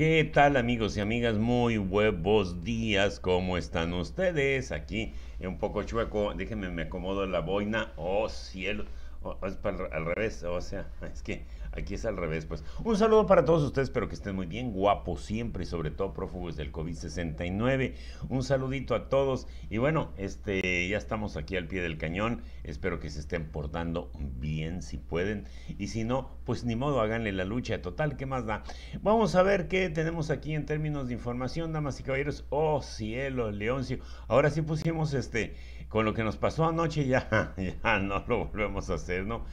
¿Qué tal amigos y amigas? Muy buenos días, ¿cómo están ustedes? Aquí un poco chueco, déjenme me acomodo la boina, oh cielo, oh, al revés, o sea, es que Aquí es al revés, pues. Un saludo para todos ustedes, espero que estén muy bien, guapos siempre y sobre todo prófugos del COVID-69. Un saludito a todos y bueno, este, ya estamos aquí al pie del cañón. Espero que se estén portando bien si pueden y si no, pues ni modo, háganle la lucha. Total, ¿qué más da? Vamos a ver qué tenemos aquí en términos de información, damas y caballeros. Oh, cielo, Leoncio. Ahora sí pusimos este, con lo que nos pasó anoche ya, ya no lo volvemos a hacer, ¿no?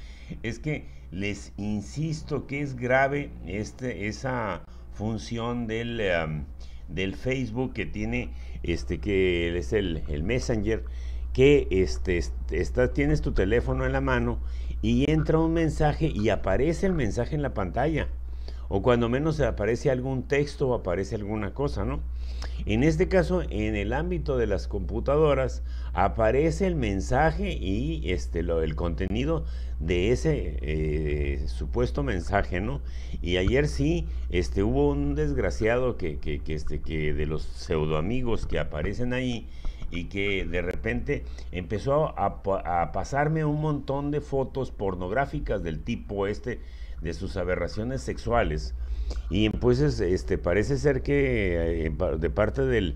Es que les insisto que es grave este, esa función del, Facebook que tiene, este, que es el, Messenger, que este, tienes tu teléfono en la mano y entra un mensaje y aparece el mensaje en la pantalla. O cuando menos aparece algún texto o aparece alguna cosa, ¿no? En este caso, en el ámbito de las computadoras, aparece el mensaje y este, lo, el contenido de ese eh, supuesto mensaje, ¿no? Y ayer sí, este, hubo un desgraciado este, que, de los pseudoamigos que aparecen ahí y que de repente empezó a, a pasarme un montón de fotos pornográficas del tipo este, de sus aberraciones sexuales y pues este, parece ser que eh, de parte del,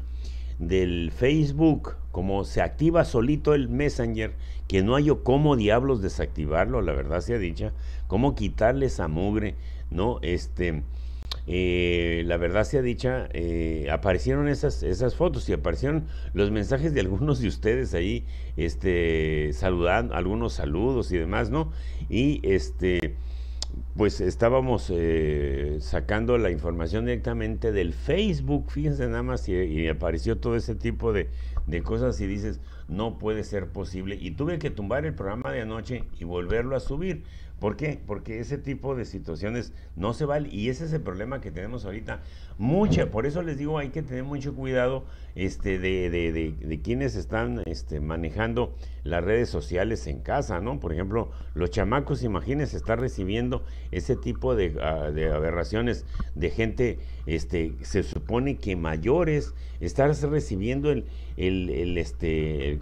del Facebook, como se activa solito el Messenger, que no hay cómo diablos desactivarlo, la verdad sea dicha, cómo quitarle esa mugre, ¿no? Este, eh, la verdad sea dicha, eh, aparecieron esas, esas fotos y aparecieron los mensajes de algunos de ustedes ahí, este, saludando, algunos saludos y demás, ¿no? Y este pues estábamos eh, sacando la información directamente del Facebook, fíjense nada más, y, y apareció todo ese tipo de, cosas y dices, no puede ser posible. Y tuve que tumbar el programa de anoche y volverlo a subir, ¿Por qué? Porque ese tipo de situaciones no se valen y ese es el problema que tenemos ahorita. Mucha, por eso les digo, hay que tener mucho cuidado este, de, de, de, quienes están este, manejando las redes sociales en casa, ¿no? Por ejemplo, los chamacos, imagínense, estar recibiendo ese tipo de, ah, aberraciones de gente, este, se supone que mayores, estar recibiendo el, el, este,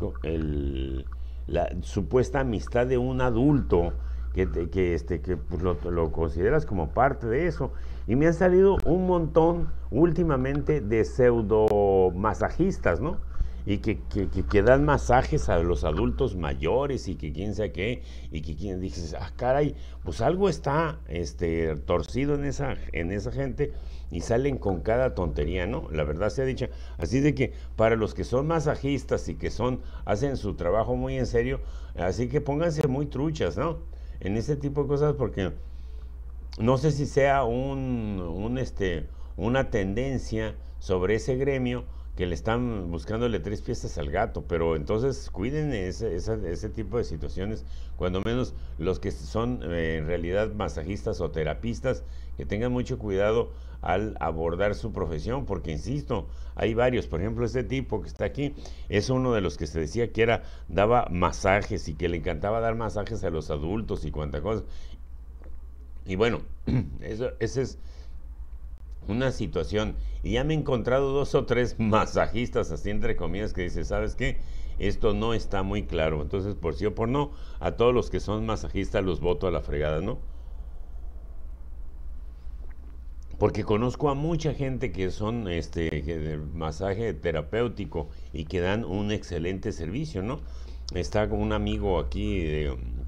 la supuesta amistad de un adulto que, que, este, que pues, lo, consideras como parte de eso. Y me han salido un montón últimamente de pseudo masajistas, ¿no? Y que, que, que dan masajes a los adultos mayores y que quién sea qué, y que quien dices, ah, caray, pues algo está este, torcido en esa, en esa gente y salen con cada tontería, ¿no? La verdad se ha dicho. Así de que para los que son masajistas y que son, hacen su trabajo muy en serio, así que pónganse muy truchas, ¿no? en ese tipo de cosas porque no sé si sea un, este, una tendencia sobre ese gremio que le están buscándole tres piezas al gato, pero entonces cuiden ese, ese, tipo de situaciones, cuando menos los que son eh, en realidad masajistas o terapistas, que tengan mucho cuidado al abordar su profesión, porque insisto, hay varios, por ejemplo, este tipo que está aquí es uno de los que se decía que era daba masajes y que le encantaba dar masajes a los adultos y cuanta cosa. Y bueno, eso, ese es una situación. Y ya me he encontrado dos o tres masajistas, así entre comillas, que dicen, ¿sabes qué? Esto no está muy claro. Entonces, por sí o por no, a todos los que son masajistas los voto a la fregada, ¿no? Porque conozco a mucha gente que son este masaje terapéutico y que dan un excelente servicio, ¿no? Está con un amigo aquí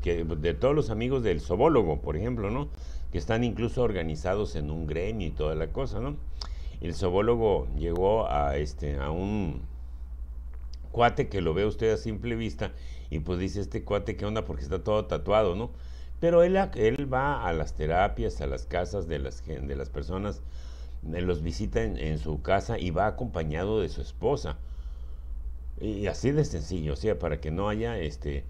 que, de todos los amigos del sobólogo, por ejemplo, ¿no? que están incluso organizados en un gremio y toda la cosa, ¿no? El zoólogo llegó a, este, a un cuate que lo ve usted a simple vista y pues dice este cuate qué onda porque está todo tatuado, ¿no? Pero él, él va a las terapias, a las casas de las, de las personas, eh, los visita en, en su casa y va acompañado de su esposa. Y así de sencillo, o sea, para que no haya este,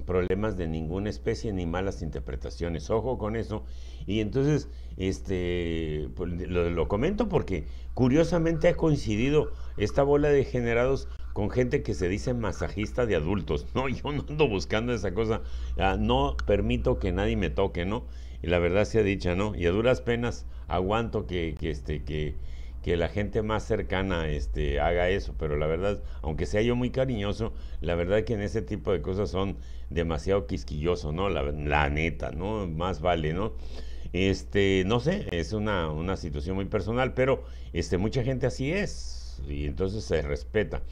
problemas de ninguna especie ni malas interpretaciones. Ojo con eso. Y entonces, este, pues, lo, lo, comento porque curiosamente ha coincidido esta bola de generados con gente que se dice masajista de adultos. No, yo no ando buscando esa cosa. Ah, no permito que nadie me toque, ¿no? Y la verdad sea dicha, ¿no? Y a duras penas aguanto que, que este, que, que la gente más cercana este, haga eso, pero la verdad, aunque sea yo muy cariñoso, la verdad que en ese tipo de cosas son demasiado quisquilloso, ¿no? La, neta, ¿no? Más vale, ¿no? Este, no sé, es una, una situación muy personal, pero este, mucha gente así es y entonces se respeta.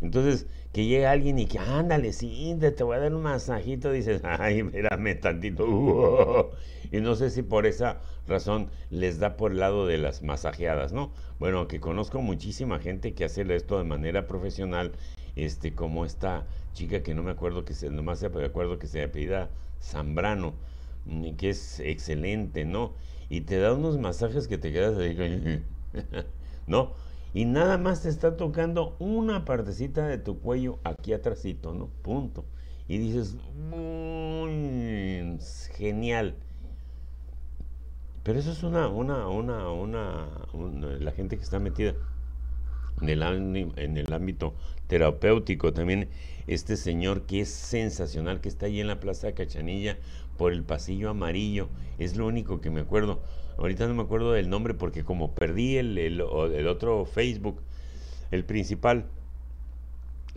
Entonces, que llegue alguien y que, ándale, sí, te voy a dar un masajito, dices, ay, mírame tantito. Uh, oh, oh, oh". Y no sé si por esa razón les da por el lado de las masajeadas, ¿no? Bueno, que conozco muchísima gente que hace esto de manera profesional, este, como esta chica que no me acuerdo que se, nomás me acuerdo que se apellida Zambrano, que es excelente, ¿no? Y te da unos masajes que te quedas ahí, ¿no? Y nada más te está tocando una partecita de tu cuello aquí atrásito, ¿no? Punto. Y dices, genial. Pero eso es una, una, una, una, una la gente que está metida en el, en el ámbito terapéutico también este señor que es sensacional, que está ahí en la Plaza Cachanilla por el pasillo amarillo, es lo único que me acuerdo. Ahorita no me acuerdo del nombre porque como perdí el, el, otro Facebook, el principal,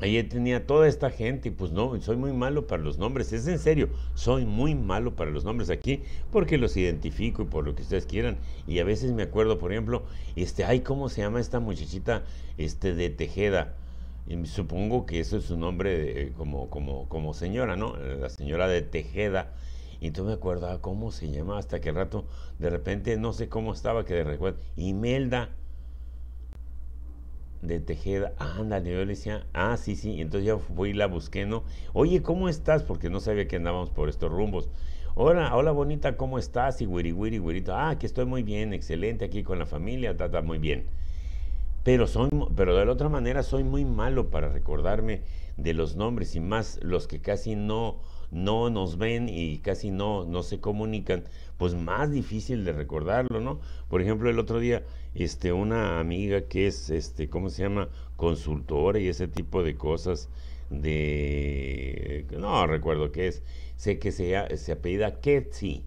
Ahí tenía toda esta gente y pues no, soy muy malo para los nombres, es en serio, soy muy malo para los nombres aquí porque los identifico y por lo que ustedes quieran. Y a veces me acuerdo, por ejemplo, este, ay, ¿cómo se llama esta muchachita este, de Tejeda? Y supongo que eso es su nombre eh, como, como, como señora, ¿no? Eh, la señora de Tejeda. Y tú me acuerdo ah, cómo se llamaba hasta que rato, de repente, no sé cómo estaba, que de recuerdo, Imelda de Tejeda, ándale, yo le decía, ah, sí, sí, entonces ya fui y la busqué, ¿no? Oye, ¿cómo estás? Porque no sabía que andábamos por estos rumbos. Hola, hola bonita, ¿cómo estás? Y wiri, wiri, wirito, ah, que estoy muy bien, excelente, aquí con la familia, tata, muy bien. Pero, soy, pero de la otra manera soy muy malo para recordarme de los nombres y más los que casi no, no nos ven y casi no, no se comunican, pues más difícil de recordarlo, ¿no? Por ejemplo, el otro día, este, una amiga que es, este, ¿cómo se llama? Consultora y ese tipo de cosas de, no recuerdo qué es, sé que se, se apellida Ketsi.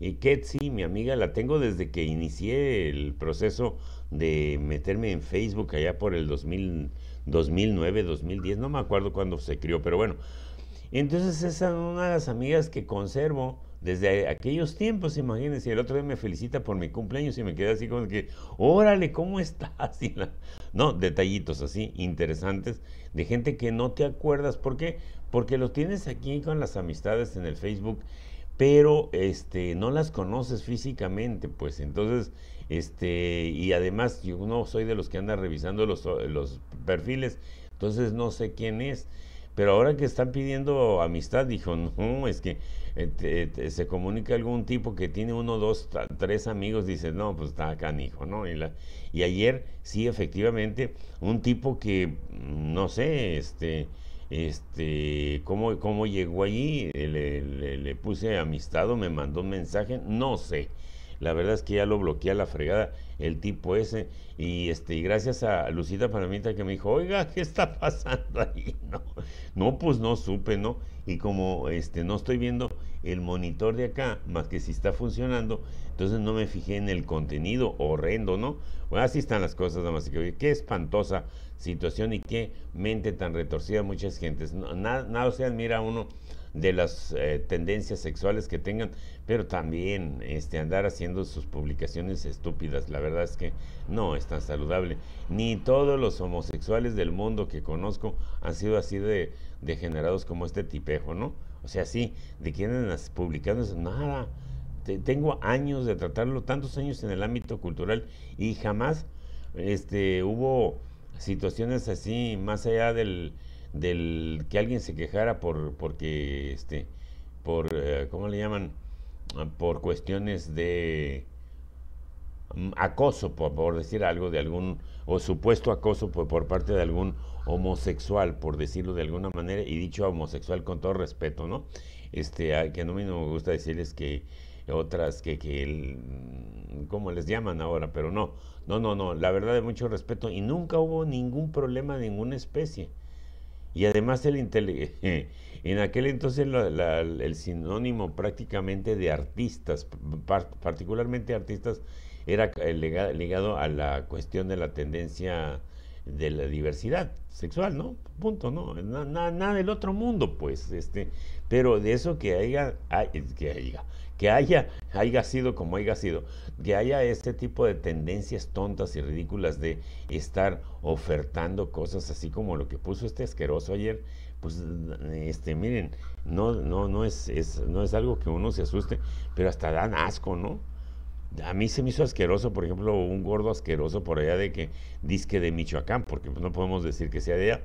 Y Ketsi, mi amiga, la tengo desde que inicié el proceso de meterme en Facebook allá por el 2000, 2009, 2010, no me acuerdo cuándo se crió, pero bueno. Entonces esa es una de las amigas que conservo desde aquellos tiempos, imagínense, el otro día me felicita por mi cumpleaños y me queda así como que, órale, ¿cómo estás? No, detallitos así interesantes de gente que no te acuerdas. ¿Por qué? Porque los tienes aquí con las amistades en el Facebook, pero este, no las conoces físicamente, pues entonces este, y además, yo no soy de los que anda revisando los, los perfiles, entonces no sé quién es. Pero ahora que están pidiendo amistad, dijo, no, es que eh, se comunica algún tipo que tiene uno, dos, tres amigos, dice, no, pues está acá hijo ¿no? Y, la, y ayer, sí, efectivamente, un tipo que, mm, no sé, este, este, cómo, cómo llegó allí, eh, le, le puse amistad me mandó un mensaje, no sé. La verdad es que ya lo bloquea la fregada el tipo ese. Y este, gracias a Lucita Palomita que me dijo, oiga, ¿qué está pasando ahí? No, no, pues no supe, ¿no? Y como este, no estoy viendo el monitor de acá, más que si está funcionando, entonces no me fijé en el contenido, horrendo, ¿no? Bueno, así están las cosas, nada más. Qué espantosa situación y qué mente tan retorcida muchas gentes. nada, nada se admira uno de las eh, tendencias sexuales que tengan, pero también este, andar haciendo sus publicaciones estúpidas. La verdad es que no es tan saludable. Ni todos los homosexuales del mundo que conozco han sido así de degenerados como este tipejo, ¿no? O sea, sí, de quienes publicando nada. tengo años de tratarlo, tantos años en el ámbito cultural y jamás este, hubo situaciones así más allá del del que alguien se quejara por porque este por eh, cómo le llaman ah, por cuestiones de mm, acoso por, decir algo de algún o supuesto acoso por, parte de algún homosexual por decirlo de alguna manera y dicho homosexual con todo respeto no este ah, que no me gusta decirles que otras que, que mm, ¿cómo les llaman ahora? Pero no, no, no, no, la verdad de mucho respeto y nunca hubo ningún problema de ninguna especie. Y además el en aquel entonces el sinónimo prácticamente de artistas, particularmente artistas, era ligado, a la cuestión de la tendencia de la diversidad sexual, ¿no? Punto, ¿no? Nada, del otro mundo, pues, este, pero de eso que haya, que haya, que haya, haya sido como haya sido, que haya este tipo de tendencias tontas y ridículas de estar ofertando cosas así como lo que puso este asqueroso ayer, pues este miren, no no no es, no es algo que uno se asuste, pero hasta dan asco, ¿no? A mí se me hizo asqueroso, por ejemplo, un gordo asqueroso por allá de que disque de Michoacán, porque pues, no podemos decir que sea de allá.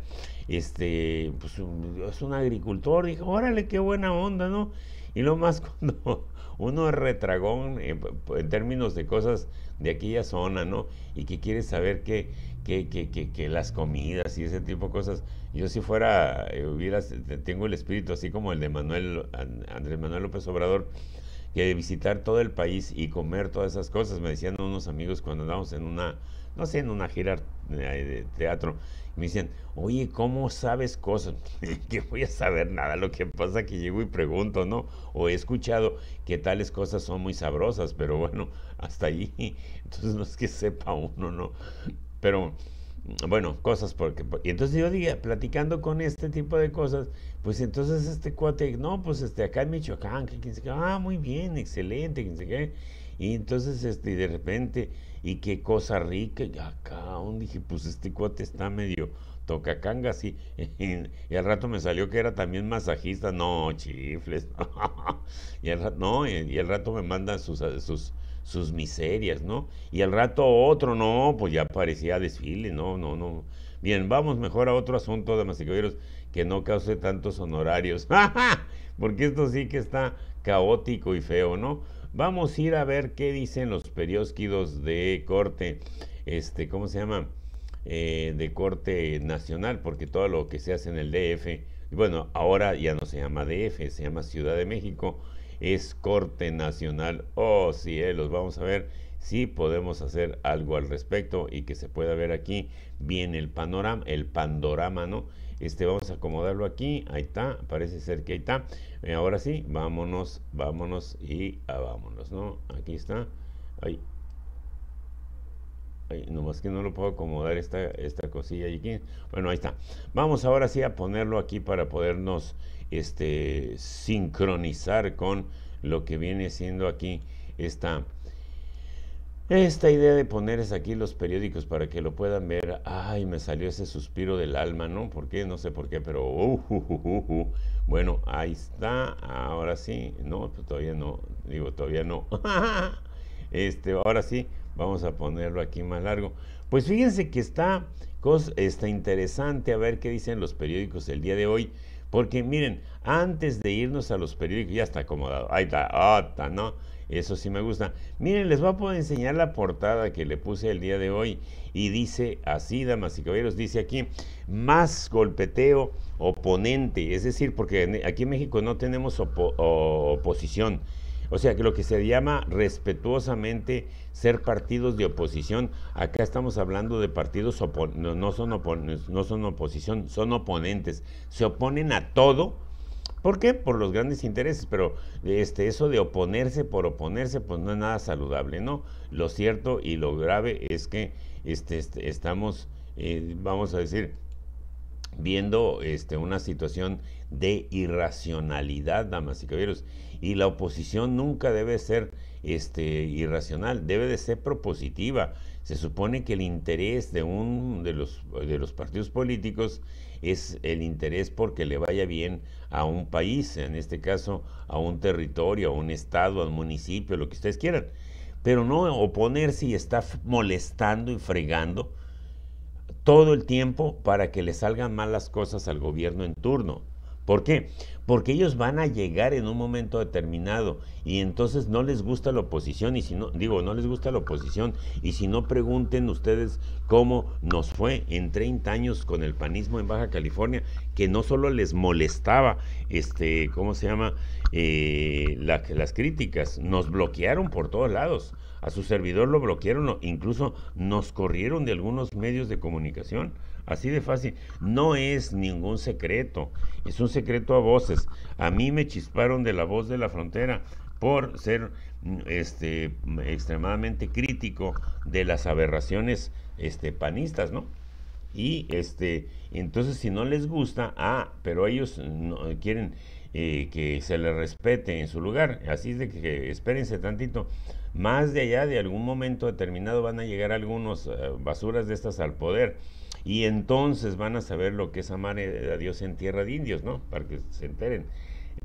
Este, pues es un agricultor, dijo, órale, qué buena onda, ¿no? Y lo más cuando uno es retragón eh, en términos de cosas de aquella zona, ¿no? Y que quiere saber que, que, que, que, las comidas y ese tipo de cosas. Yo si fuera, eh, hubiera, tengo el espíritu así como el de Manuel, Andrés Manuel López Obrador, que de visitar todo el país y comer todas esas cosas. Me decían unos amigos cuando andábamos en una no sé, en una gira de teatro, me dicen, oye, ¿cómo sabes cosas? que voy a saber nada, lo que pasa que llego y pregunto, ¿no? O he escuchado que tales cosas son muy sabrosas, pero bueno, hasta allí, entonces no es que sepa uno, ¿no? Pero bueno, cosas porque... Y entonces yo diga, platicando con este tipo de cosas, pues entonces este cuate, no, pues este, acá en Michoacán, que, que, ah, muy bien, excelente, que, ¿qué? Y entonces, este, de repente, y qué cosa rica, y acá, dije, pues este cuate está medio tocacanga, así. y al rato me salió que era también masajista, no, chifles. y rato, no, y, al rato me mandan sus, sus, sus miserias, ¿no? Y al rato otro, no, pues ya parecía desfile, no, no, no. Bien, vamos mejor a otro asunto, de y que no cause tantos honorarios. Porque esto sí que está caótico y feo, ¿no? Vamos a ir a ver qué dicen los periódicos de corte, este, ¿cómo se llama? Eh, de corte nacional, porque todo lo que se hace en el DF, bueno, ahora ya no se llama DF, se llama Ciudad de México, es corte nacional. Oh, cielos, eh, vamos a ver si podemos hacer algo al respecto y que se pueda ver aquí bien el panorama, el pandorama, ¿no? Este, vamos a acomodarlo aquí. Ahí está. Parece ser que ahí está. Eh, ahora sí, vámonos, vámonos y a vámonos, ¿no? Aquí está. Ahí. Ay, nomás que no lo puedo acomodar esta, esta cosilla aquí. Bueno, ahí está. Vamos ahora sí a ponerlo aquí para podernos este, sincronizar con lo que viene siendo aquí esta, esta idea de es aquí los periódicos para que lo puedan ver, ay, me salió ese suspiro del alma, ¿no? ¿Por qué? No sé por qué, pero... Uh, bueno, ahí está, ahora sí, no, pues todavía no, digo, todavía no. este, ahora sí, vamos a ponerlo aquí más largo. Pues fíjense que está, está interesante a ver qué dicen los periódicos el día de hoy, porque miren, antes de irnos a los periódicos, ya está acomodado, ahí está, ah, está, ¿no? Eso sí me gusta. Miren, les voy a poder enseñar la portada que le puse el día de hoy. Y dice así, damas y caballeros, dice aquí, más golpeteo oponente. Es decir, porque aquí en México no tenemos oposición. O sea, que lo que se llama respetuosamente ser partidos de oposición, acá estamos hablando de partidos, no, son no son oposición, son oponentes. Se oponen a todo ¿Por qué? Por los grandes intereses, pero este, eso de oponerse por oponerse, pues no es nada saludable, ¿no? Lo cierto y lo grave es que este, estamos, eh, vamos a decir, viendo este, una situación de irracionalidad, damas y caballeros. Y la oposición nunca debe ser este, irracional, debe de ser propositiva. Se supone que el interés de, un, de, los, de los partidos políticos es el interés porque le vaya bien a un país, en este caso a un territorio, a un estado, a un municipio, lo que ustedes quieran. Pero no oponerse y estar molestando y fregando todo el tiempo para que le salgan mal las cosas al gobierno en turno. ¿Por qué? Porque ellos van a llegar en un momento determinado y entonces no les gusta la oposición y si no, digo, no les gusta la oposición y si no pregunten ustedes cómo nos fue en 30 años con el panismo en Baja California, que no solo les molestaba, este, ¿cómo se llama? Eh, las críticas, nos bloquearon por todos lados. A su servidor lo bloquearon, incluso nos corrieron de algunos medios de comunicación. Así de fácil. No es ningún secreto. Es un secreto a voces. A mí me chisparon de la voz de la frontera por ser mm, este, extremadamente crítico de las aberraciones este, panistas, ¿no? Y este, entonces si no les gusta, ah, pero ellos no, quieren eh, que se les respete en su lugar. Así es de que, espérense tantito. Más de allá de algún momento determinado van a llegar algunos eh, basuras de estas al poder. Y entonces van a saber lo que es amar eh, a Dios en tierra de indios, ¿no? Para que se enteren.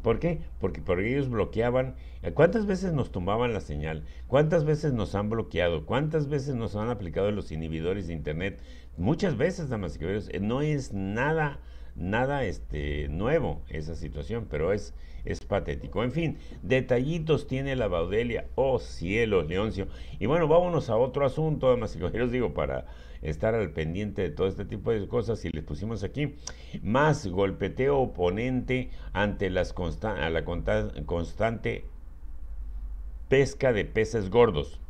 ¿Por qué? Porque, porque ellos bloqueaban. ¿Cuántas veces nos tomaban la señal? ¿Cuántas veces nos han bloqueado? ¿Cuántas veces nos han aplicado los inhibidores de Internet? Muchas veces, damas y caballeros, eh, no es nada, nada este, nuevo esa situación, pero es, es patético. En fin, detallitos tiene la Baudelia. Oh cielos, Leoncio. Y bueno, vámonos a otro asunto, damas y caballeros, digo, para estar al pendiente de todo este tipo de cosas y les pusimos aquí más golpeteo oponente ante las la constante pesca de peces gordos.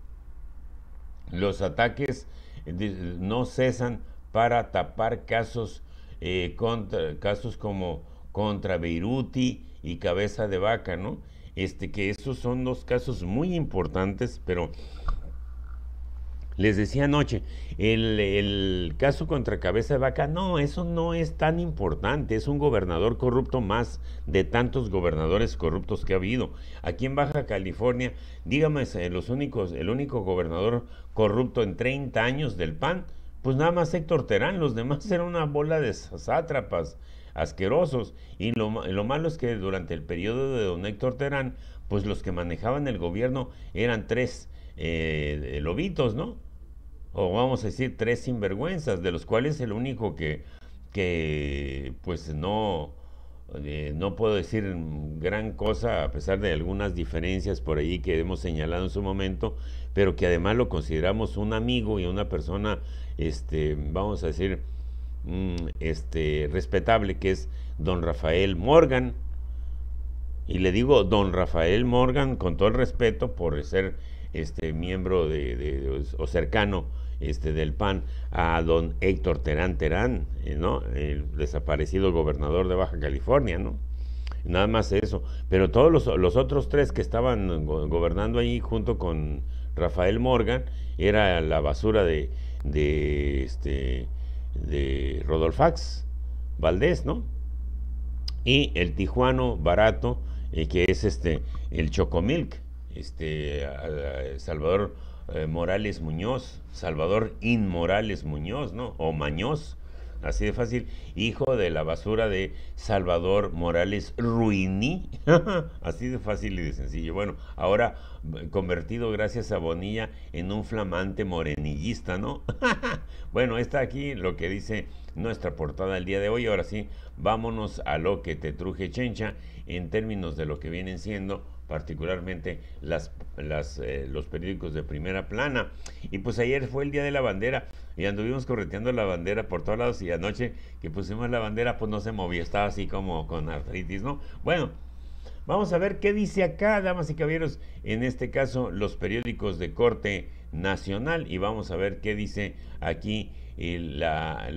Los ataques eh, no cesan para tapar casos, eh, contra, casos como contra Beiruti y Cabeza de Vaca, ¿no? Este, que esos son dos casos muy importantes, pero les decía anoche, el, caso contra cabeza de vaca, no, eso no es tan importante, es un gobernador corrupto más de tantos gobernadores corruptos que ha habido. Aquí en Baja California, dígame, eh, los únicos, el único gobernador corrupto en 30 años del PAN, pues nada más Héctor Terán, los demás eran una bola de sátrapas asquerosos. Y lo, malo es que durante el periodo de don Héctor Terán, pues los que manejaban el gobierno eran tres eh, lobitos, ¿no? o vamos a decir tres sinvergüenzas, de los cuales el único que, que pues no, eh, no puedo decir gran cosa, a pesar de algunas diferencias por ahí que hemos señalado en su momento, pero que además lo consideramos un amigo y una persona, este, vamos a decir, mm, este, respetable, que es don Rafael Morgan. Y le digo don Rafael Morgan con todo el respeto por ser este miembro de o cercano este, del PAN a don Héctor Terán Terán, eh, ¿no? El desaparecido gobernador de Baja California, ¿no? Nada más eso. Pero todos los, otros tres que estaban gobernando ahí junto con Rafael Morgan, era la basura de, de, este, de Rodolfax Valdés, ¿no? Y el tijuano barato, eh, que es este, el Chocomilk, este, Salvador eh, Morales Muñoz, Salvador Inmorales Muñoz, ¿no? O Mañoz, así de fácil, hijo de la basura de Salvador Morales Ruini, así de fácil y de sencillo. Bueno, ahora eh, convertido gracias a Bonilla en un flamante morenillista, ¿no? bueno, está aquí lo que dice nuestra portada el día de hoy. Ahora sí, vámonos a lo que te truje Chencha en términos de lo que vienen siendo particularmente las, las eh, los periódicos de primera plana. Y pues ayer fue el Día de la Bandera y anduvimos correteando la bandera por todos lados y anoche que pusimos la bandera pues no se movía, estaba así como con artritis, ¿no? Bueno, vamos a ver qué dice acá, damas y caballeros, en este caso los periódicos de corte nacional y vamos a ver qué dice aquí y la,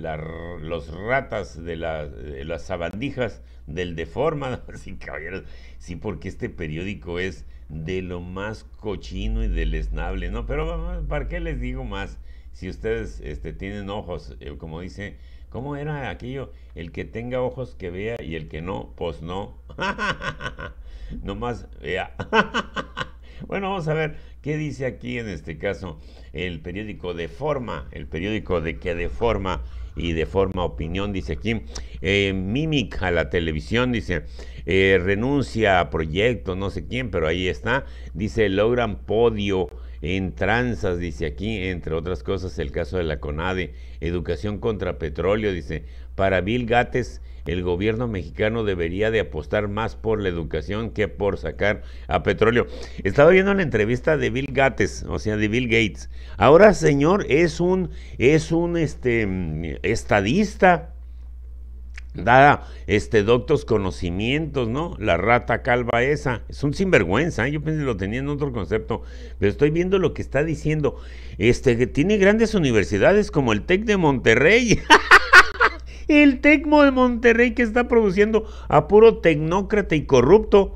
los ratas de, la, las sabandijas del deforma, sí, caballeros, sí, porque este periódico es de lo más cochino y deleznable, ¿no? Pero ¿para qué les digo más? Si ustedes este, tienen ojos, eh, como dice, ¿cómo era aquello? El que tenga ojos que vea y el que no, pues no. Nomás vea. bueno, vamos a ver. ¿Qué dice aquí en este caso el periódico de forma, el periódico de que de forma y de forma opinión, dice aquí, eh, a la televisión, dice, eh, renuncia a proyecto, no sé quién, pero ahí está, dice, logran podio en tranzas, dice aquí, entre otras cosas, el caso de la CONADE, educación contra petróleo, dice, para Bill Gates el gobierno mexicano debería de apostar más por la educación que por sacar a petróleo. Estaba viendo la entrevista de Bill Gates, o sea, de Bill Gates. Ahora, señor, es un es un este estadista da este doctos conocimientos, ¿no? La rata calva esa, es un sinvergüenza, ¿eh? yo pensé lo tenía en otro concepto, pero estoy viendo lo que está diciendo, este que tiene grandes universidades como el Tec de Monterrey. El Tecmo de Monterrey que está produciendo a puro tecnócrata y corrupto.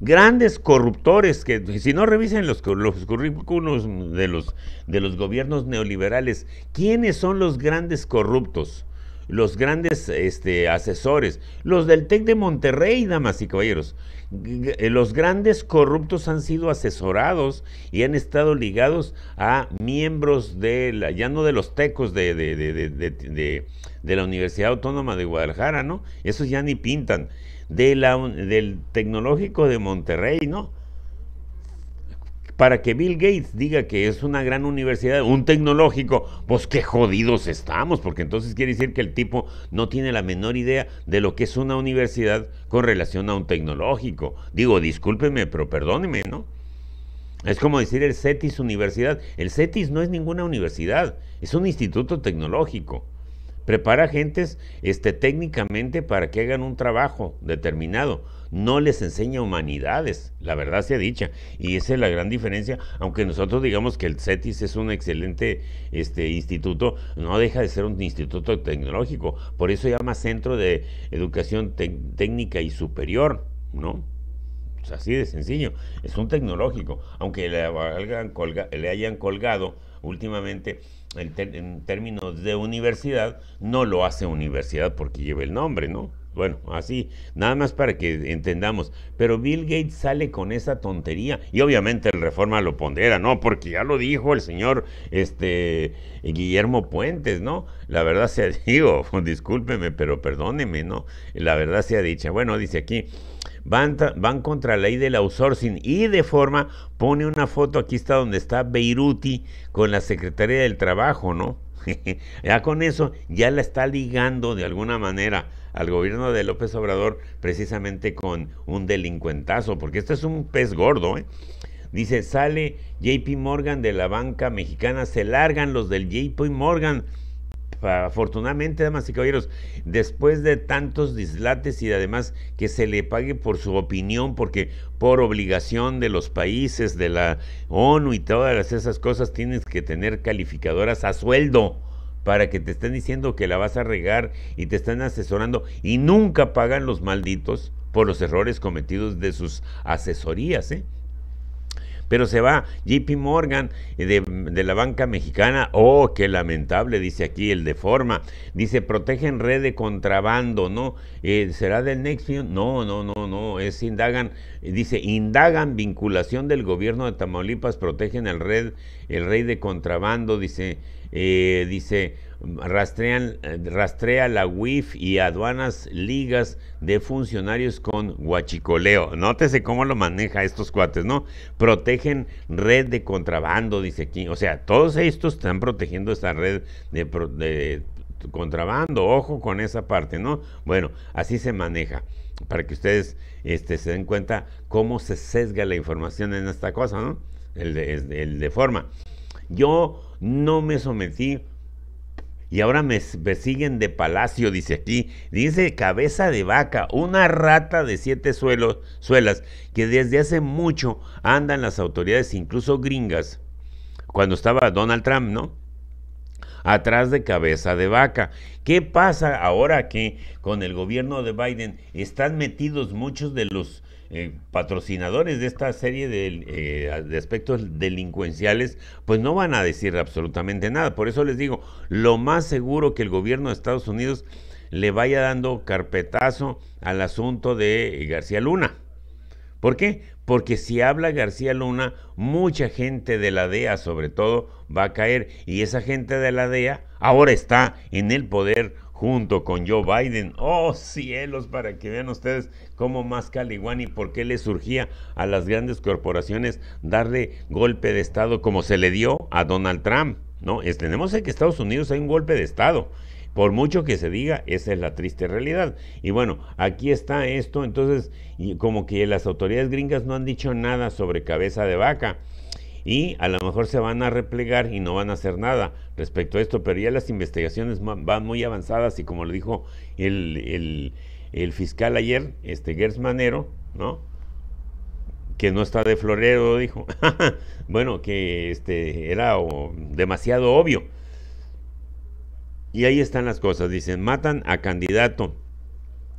Grandes corruptores que, si no revisen los, los currículos de los, de los gobiernos neoliberales, ¿quiénes son los grandes corruptos? los grandes este, asesores, los del TEC de Monterrey, damas y caballeros. Los grandes corruptos han sido asesorados y han estado ligados a miembros de, ya no de los tecos de, de, de de la Universidad Autónoma de Guadalajara, ¿no? Esos ya ni pintan. del Tecnológico de Monterrey, ¿no? Para que Bill Gates diga que es una gran universidad, un tecnológico, pues qué jodidos estamos, porque entonces quiere decir que el tipo no tiene la menor idea de lo que es una universidad con relación a un tecnológico. Digo, discúlpeme, pero perdóneme, ¿no? Es como decir el CETIS Universidad. El CETIS no es ninguna universidad, es un instituto tecnológico. Prepara gentes este, técnicamente para que hagan un trabajo determinado. No les enseña humanidades, la verdad sea dicha. Y esa es la gran diferencia. Aunque nosotros digamos que el CETIS es un excelente este, instituto, no deja de ser un instituto tecnológico. Por eso llama Centro de Educación Técnica y Superior, ¿no? Es pues así de sencillo. Es un tecnológico. Aunque colga le hayan colgado últimamente en, términos de universidad, no lo hace universidad porque lleva el nombre, ¿no? Bueno, así, nada más para que entendamos. Pero Bill Gates sale con esa tontería y obviamente el Reforma lo pondera, ¿no? Porque ya lo dijo el señor este, Guillermo Puentes, ¿no? La verdad ha dicho discúlpeme, pero perdóneme, ¿no? La verdad se ha dicho, Bueno, dice aquí, van, contra la ley del outsourcing y de forma pone una foto, aquí está donde está Beiruti con la Secretaría del Trabajo, ¿no? ya con eso ya la está ligando de alguna manera al gobierno de López Obrador precisamente con un delincuentazo, porque este es un pez gordo, ¿eh? Dice, sale JP Morgan de la banca mexicana, se largan los del JP Morgan afortunadamente, damas y caballeros, después de tantos dislates y además que se le pague por su opinión, porque por obligación de los países, de la ONU y todas esas cosas, tienes que tener calificadoras a sueldo para que te estén diciendo que la vas a regar y te están asesorando y nunca pagan los malditos por los errores cometidos de sus asesorías. ¿eh? Pero se va JP Morgan eh, de, la banca mexicana. Oh, qué lamentable, dice aquí el de forma. Dice, protegen red de contrabando, ¿no? Eh, ¿Será del Next? No, no, no, no. Es indagan, dice, indagan vinculación del gobierno de Tamaulipas, protegen el red, el rey de contrabando, dice, eh, dice. Rastrean, eh, rastrea la WIF y aduanas ligas de funcionarios con guachicoleo. Nótese cómo lo maneja estos cuates, ¿no? Protegen red de contrabando, dice aquí. O sea, todos estos están protegiendo esta red de, contrabando. Ojo con esa parte, ¿no? Bueno, así se maneja para que ustedes este, se den cuenta cómo se sesga la información en esta cosa, ¿no? El el de forma. Yo no me sometí y ahora me, persiguen siguen de palacio, dice aquí. Dice cabeza de vaca, una rata de siete suelos, suelas que desde hace mucho andan las autoridades, incluso gringas, cuando estaba Donald Trump, ¿no? atrás de cabeza de vaca. ¿Qué pasa ahora que con el gobierno de Biden están metidos muchos de los eh, patrocinadores de esta serie de, eh, de, aspectos delincuenciales, pues no van a decir absolutamente nada. Por eso les digo, lo más seguro que el gobierno de Estados Unidos le vaya dando carpetazo al asunto de eh, García Luna. ¿Por qué? Porque si habla García Luna, mucha gente de la DEA sobre todo va a caer y esa gente de la DEA ahora está en el poder junto con Joe Biden. Oh cielos, para que vean ustedes cómo más y por qué le surgía a las grandes corporaciones darle golpe de Estado como se le dio a Donald Trump. No, es, tenemos que Estados Unidos hay un golpe de Estado. Por mucho que se diga, esa es la triste realidad. Y bueno, aquí está esto, entonces, como que las autoridades gringas no han dicho nada sobre cabeza de vaca. Y a lo mejor se van a replegar y no van a hacer nada respecto a esto, pero ya las investigaciones van muy avanzadas y como lo dijo el, el, fiscal ayer, este Gers Manero, ¿no? Que no está de florero, dijo. bueno, que este era demasiado obvio. Y ahí están las cosas, dicen, matan a candidato.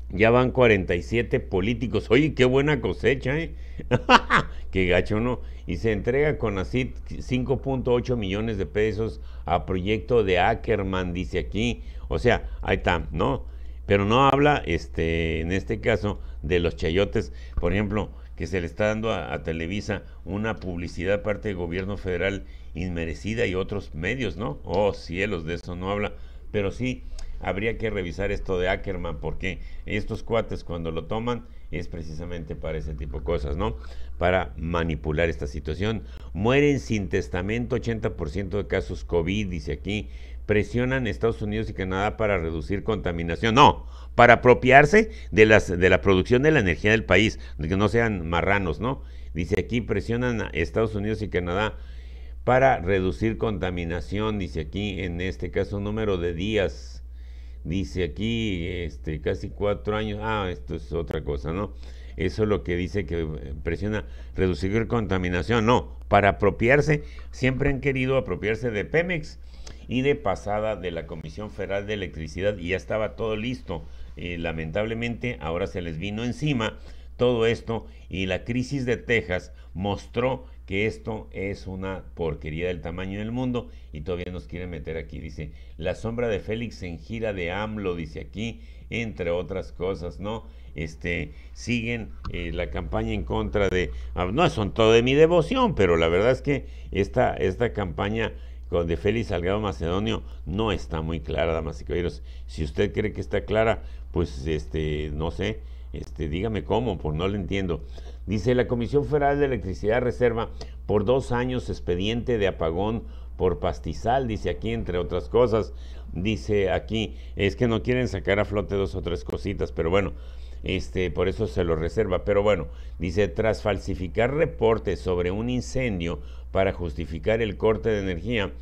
Ya van 47 políticos. Oye, qué buena cosecha, ¿eh? qué gacho, ¿no? y se entrega con así 5.8 millones de pesos a proyecto de Ackerman, dice aquí. O sea, ahí está, ¿no? Pero no habla, este, en este caso, de los chayotes, por ejemplo, que se le está dando a, Televisa una publicidad parte del gobierno federal inmerecida y otros medios, ¿no? Oh, cielos, de eso no habla. Pero sí, habría que revisar esto de Ackerman, porque estos cuates cuando lo toman, es precisamente para ese tipo de cosas, ¿no? Para manipular esta situación. Mueren sin testamento 80% de casos COVID, dice aquí. Presionan Estados Unidos y Canadá para reducir contaminación. No, para apropiarse de, las, de la producción de la energía del país, que no sean marranos, ¿no? Dice aquí, presionan a Estados Unidos y Canadá para reducir contaminación, dice aquí, en este caso, número de días dice aquí este, casi cuatro años. Ah, esto es otra cosa, ¿no? Eso es lo que dice que eh, presiona reducir contaminación. No, para apropiarse, siempre han querido apropiarse de Pemex y de pasada de la Comisión Federal de Electricidad y ya estaba todo listo. Eh, lamentablemente ahora se les vino encima todo esto y la crisis de Texas mostró que esto es una porquería del tamaño del mundo y todavía nos quieren meter aquí. Dice, la sombra de Félix en gira de AMLO, dice aquí, entre otras cosas, ¿no? Este, siguen eh, la campaña en contra de, ah, no son todo de mi devoción, pero la verdad es que esta, esta campaña con de Félix Salgado Macedonio no está muy clara, damas y caballeros. Si usted cree que está clara, pues este, no sé, este, dígame cómo, pues no lo entiendo. Dice, la Comisión Federal de Electricidad reserva por dos años expediente de apagón por pastizal, dice aquí, entre otras cosas. Dice aquí, es que no quieren sacar a flote dos o tres cositas, pero bueno, este, por eso se lo reserva. Pero bueno, dice, tras falsificar reportes sobre un incendio para justificar el corte de energía,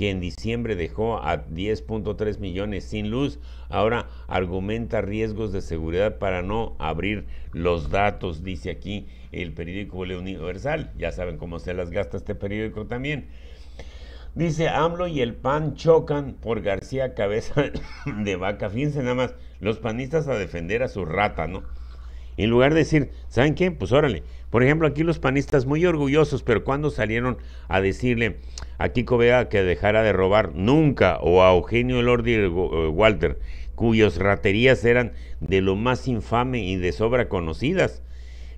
que en diciembre dejó a 10.3 millones sin luz, ahora argumenta riesgos de seguridad para no abrir los datos, dice aquí el periódico Universal. Ya saben cómo se las gasta este periódico también. Dice AMLO y el PAN chocan por García Cabeza de Vaca. Fíjense nada más, los panistas a defender a su rata, ¿no? En lugar de decir, ¿saben qué? Pues órale. Por ejemplo, aquí los panistas muy orgullosos, pero cuando salieron a decirle a Kiko Vega que dejara de robar nunca, o a Eugenio Lordi eh, eh, Walter, cuyas raterías eran de lo más infame y de sobra conocidas.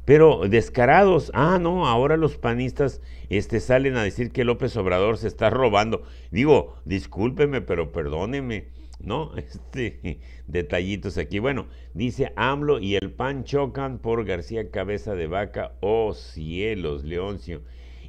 Pero descarados, ah, no, ahora los panistas este, salen a decir que López Obrador se está robando. Digo, discúlpeme, pero perdóneme ¿no? Este, detallitos aquí. Bueno, dice AMLO y el PAN chocan por García Cabeza de Vaca. Oh cielos, Leoncio.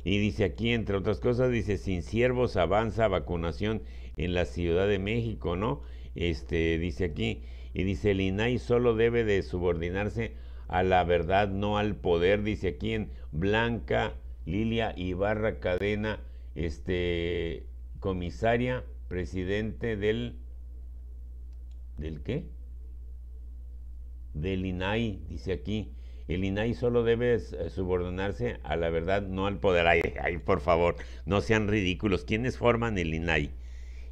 Y dice aquí, entre otras cosas, dice, sin siervos avanza vacunación en la Ciudad de México, ¿no? Este, dice aquí, y dice, el INAI solo debe de subordinarse a la verdad, no al poder, dice aquí en Blanca, Lilia Ibarra Cadena, este, comisaria, presidente del ¿Del qué? Del INAI, dice aquí. El INAI solo debe eh, subordinarse a la verdad, no al poder. Ay, por favor, no sean ridículos. ¿Quiénes forman el INAI?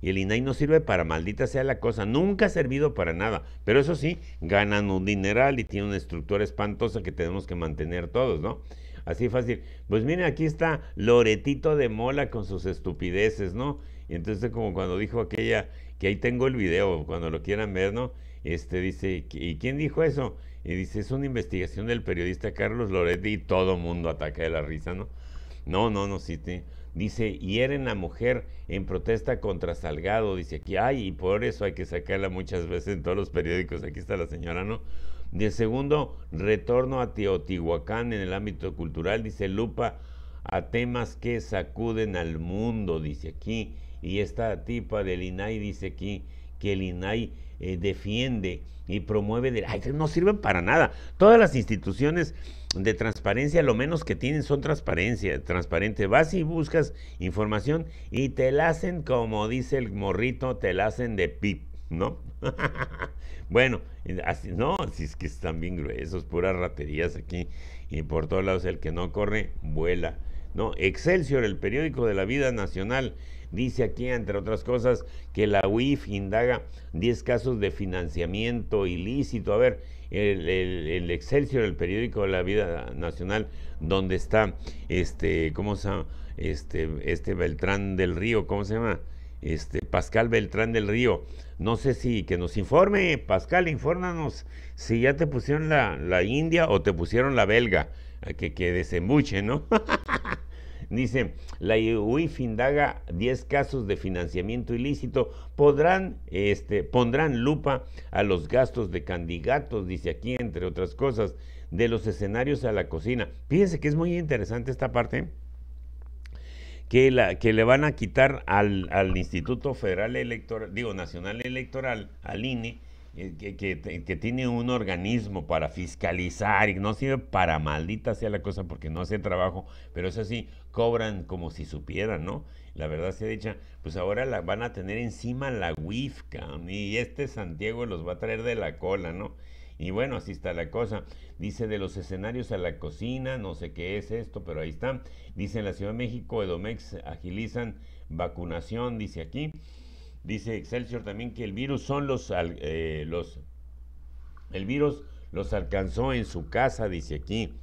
Y el INAI no sirve para maldita sea la cosa, nunca ha servido para nada. Pero eso sí, ganan un dineral y tiene una estructura espantosa que tenemos que mantener todos, ¿no? Así fácil. Pues miren, aquí está Loretito de Mola con sus estupideces, ¿no? Y entonces como cuando dijo aquella, que ahí tengo el video, cuando lo quieran ver, ¿no? Este dice, ¿y quién dijo eso? Y dice, es una investigación del periodista Carlos Loretti y todo mundo ataca de la risa, ¿no? No, no, no, sí, te, dice, hieren a mujer en protesta contra Salgado, dice aquí, ay, y por eso hay que sacarla muchas veces en todos los periódicos, aquí está la señora, ¿no? De segundo, retorno a Teotihuacán en el ámbito cultural, dice Lupa, a temas que sacuden al mundo, dice aquí y esta tipa del INAI dice aquí que el INAI eh, defiende y promueve, de, ay, no sirven para nada. Todas las instituciones de transparencia, lo menos que tienen son transparencia, transparente. Vas y buscas información y te la hacen, como dice el morrito, te la hacen de pip, ¿no? bueno, eh, así, no, si es que están bien gruesos, puras raterías aquí y por todos lados el que no corre, vuela. No, Excelsior, el periódico de la vida nacional, Dice aquí, entre otras cosas, que la UIF indaga 10 casos de financiamiento ilícito. A ver, el, Excelsior, el periódico de la vida nacional, donde está este, ¿cómo se llama? Este, este Beltrán del Río, ¿cómo se llama? Este, Pascal Beltrán del Río. No sé si que nos informe, Pascal, infórmanos si ya te pusieron la, la India o te pusieron la belga, que, que desembuche, ¿no? Dice, la UIF indaga 10 casos de financiamiento ilícito. Podrán, este, pondrán lupa a los gastos de candidatos, dice aquí, entre otras cosas, de los escenarios a la cocina. Fíjense que es muy interesante esta parte. Que, la, que le van a quitar al, al Instituto Federal Electoral, digo, Nacional Electoral, al INE, eh, que, tiene un organismo para fiscalizar y no sirve para maldita sea la cosa porque no hace trabajo, pero es así cobran como si supieran, ¿no? La verdad se ha dicho, pues ahora la van a tener encima la WIFCA y este Santiago los va a traer de la cola, ¿no? Y bueno, así está la cosa. Dice de los escenarios a la cocina, no sé qué es esto, pero ahí está. Dice en la Ciudad de México, Edomex agilizan vacunación, dice aquí. Dice Excelsior también que el virus son los, eh, los el virus los alcanzó en su casa, dice aquí.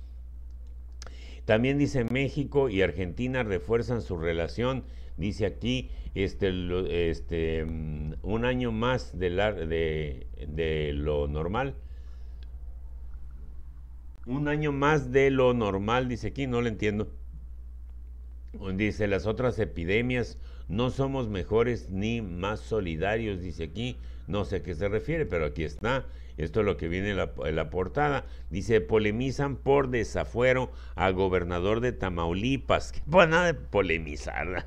También dice México y Argentina refuerzan su relación, dice aquí, este, este mm, un año más de, de, de lo normal. Un año más de lo normal, dice aquí, no lo entiendo. Dice, las otras epidemias no somos mejores ni más solidarios, dice aquí. No sé a qué se refiere, pero aquí está. Esto es lo que viene en la, portada. Dice, polemizan por desafuero al gobernador de Tamaulipas. pues nada de polemizar.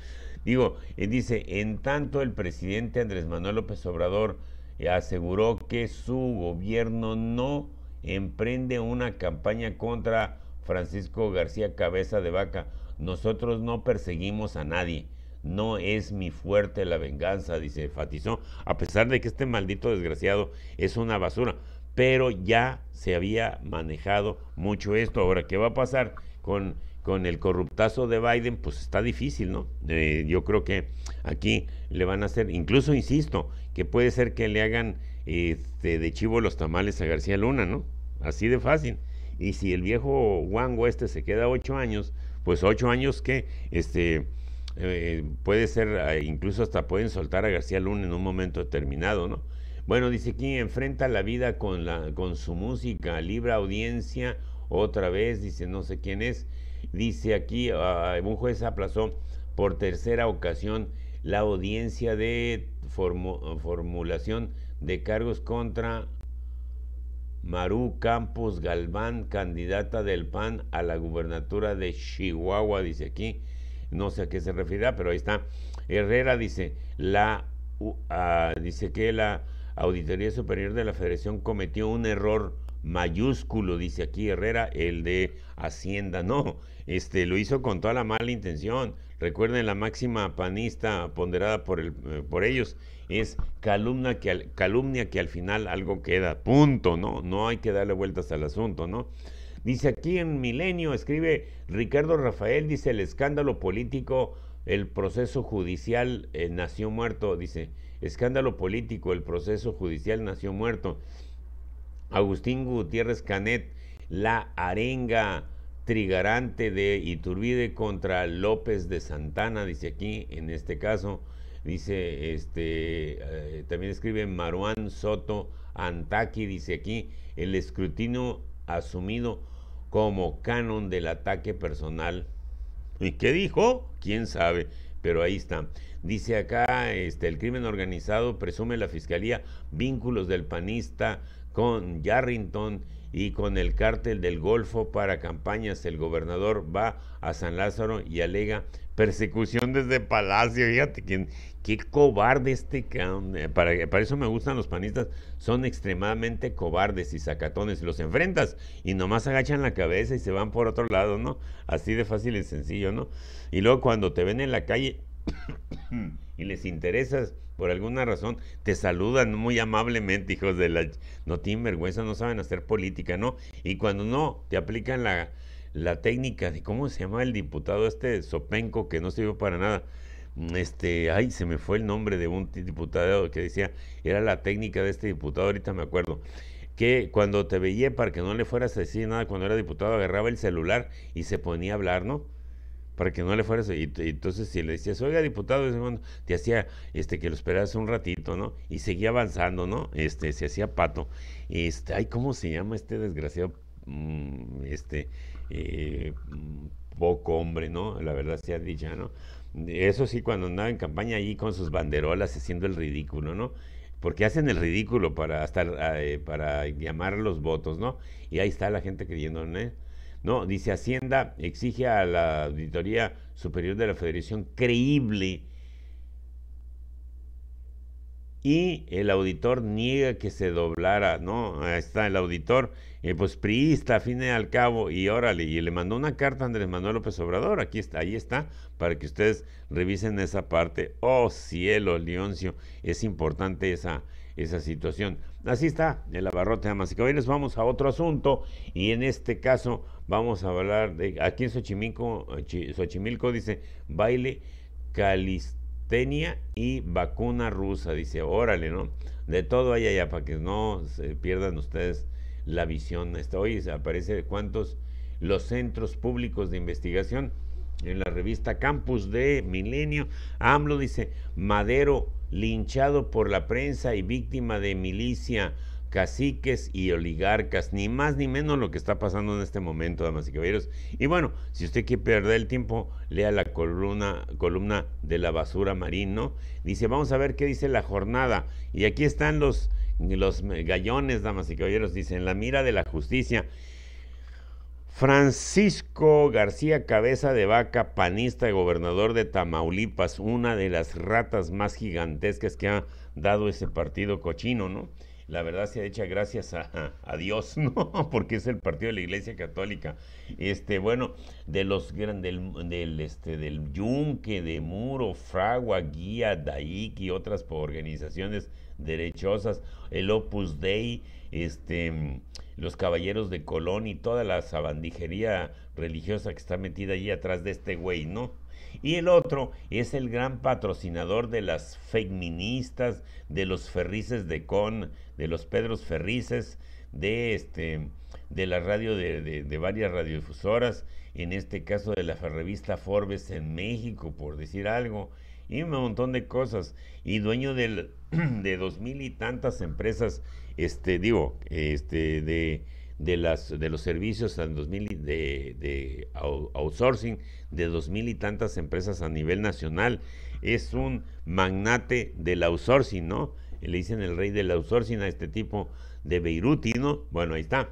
Digo, eh, dice, en tanto el presidente Andrés Manuel López Obrador eh, aseguró que su gobierno no emprende una campaña contra Francisco García Cabeza de Vaca. Nosotros no perseguimos a nadie no es mi fuerte la venganza, dice, fatizó, a pesar de que este maldito desgraciado es una basura, pero ya se había manejado mucho esto. Ahora, ¿qué va a pasar con, con el corruptazo de Biden? Pues está difícil, ¿no? Eh, yo creo que aquí le van a hacer, incluso insisto, que puede ser que le hagan este, de chivo los tamales a García Luna, ¿no? Así de fácil. Y si el viejo Juan este se queda ocho años, pues ocho años que, este, eh, puede ser, eh, incluso hasta pueden soltar a García Luna en un momento determinado, ¿no? Bueno, dice aquí, enfrenta la vida con, la, con su música, libra audiencia, otra vez, dice no sé quién es, dice aquí, ah, un juez aplazó por tercera ocasión la audiencia de formulación de cargos contra Maru Campos Galván, candidata del PAN a la gubernatura de Chihuahua, dice aquí no sé a qué se refiere, pero ahí está. Herrera dice, la, ah, dice que la Auditoría Superior de la Federación cometió un error mayúsculo, dice aquí Herrera, el de Hacienda. No, este lo hizo con toda la mala intención. Recuerden la máxima panista ponderada por, el, eh, por ellos es calumnia que, al, calumnia que al final algo queda, punto, ¿no? No hay que darle vueltas al asunto, ¿no? Dice aquí en Milenio, escribe Ricardo Rafael, dice el escándalo político, el proceso judicial eh, nació muerto, dice, escándalo político, el proceso judicial nació muerto. Agustín Gutiérrez Canet, la arenga trigarante de Iturbide contra López de Santana, dice aquí, en este caso, dice, este, eh, también escribe Maruán Soto Antaqui dice aquí, el escrutinio asumido como canon del ataque personal. ¿Y qué dijo? ¿Quién sabe? Pero ahí está. Dice acá, este, el crimen organizado presume la fiscalía vínculos del panista con Yarrington y con el cártel del Golfo para campañas. El gobernador va a San Lázaro y alega persecución desde Palacio. Fíjate, qué, qué cobarde este. Eh, para, para eso me gustan los panistas. Son extremadamente cobardes y sacatones. Los enfrentas y nomás agachan la cabeza y se van por otro lado, ¿no? Así de fácil y sencillo, ¿no? Y luego cuando te ven en la calle y les interesas por alguna razón, te saludan muy amablemente, hijos de la... No tienen vergüenza, no saben hacer política, ¿no? Y cuando no, te aplican la, la técnica de, ¿cómo se llama el diputado este Sopenco que no sirvió para nada? Mm, este, ay, se me fue el nombre de un diputado que decía, era la técnica de este diputado, ahorita me acuerdo que cuando te veía para que no le fueras a decir nada cuando era diputado, agarraba el celular y se ponía a hablar, ¿no? para que no le fuera eso, y entonces, si le decías, oiga, diputado, te hacía este, que lo esperas un ratito, ¿no? Y seguía avanzando, ¿no? Este, se hacía pato. Este, ay, ¿cómo se llama este desgraciado? Mm, este, eh, mm, poco hombre, ¿no? La verdad ha dicho ¿no? Eso sí, cuando andaba en campaña ahí con sus banderolas haciendo el ridículo, ¿no? Porque hacen el ridículo para, hasta, eh, para llamar los votos, ¿no? Y ahí está la gente creyendo en no, dice Hacienda exige a la Auditoría Superior de la Federación creíble y el auditor niega que se doblara, ¿no? Ahí está el auditor, eh, pues priista, fin y al cabo, y órale, y le mandó una carta a Andrés Manuel López Obrador, aquí está, ahí está, para que ustedes revisen esa parte. Oh cielo, Leoncio, es importante esa, esa situación. Así está el abarrote, damas y caballeros. Vamos a otro asunto y en este caso vamos a hablar de, aquí en Xochimilco, Xochimilco dice, baile calistenia y vacuna rusa. Dice, órale, ¿no? De todo hay allá para que no se pierdan ustedes la visión. Hasta este, hoy aparece cuántos los centros públicos de investigación en la revista Campus de Milenio, AMLO dice, Madero linchado por la prensa y víctima de milicia, caciques y oligarcas, ni más ni menos lo que está pasando en este momento, damas y caballeros. Y bueno, si usted quiere perder el tiempo, lea la columna, columna de la basura marino. Dice, vamos a ver qué dice la jornada. Y aquí están los, los gallones, damas y caballeros, dicen, la mira de la justicia Francisco García Cabeza de Vaca, panista y gobernador de Tamaulipas, una de las ratas más gigantescas que ha dado ese partido cochino, ¿no? La verdad se ha hecho gracias a, Dios, ¿no? Porque es el partido de la Iglesia Católica. Este, bueno, de los del, del, este, del Yunque, de Muro, Fragua, Guía, Daiki y otras organizaciones derechosas, el Opus Dei, este los caballeros de Colón y toda la sabandijería religiosa que está metida allí atrás de este güey, ¿no? Y el otro es el gran patrocinador de las feministas, de los ferrices de con, de los Pedros Ferrices, de este de la radio de, varias radiodifusoras, en este caso de la revista Forbes en México, por decir algo, y un montón de cosas, y dueño de dos mil y tantas empresas este, digo, este, de, de, las, de los servicios de, outsourcing de dos mil y tantas empresas a nivel nacional. Es un magnate del outsourcing, ¿no? Le dicen el rey del outsourcing a este tipo de Beirutino, ¿no? Bueno, ahí está.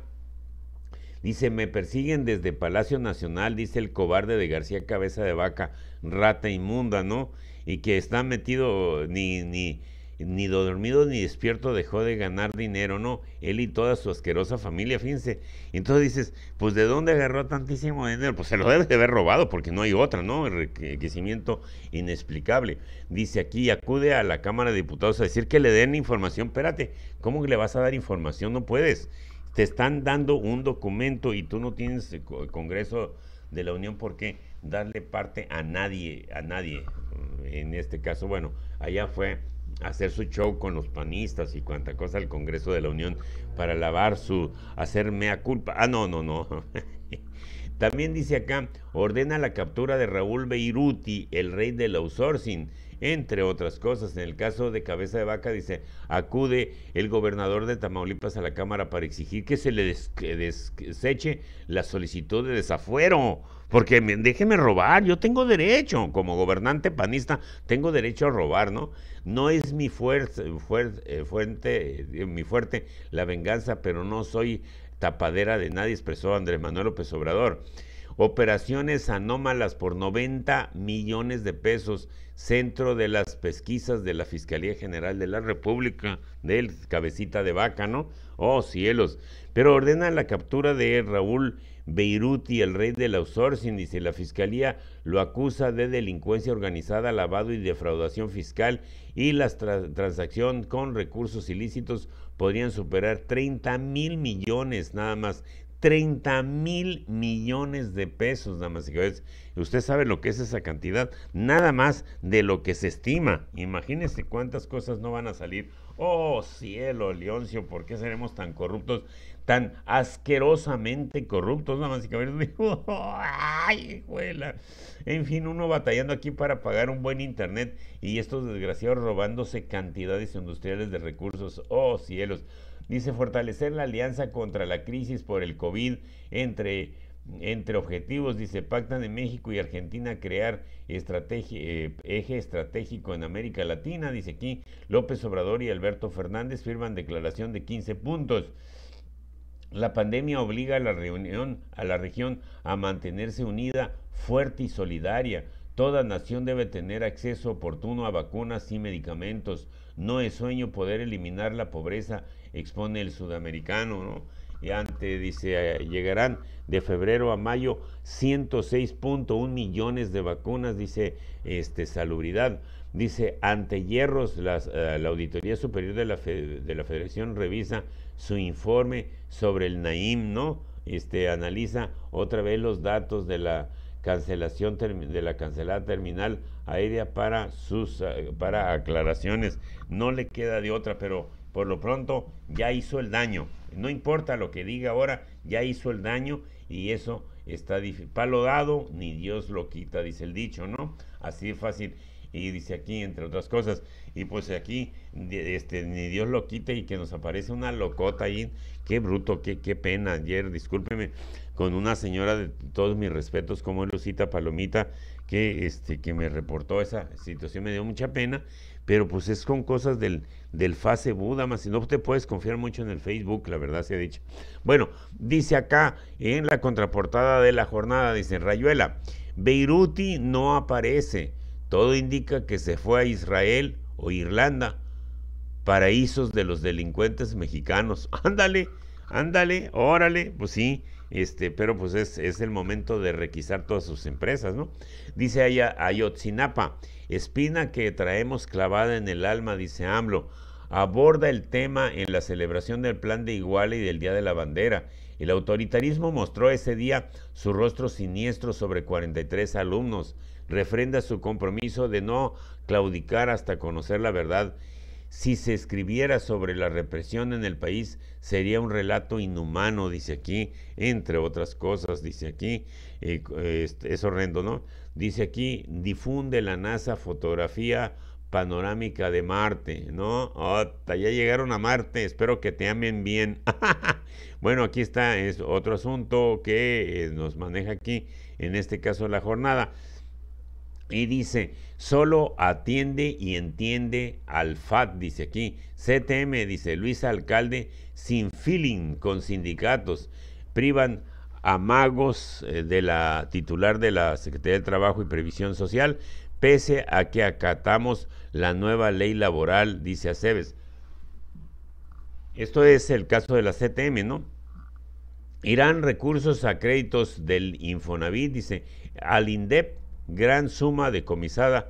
Dice, me persiguen desde Palacio Nacional, dice el cobarde de García Cabeza de Vaca, rata inmunda, ¿no? Y que está metido, ni, ni, ni dormido ni despierto dejó de ganar dinero, no, él y toda su asquerosa familia, fíjense. Entonces dices, pues ¿de dónde agarró tantísimo dinero? Pues se lo debe de haber robado porque no hay otra, ¿no? Enriquecimiento inexplicable. Dice aquí, acude a la Cámara de Diputados a decir que le den información, espérate, ¿cómo le vas a dar información? No puedes. Te están dando un documento y tú no tienes el Congreso de la Unión, ¿por qué darle parte a nadie, a nadie? En este caso, bueno, allá fue hacer su show con los panistas y cuanta cosa al Congreso de la Unión para lavar su, hacer mea culpa. Ah, no, no, no. También dice acá, ordena la captura de Raúl Beiruti, el rey del outsourcing, entre otras cosas. En el caso de Cabeza de Vaca, dice, acude el gobernador de Tamaulipas a la Cámara para exigir que se le deseche la solicitud de desafuero porque déjeme robar, yo tengo derecho, como gobernante panista, tengo derecho a robar, ¿no? No es mi fuerte, eh, eh, eh, mi fuerte la venganza, pero no soy tapadera de nadie, expresó Andrés Manuel López Obrador. Operaciones anómalas por 90 millones de pesos, centro de las pesquisas de la Fiscalía General de la República, del cabecita de vaca, ¿no? Oh cielos. Pero ordena la captura de Raúl Beiruti, el rey del outsourcing, dice la fiscalía lo acusa de delincuencia organizada, lavado y defraudación fiscal y las transacciones transacción con recursos ilícitos podrían superar 30 mil millones nada más 30 mil millones de pesos, damas y caballeros. Usted sabe lo que es esa cantidad, nada más de lo que se estima. Imagínese cuántas cosas no van a salir. Oh cielo, Leoncio, ¿por qué seremos tan corruptos, tan asquerosamente corruptos, damas y caballeros? ¡Ay, huela! En fin, uno batallando aquí para pagar un buen internet y estos desgraciados robándose cantidades industriales de recursos. Oh cielos. Dice fortalecer la alianza contra la crisis por el COVID entre, entre objetivos, dice, pactan en México y Argentina crear eh, eje estratégico en América Latina, dice aquí, López Obrador y Alberto Fernández firman declaración de 15 puntos. La pandemia obliga a la reunión, a la región, a mantenerse unida, fuerte y solidaria. Toda nación debe tener acceso oportuno a vacunas y medicamentos. No es sueño poder eliminar la pobreza expone el sudamericano, ¿no? Y antes dice, eh, llegarán de febrero a mayo 106.1 millones de vacunas, dice este, Salubridad. Dice, ante hierros, eh, la Auditoría Superior de la, de la, Federación revisa su informe sobre el Naim, ¿no? Este, analiza otra vez los datos de la cancelación de la cancelada terminal aérea para sus eh, para aclaraciones no le queda de otra pero por lo pronto ya hizo el daño. No importa lo que diga ahora, ya hizo el daño y eso está difícil. Palo dado, ni Dios lo quita, dice el dicho, ¿no? Así de fácil. Y dice aquí, entre otras cosas, y pues aquí, este, ni Dios lo quita y que nos aparece una locota ahí. Qué bruto, qué, qué pena. Ayer, discúlpeme, con una señora de todos mis respetos, como Lucita Palomita, que, este, que me reportó esa situación, me dio mucha pena, pero pues es con cosas del, del Fase Budama. Si no te puedes confiar mucho en el Facebook, la verdad se ha dicho. Bueno, dice acá en la contraportada de la jornada, dice Rayuela, Beiruti no aparece. Todo indica que se fue a Israel o Irlanda, paraísos de los delincuentes mexicanos. Ándale, ándale, órale, pues sí. Este, pero pues es, es el momento de requisar todas sus empresas, ¿no? Dice allá Ayotzinapa, espina que traemos clavada en el alma, dice AMLO, aborda el tema en la celebración del Plan de Iguala y del Día de la Bandera. El autoritarismo mostró ese día su rostro siniestro sobre 43 alumnos. Refrenda su compromiso de no claudicar hasta conocer la verdad. Si se escribiera sobre la represión en el país, sería un relato inhumano, dice aquí, entre otras cosas, dice aquí. Eh, este, es horrendo, ¿no? Dice aquí, difunde la NASA fotografía panorámica de Marte, ¿no? ya llegaron a Marte, espero que te amen bien. bueno, aquí está, es otro asunto que eh, nos maneja aquí, en este caso la jornada. Y dice, solo atiende y entiende al FAT, dice aquí. CTM, dice Luis Alcalde, sin feeling con sindicatos. Privan amagos eh, de la titular de la Secretaría de Trabajo y Previsión Social, pese a que acatamos la nueva ley laboral, dice Aceves. Esto es el caso de la CTM, ¿no? Irán recursos a créditos del Infonavit, dice, al INDEP, gran suma decomisada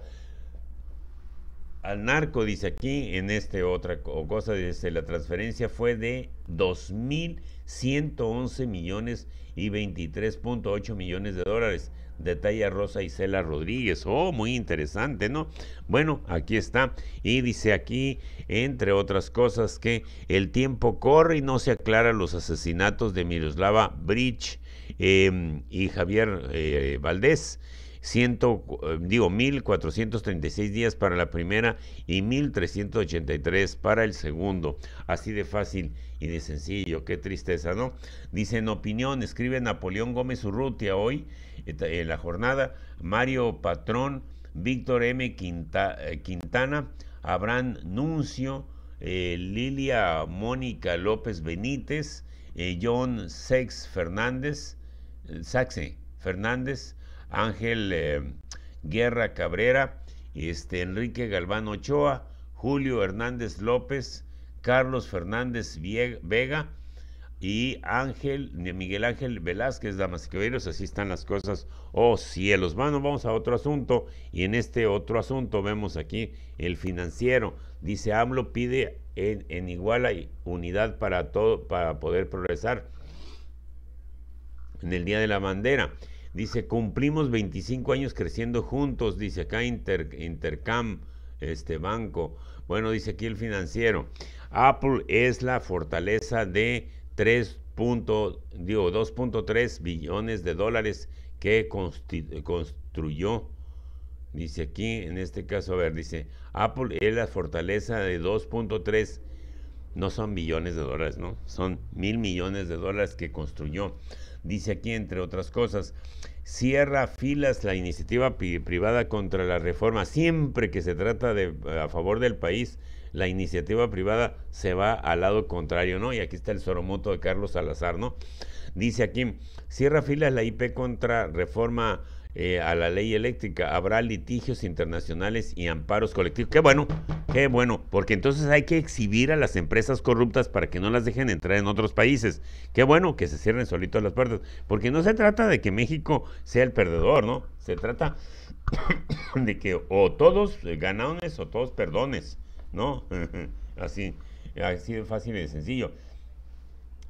al narco, dice aquí, en este otra cosa, dice, la transferencia fue de 2.111 millones y 23.8 millones de dólares. Detalla Rosa Isela Rodríguez. Oh, muy interesante, ¿no? Bueno, aquí está. Y dice aquí, entre otras cosas, que el tiempo corre y no se aclaran los asesinatos de Miroslava Bridge em, y Javier eh, Valdés ciento, eh, digo, 1.436 días para la primera y 1.383 para el segundo. Así de fácil y de sencillo. Qué tristeza, ¿no? Dice en opinión, escribe Napoleón Gómez Urrutia hoy en la jornada, Mario Patrón, Víctor M. Eh, Quintana, Abraham Nuncio, eh, Lilia Mónica López Benítez, John Sex Fernández, Saxe Fernández, Ángel eh, Guerra Cabrera, este, Enrique Galván Ochoa, Julio Hernández López, Carlos Fernández Vega y Ángel, Miguel Ángel Velázquez, damas y así están las cosas. Oh cielos, bueno, vamos a otro asunto y en este otro asunto vemos aquí el financiero. Dice AMLO pide en, igual unidad para todo, para poder progresar en el Día de la Bandera. Dice, cumplimos 25 años creciendo juntos, dice acá Inter, Intercam, este banco. Bueno, dice aquí el financiero. Apple es la fortaleza de 3. 2.3 billones de dólares que construyó. Dice aquí, en este caso, a ver, dice, Apple es la fortaleza de 2.3, no son billones de dólares, ¿no? Son mil millones de dólares que construyó Dice aquí, entre otras cosas, cierra filas la iniciativa privada contra la reforma. Siempre que se trata de a favor del país, la iniciativa privada se va al lado contrario, ¿no? Y aquí está el soromoto de Carlos Salazar, ¿no? Dice aquí, cierra filas la IP contra reforma eh, a la ley eléctrica. Habrá litigios internacionales y amparos colectivos. Qué bueno, qué bueno, porque entonces hay que exhibir a las empresas corruptas para que no las dejen entrar en otros países. Qué bueno que se cierren solitos las puertas, porque no se trata de que México sea el perdedor, ¿no? Se trata de que o todos ganones o todos perdones, ¿no? así, así de fácil y sencillo.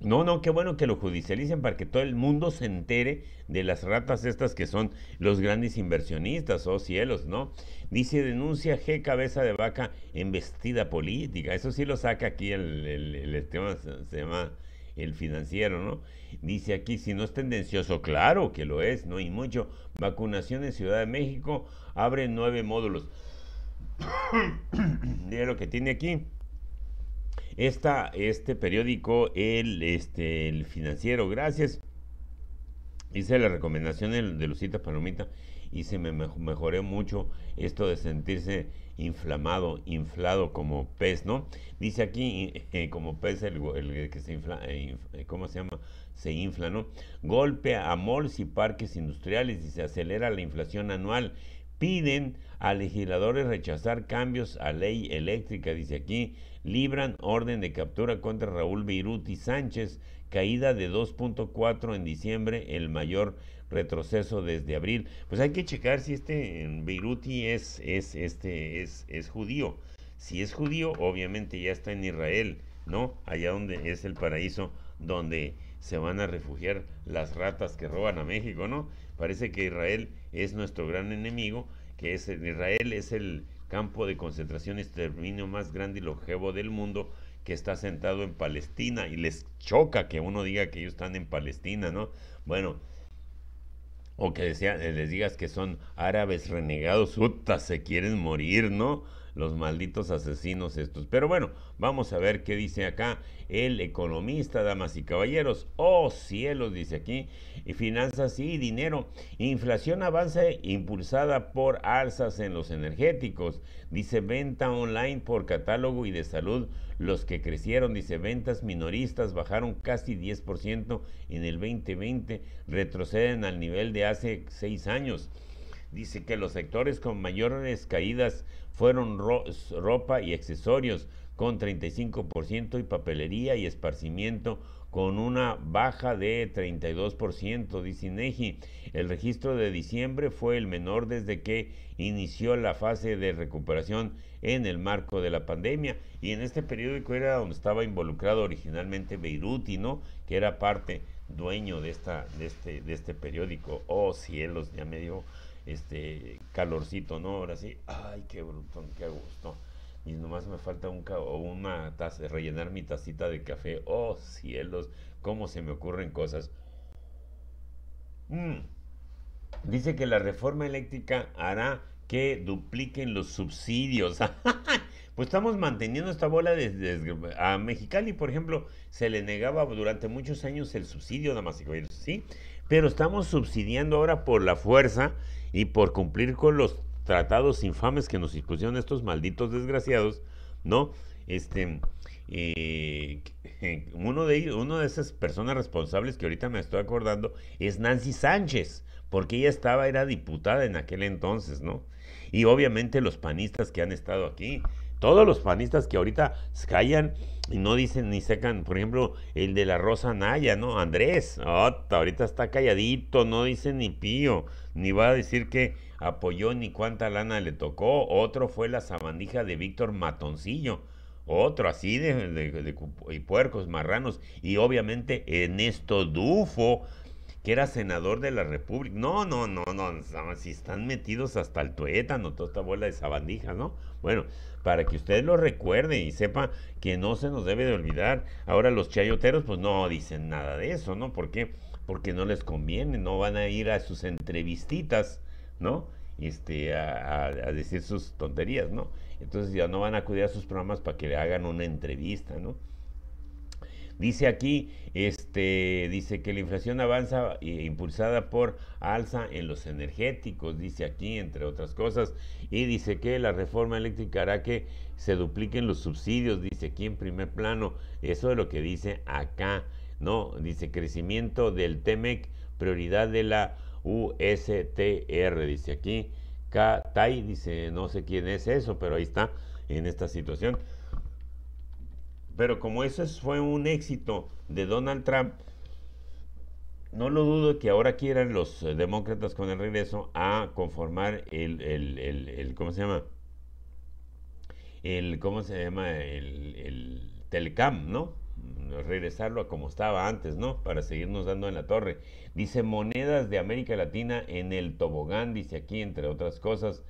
No, no, qué bueno que lo judicialicen para que todo el mundo se entere de las ratas estas que son los grandes inversionistas, o oh cielos, ¿no? Dice denuncia G cabeza de vaca embestida política. Eso sí lo saca aquí el, el tema, se llama el financiero, ¿no? Dice aquí, si no es tendencioso, claro que lo es, ¿no? Y mucho. Vacunación en Ciudad de México abre nueve módulos. Mira lo que tiene aquí. Esta, este periódico, el, este, el financiero, gracias. Hice la recomendación de, Lucita Palomita y se me mejoró mucho esto de sentirse inflamado, inflado como pez, ¿no? Dice aquí eh, eh, como pez el, que se infla, eh, ¿cómo se llama? Se infla, ¿no? Golpe a malls y parques industriales y se acelera la inflación anual. Piden a legisladores rechazar cambios a ley eléctrica, dice aquí libran orden de captura contra Raúl Beiruti Sánchez, caída de 2.4 en diciembre, el mayor retroceso desde abril. Pues hay que checar si este Beiruti mm, es, es, este, es, es judío. Si es judío, obviamente ya está en Israel, ¿no? Allá donde es el paraíso, donde se van a refugiar las ratas que roban a México, ¿no? Parece que Israel es nuestro gran enemigo, que es Israel es el campo de concentración y exterminio más grande y longevo del mundo que está sentado en Palestina y les choca que uno diga que ellos están en Palestina, ¿no? Bueno, o que eh, les digas que son árabes renegados, puta, se quieren morir, ¿no? los malditos asesinos estos. Pero bueno, vamos a ver qué dice acá el economista, damas y caballeros. Oh cielos, dice aquí, y finanzas y dinero. Inflación avanza impulsada por alzas en los energéticos. Dice venta online por catálogo y de salud. Los que crecieron, dice ventas minoristas, bajaron casi 10% en el 2020, retroceden al nivel de hace seis años. Dice que los sectores con mayores caídas fueron ropa y accesorios con 35% y papelería y esparcimiento con una baja de 32%, dice INEGI. El registro de diciembre fue el menor desde que inició la fase de recuperación en el marco de la pandemia y en este periódico era donde estaba involucrado originalmente beirutino ¿no? Que era parte dueño de esta de este de este periódico. Oh cielos, ya me dio este calorcito, ¿no? Ahora sí, ay, qué brutón, qué gusto. Y nomás me falta un una taza, rellenar mi tacita de café. Oh, cielos, cómo se me ocurren cosas. Mm. Dice que la reforma eléctrica hará que dupliquen los subsidios. pues estamos manteniendo esta bola desde, a Mexicali, por ejemplo, se le negaba durante muchos años el subsidio, nada más. ¿sí? Pero estamos subsidiando ahora por la fuerza y por cumplir con los tratados infames que nos impusieron estos malditos desgraciados, ¿no? Este, eh, uno, de uno de esas personas responsables que ahorita me estoy acordando es Nancy Sánchez, porque ella estaba, era diputada en aquel entonces, ¿no? Y obviamente los panistas que han estado aquí, todos los panistas que ahorita callan y no dicen ni sacan, por ejemplo, el de la Rosa Naya, ¿no? Andrés, ahorita está calladito, no dice ni pío, ni va a decir que apoyó ni cuánta lana le tocó. Otro fue la sabandija de Víctor Matoncillo, otro así de, puercos, marranos. Y obviamente esto Dufo que era senador de la República. No, no, no, no, si están metidos hasta el tuétano, toda esta bola de sabandijas, ¿no? Bueno, para que ustedes lo recuerden y sepa que no se nos debe de olvidar. Ahora los chayoteros, pues no dicen nada de eso, ¿no? ¿Por qué? Porque no les conviene, no van a ir a sus entrevistitas, ¿no? Este, a decir sus tonterías, ¿no? Entonces ya no van a acudir a sus programas para que le hagan una entrevista, ¿no? Dice aquí, este, dice que la inflación avanza eh, impulsada por alza en los energéticos, dice aquí, entre otras cosas, y dice que la reforma eléctrica hará que se dupliquen los subsidios, dice aquí en primer plano, eso es lo que dice acá, ¿no? Dice crecimiento del TEMEC, prioridad de la USTR, dice aquí, Katay, dice, no sé quién es eso, pero ahí está en esta situación. Pero como eso fue un éxito de Donald Trump, no lo dudo que ahora quieran los eh, demócratas con el regreso a conformar el, el, ¿cómo se llama? El, ¿cómo se llama? El, el ¿no? Regresarlo a como estaba antes, ¿no? Para seguirnos dando en la torre. Dice monedas de América Latina en el tobogán, dice aquí, entre otras cosas,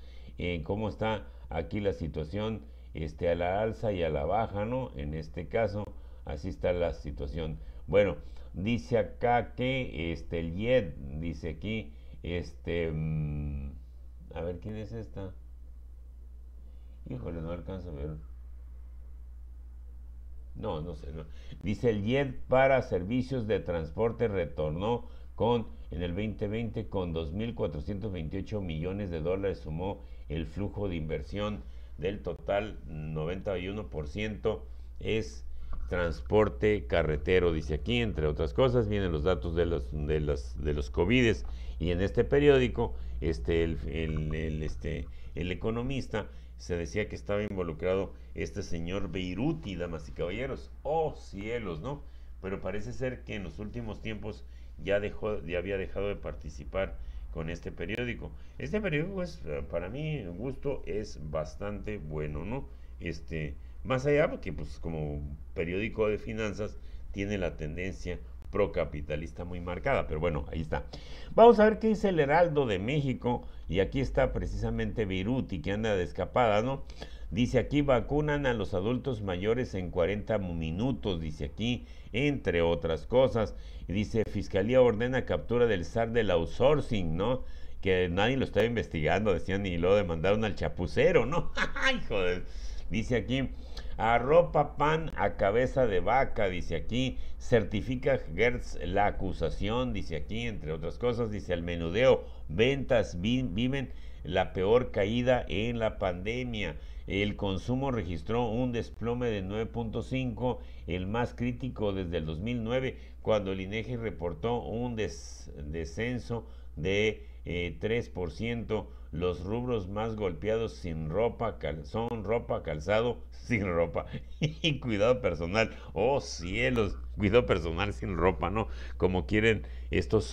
cómo está aquí la situación este, a la alza y a la baja, ¿no? En este caso, así está la situación. Bueno, dice acá que este, el YED, dice aquí, este, mm, a ver, ¿quién es esta? Híjole, no alcanzo a ver. No, no sé. No. Dice el YED para servicios de transporte retornó con en el 2020 con 2.428 millones de dólares sumó el flujo de inversión del total 91% es transporte carretero, dice aquí, entre otras cosas, vienen los datos de los, de de los COVID y en este periódico, este, el, este, el economista se decía que estaba involucrado este señor Beiruti, damas y caballeros, oh cielos, ¿no? Pero parece ser que en los últimos tiempos ya, dejó, ya había dejado de participar con este periódico. Este periódico es, pues, eh, para mí, gusto, es bastante bueno, ¿no? Este, más allá, porque pues como periódico de finanzas tiene la tendencia procapitalista muy marcada, pero bueno, ahí está. Vamos a ver qué dice el Heraldo de México, y aquí está precisamente Viruti, que anda de escapada, ¿no? Dice aquí, vacunan a los adultos mayores en 40 minutos, dice aquí, entre otras cosas. dice, Fiscalía ordena captura del SAR del outsourcing, ¿no? Que nadie lo estaba investigando, decían, y lo demandaron al chapucero, ¿no? Hijo de... Dice aquí, arropa pan a cabeza de vaca, dice aquí, certifica Gertz la acusación, dice aquí, entre otras cosas, dice al menudeo, ventas viven la peor caída en la pandemia. El consumo registró un desplome de 9.5, el más crítico desde el 2009, cuando el INEGI e reportó un descenso de 3%. Eh, Los rubros más golpeados sin ropa, calzón, ropa, calzado, sin ropa y cuidado personal. Oh cielos, cuidado personal sin ropa, ¿no? Como quieren estos,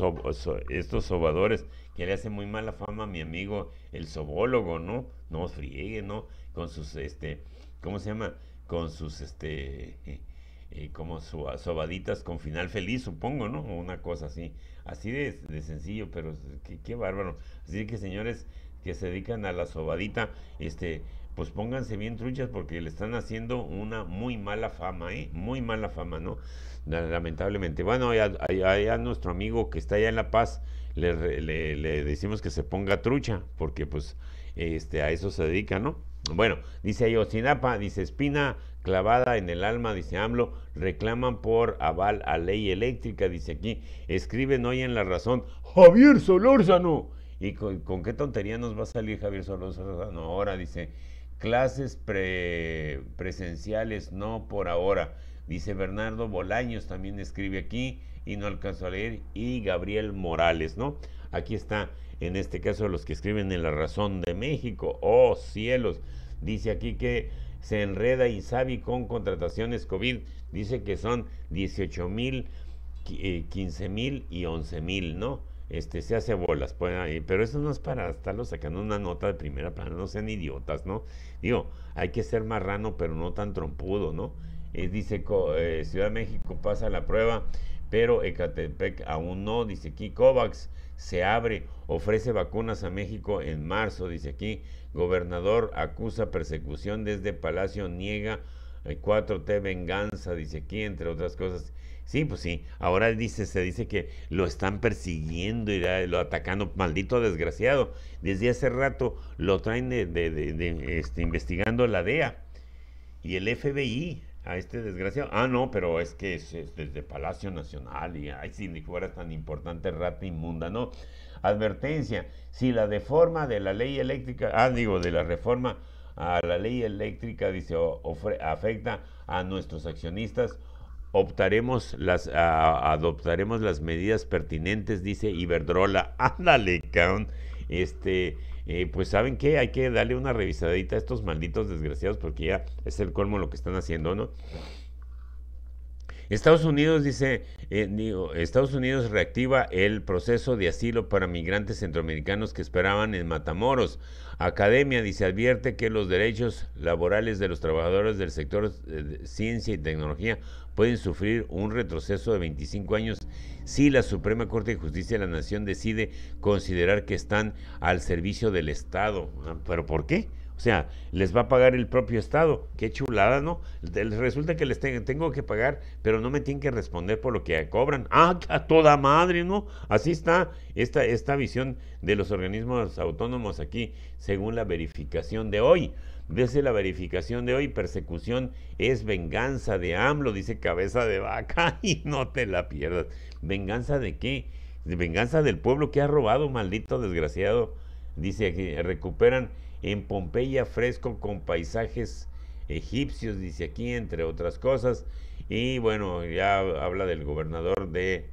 estos sobadores que le hace muy mala fama a mi amigo el sobólogo, ¿no? No friegue, ¿no? con sus, este, ¿cómo se llama? Con sus, este, eh, eh, como su, sobaditas con final feliz, supongo, ¿no? Una cosa así, así de, de sencillo, pero qué, bárbaro. Así que señores que se dedican a la sobadita, este, pues pónganse bien truchas porque le están haciendo una muy mala fama, ¿eh? Muy mala fama, ¿no? Lamentablemente. Bueno, allá, a nuestro amigo que está allá en La Paz, le, le decimos que se ponga trucha, porque pues este, a eso se dedica, ¿no? Bueno, dice Ayotzinapa, dice Espina, clavada en el alma, dice AMLO, reclaman por aval a ley eléctrica, dice aquí, escriben hoy en La Razón, Javier Solórzano. ¿Y con, qué tontería nos va a salir Javier Solórzano ahora? Dice, clases presenciales, no por ahora. Dice Bernardo Bolaños, también escribe aquí, y no alcanzó a leer, y Gabriel Morales, ¿no? Aquí está, en este caso, los que escriben en La Razón de México. ¡Oh, cielos! Dice aquí que se enreda Insabi con contrataciones COVID. Dice que son 18 mil, 15 eh, mil y 11 mil, ¿no? Este, se hace bolas, pues, pero eso no es para estarlo sacando una nota de primera plana, no sean idiotas, ¿no? Digo, hay que ser más marrano, pero no tan trompudo, ¿no? Eh, dice eh, Ciudad de México pasa la prueba, pero Ecatepec aún no, dice aquí, COVAX se abre, ofrece vacunas a México en marzo, dice aquí, Gobernador acusa persecución desde Palacio, niega el eh, 4T venganza, dice aquí, entre otras cosas. Sí, pues sí, ahora dice, se dice que lo están persiguiendo y lo atacando, maldito desgraciado. Desde hace rato lo traen de, de este, investigando la DEA y el FBI a este desgraciado. Ah, no, pero es que es, desde Palacio Nacional y hay si fuera tan importante rata inmunda, no. Advertencia, si la deforma de la ley eléctrica, ah, digo, de la reforma a la ley eléctrica, dice, afecta a nuestros accionistas, optaremos las, adoptaremos las medidas pertinentes, dice Iberdrola. Ándale, cabrón este, eh, pues saben qué, hay que darle una revisadita a estos malditos desgraciados porque ya es el colmo lo que están haciendo, ¿no? Estados Unidos dice, eh, Estados Unidos reactiva el proceso de asilo para migrantes centroamericanos que esperaban en Matamoros. Academia dice advierte que los derechos laborales de los trabajadores del sector eh, de ciencia y tecnología pueden sufrir un retroceso de 25 años si la Suprema Corte de Justicia de la Nación decide considerar que están al servicio del Estado. Ah, ¿Pero por qué? O sea, les va a pagar el propio Estado. Qué chulada, ¿no? Resulta que les tengo que pagar, pero no me tienen que responder por lo que cobran. Ah, a toda madre, ¿no? Así está esta, esta visión de los organismos autónomos aquí, según la verificación de hoy. Desde la verificación de hoy, persecución es venganza de AMLO, dice cabeza de vaca, y no te la pierdas. ¿Venganza de qué? venganza del pueblo que ha robado, maldito desgraciado. Dice aquí, recuperan en Pompeya fresco con paisajes egipcios, dice aquí, entre otras cosas. Y bueno, ya habla del gobernador de,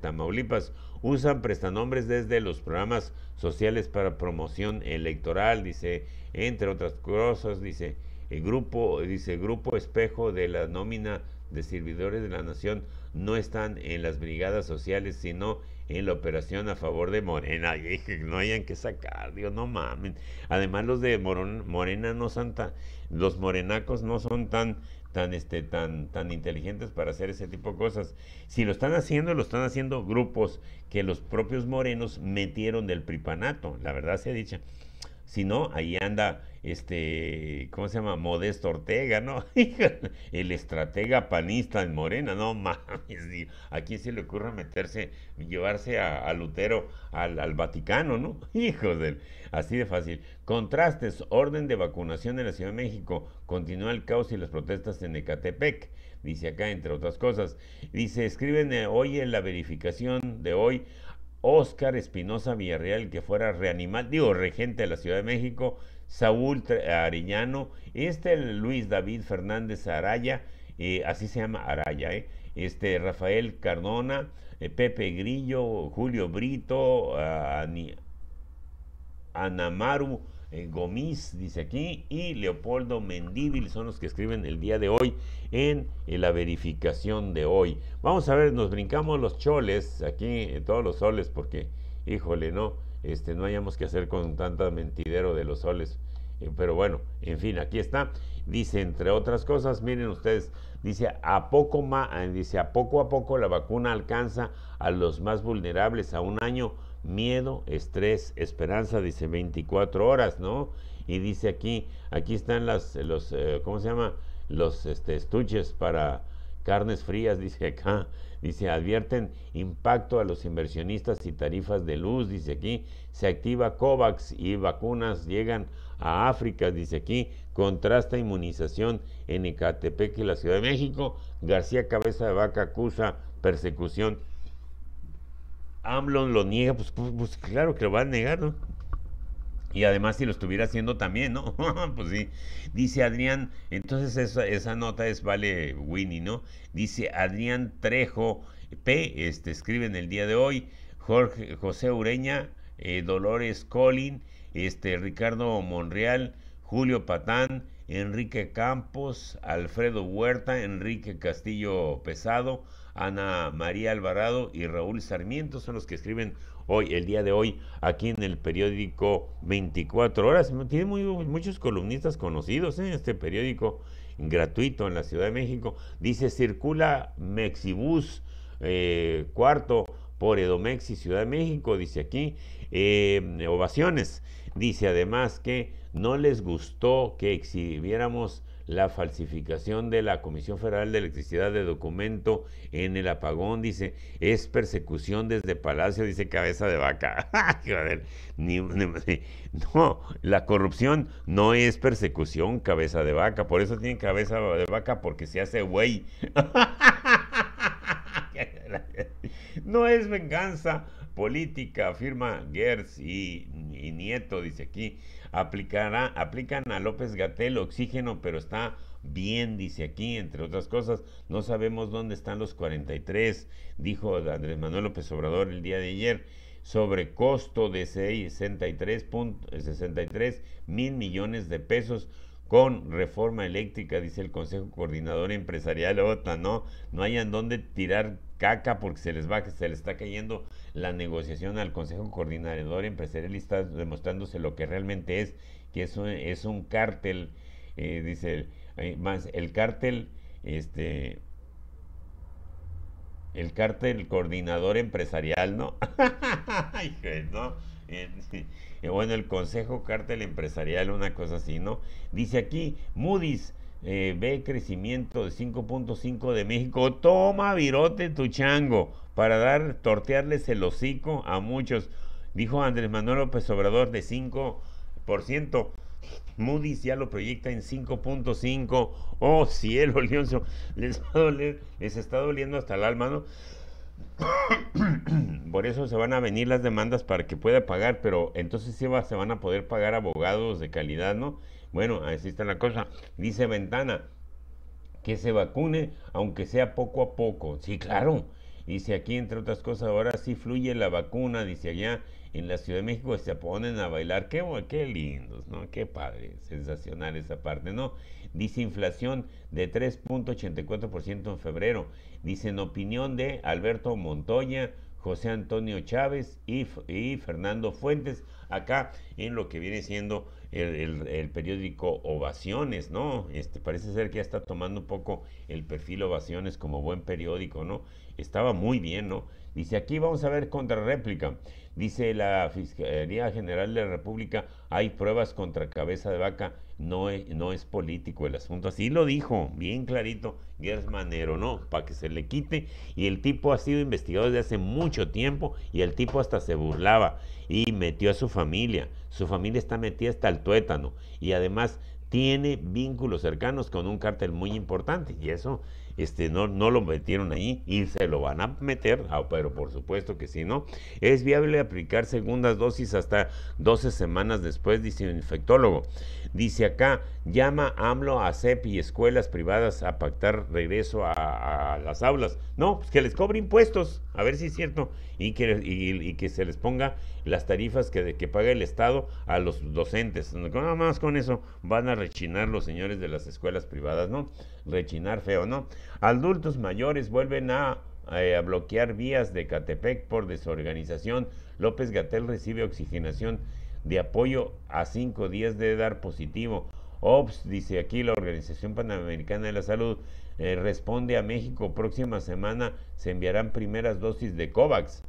Tamaulipas. Usan prestanombres desde los programas sociales para promoción electoral, dice, entre otras cosas, dice, el grupo, dice, grupo espejo de la nómina de servidores de la nación no están en las brigadas sociales, sino en la operación a favor de Morena. Y no hayan que sacar, Dios, no mamen. Además, los de Morena no son tan, los morenacos no son tan, tan, este, tan, tan inteligentes para hacer ese tipo de cosas. Si lo están haciendo, lo están haciendo grupos que los propios morenos metieron del pripanato, la verdad se ha dicho. Si no, ahí anda este, ¿cómo se llama? Modesto Ortega, ¿no? el estratega panista en Morena, no mames, aquí se le ocurre meterse, llevarse a, Lutero al, Vaticano, ¿no? Hijos de así de fácil. Contrastes, orden de vacunación en la Ciudad de México, continúa el caos y las protestas en Ecatepec. Dice acá, entre otras cosas. Dice, escriben eh, hoy en la verificación de hoy Oscar Espinosa Villarreal, que fuera reanimado, digo, regente de la Ciudad de México, Saúl Ariñano, este Luis David Fernández Araya, eh, así se llama Araya, eh, este Rafael Cardona, eh, Pepe Grillo, Julio Brito, ah, Anamaru, eh, Gomiz dice aquí, y Leopoldo Mendíbil son los que escriben el día de hoy en eh, la verificación de hoy. Vamos a ver, nos brincamos los choles, aquí eh, todos los soles, porque, híjole, no, este, no hayamos que hacer con tanta mentidero de los soles. pero bueno, en fin, aquí está. Dice, entre otras cosas, miren ustedes, dice, a poco, más dice, a poco a poco la vacuna alcanza a los más vulnerables a un año miedo, estrés, esperanza, dice 24 horas, ¿no? Y dice aquí, aquí están las, los, eh, ¿cómo se llama? Los este, estuches para carnes frías, dice acá. Dice, advierten impacto a los inversionistas y tarifas de luz, dice aquí. Se activa COVAX y vacunas llegan a África, dice aquí. Contrasta inmunización en Ecatepec y la Ciudad de México. García Cabeza de Vaca acusa persecución AMLON lo niega, pues, pues, pues, claro que lo va a negar, ¿no? Y además si lo estuviera haciendo también, ¿no? pues sí. Dice Adrián, entonces esa, nota es Vale Winnie, ¿no? Dice Adrián Trejo P, este, escribe en el día de hoy, Jorge, José Ureña, eh, Dolores Colin, este, Ricardo Monreal, Julio Patán, Enrique Campos, Alfredo Huerta, Enrique Castillo Pesado, Ana María Alvarado y Raúl Sarmiento son los que escriben hoy, el día de hoy, aquí en el periódico 24 Horas. Tiene muchos columnistas conocidos en ¿eh? este periódico gratuito en la Ciudad de México. Dice, circula Mexibus eh, cuarto por Edomex Ciudad de México, dice aquí, eh, ovaciones. Dice además que no les gustó que exhibiéramos la falsificación de la Comisión Federal de Electricidad de documento en el apagón, dice, es persecución desde Palacio, dice cabeza de vaca. no, la corrupción no es persecución, cabeza de vaca, por eso tiene cabeza de vaca porque se hace güey. no es venganza política, afirma Gers y Nieto, dice aquí. Aplicará, aplican a López Gatel oxígeno, pero está bien, dice aquí, entre otras cosas, no sabemos dónde están los 43, dijo Andrés Manuel López Obrador el día de ayer, sobre costo de 63, mil millones de pesos con reforma eléctrica, dice el Consejo Coordinador Empresarial OTAN, ¿no? No hayan dónde tirar caca porque se les va, se les está cayendo la negociación al Consejo Coordinador Empresarial está demostrándose lo que realmente es, que es un, es un cártel, eh, dice, eh, más el cártel, este, el cártel coordinador empresarial, ¿no? Eh, bueno, el Consejo Cártel Empresarial, una cosa así, ¿no? Dice aquí, Moody's ve crecimiento de 5.5 de México. Toma, virote tu chango para dar, tortearles el hocico a muchos, dijo Andrés Manuel López Obrador de 5%. Moody's ya lo proyecta en 5.5. Oh, cielo, Leonzo. Les, les está doliendo hasta el alma, ¿no? Por eso se van a venir las demandas para que pueda pagar, pero entonces se van a poder pagar abogados de calidad, ¿no? Bueno, así está la cosa. Dice Ventana, que se vacune, aunque sea poco a poco. Sí, claro. Dice aquí, entre otras cosas, ahora sí fluye la vacuna, dice allá en la Ciudad de México se ponen a bailar. Qué, qué lindos, ¿no? Qué padre, sensacional esa parte, ¿no? Dice inflación de 3.84% en febrero. Dice en opinión de Alberto Montoya, José Antonio Chávez y, Fernando Fuentes, acá en lo que viene siendo el, el, periódico Ovaciones, ¿no? Este, parece ser que ya está tomando un poco el perfil Ovaciones como buen periódico, ¿no? estaba muy bien, ¿no? Dice, aquí vamos a ver contrarréplica. Dice la Fiscalía General de la República, hay pruebas contra cabeza de vaca, no es, no es político el asunto. Así lo dijo, bien clarito, es Manero, ¿no? Para que se le quite. Y el tipo ha sido investigado desde hace mucho tiempo y el tipo hasta se burlaba y metió a su familia. Su familia está metida hasta el tuétano y además tiene vínculos cercanos con un cártel muy importante. Y eso este, no, no lo metieron ahí y se lo van a meter, ah, pero por supuesto que sí, ¿no? Es viable aplicar segundas dosis hasta 12 semanas después, dice un infectólogo. Dice acá, llama AMLO a e y escuelas privadas a pactar regreso a, las aulas. No, pues que les cobre impuestos, a ver si es cierto, y que, y, que se les ponga las tarifas que, que paga el Estado a los docentes. Nada más con eso van a rechinar los señores de las escuelas privadas, ¿no? Rechinar feo, ¿no? Adultos mayores vuelven a eh, a bloquear vías de Catepec por desorganización. López Gatel recibe oxigenación de apoyo a cinco días de dar positivo. OPS, dice aquí la Organización Panamericana de la Salud, eh, responde a México, próxima semana se enviarán primeras dosis de COVAX.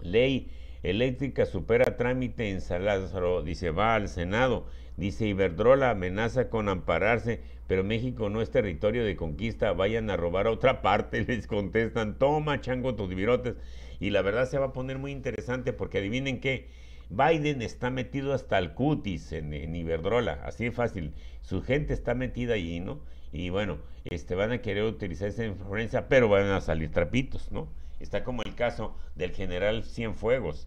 Ley eléctrica supera trámite en Salazar, dice, va al Senado. Dice Iberdrola amenaza con ampararse, pero México no es territorio de conquista, vayan a robar a otra parte, les contestan, toma chango tus virotes. Y la verdad se va a poner muy interesante porque adivinen qué, Biden está metido hasta el cutis en, Iberdrola, así de fácil. Su gente está metida allí, ¿no? Y bueno, este, van a querer utilizar esa influencia, pero van a salir trapitos, ¿no? Está como el caso del general Cienfuegos.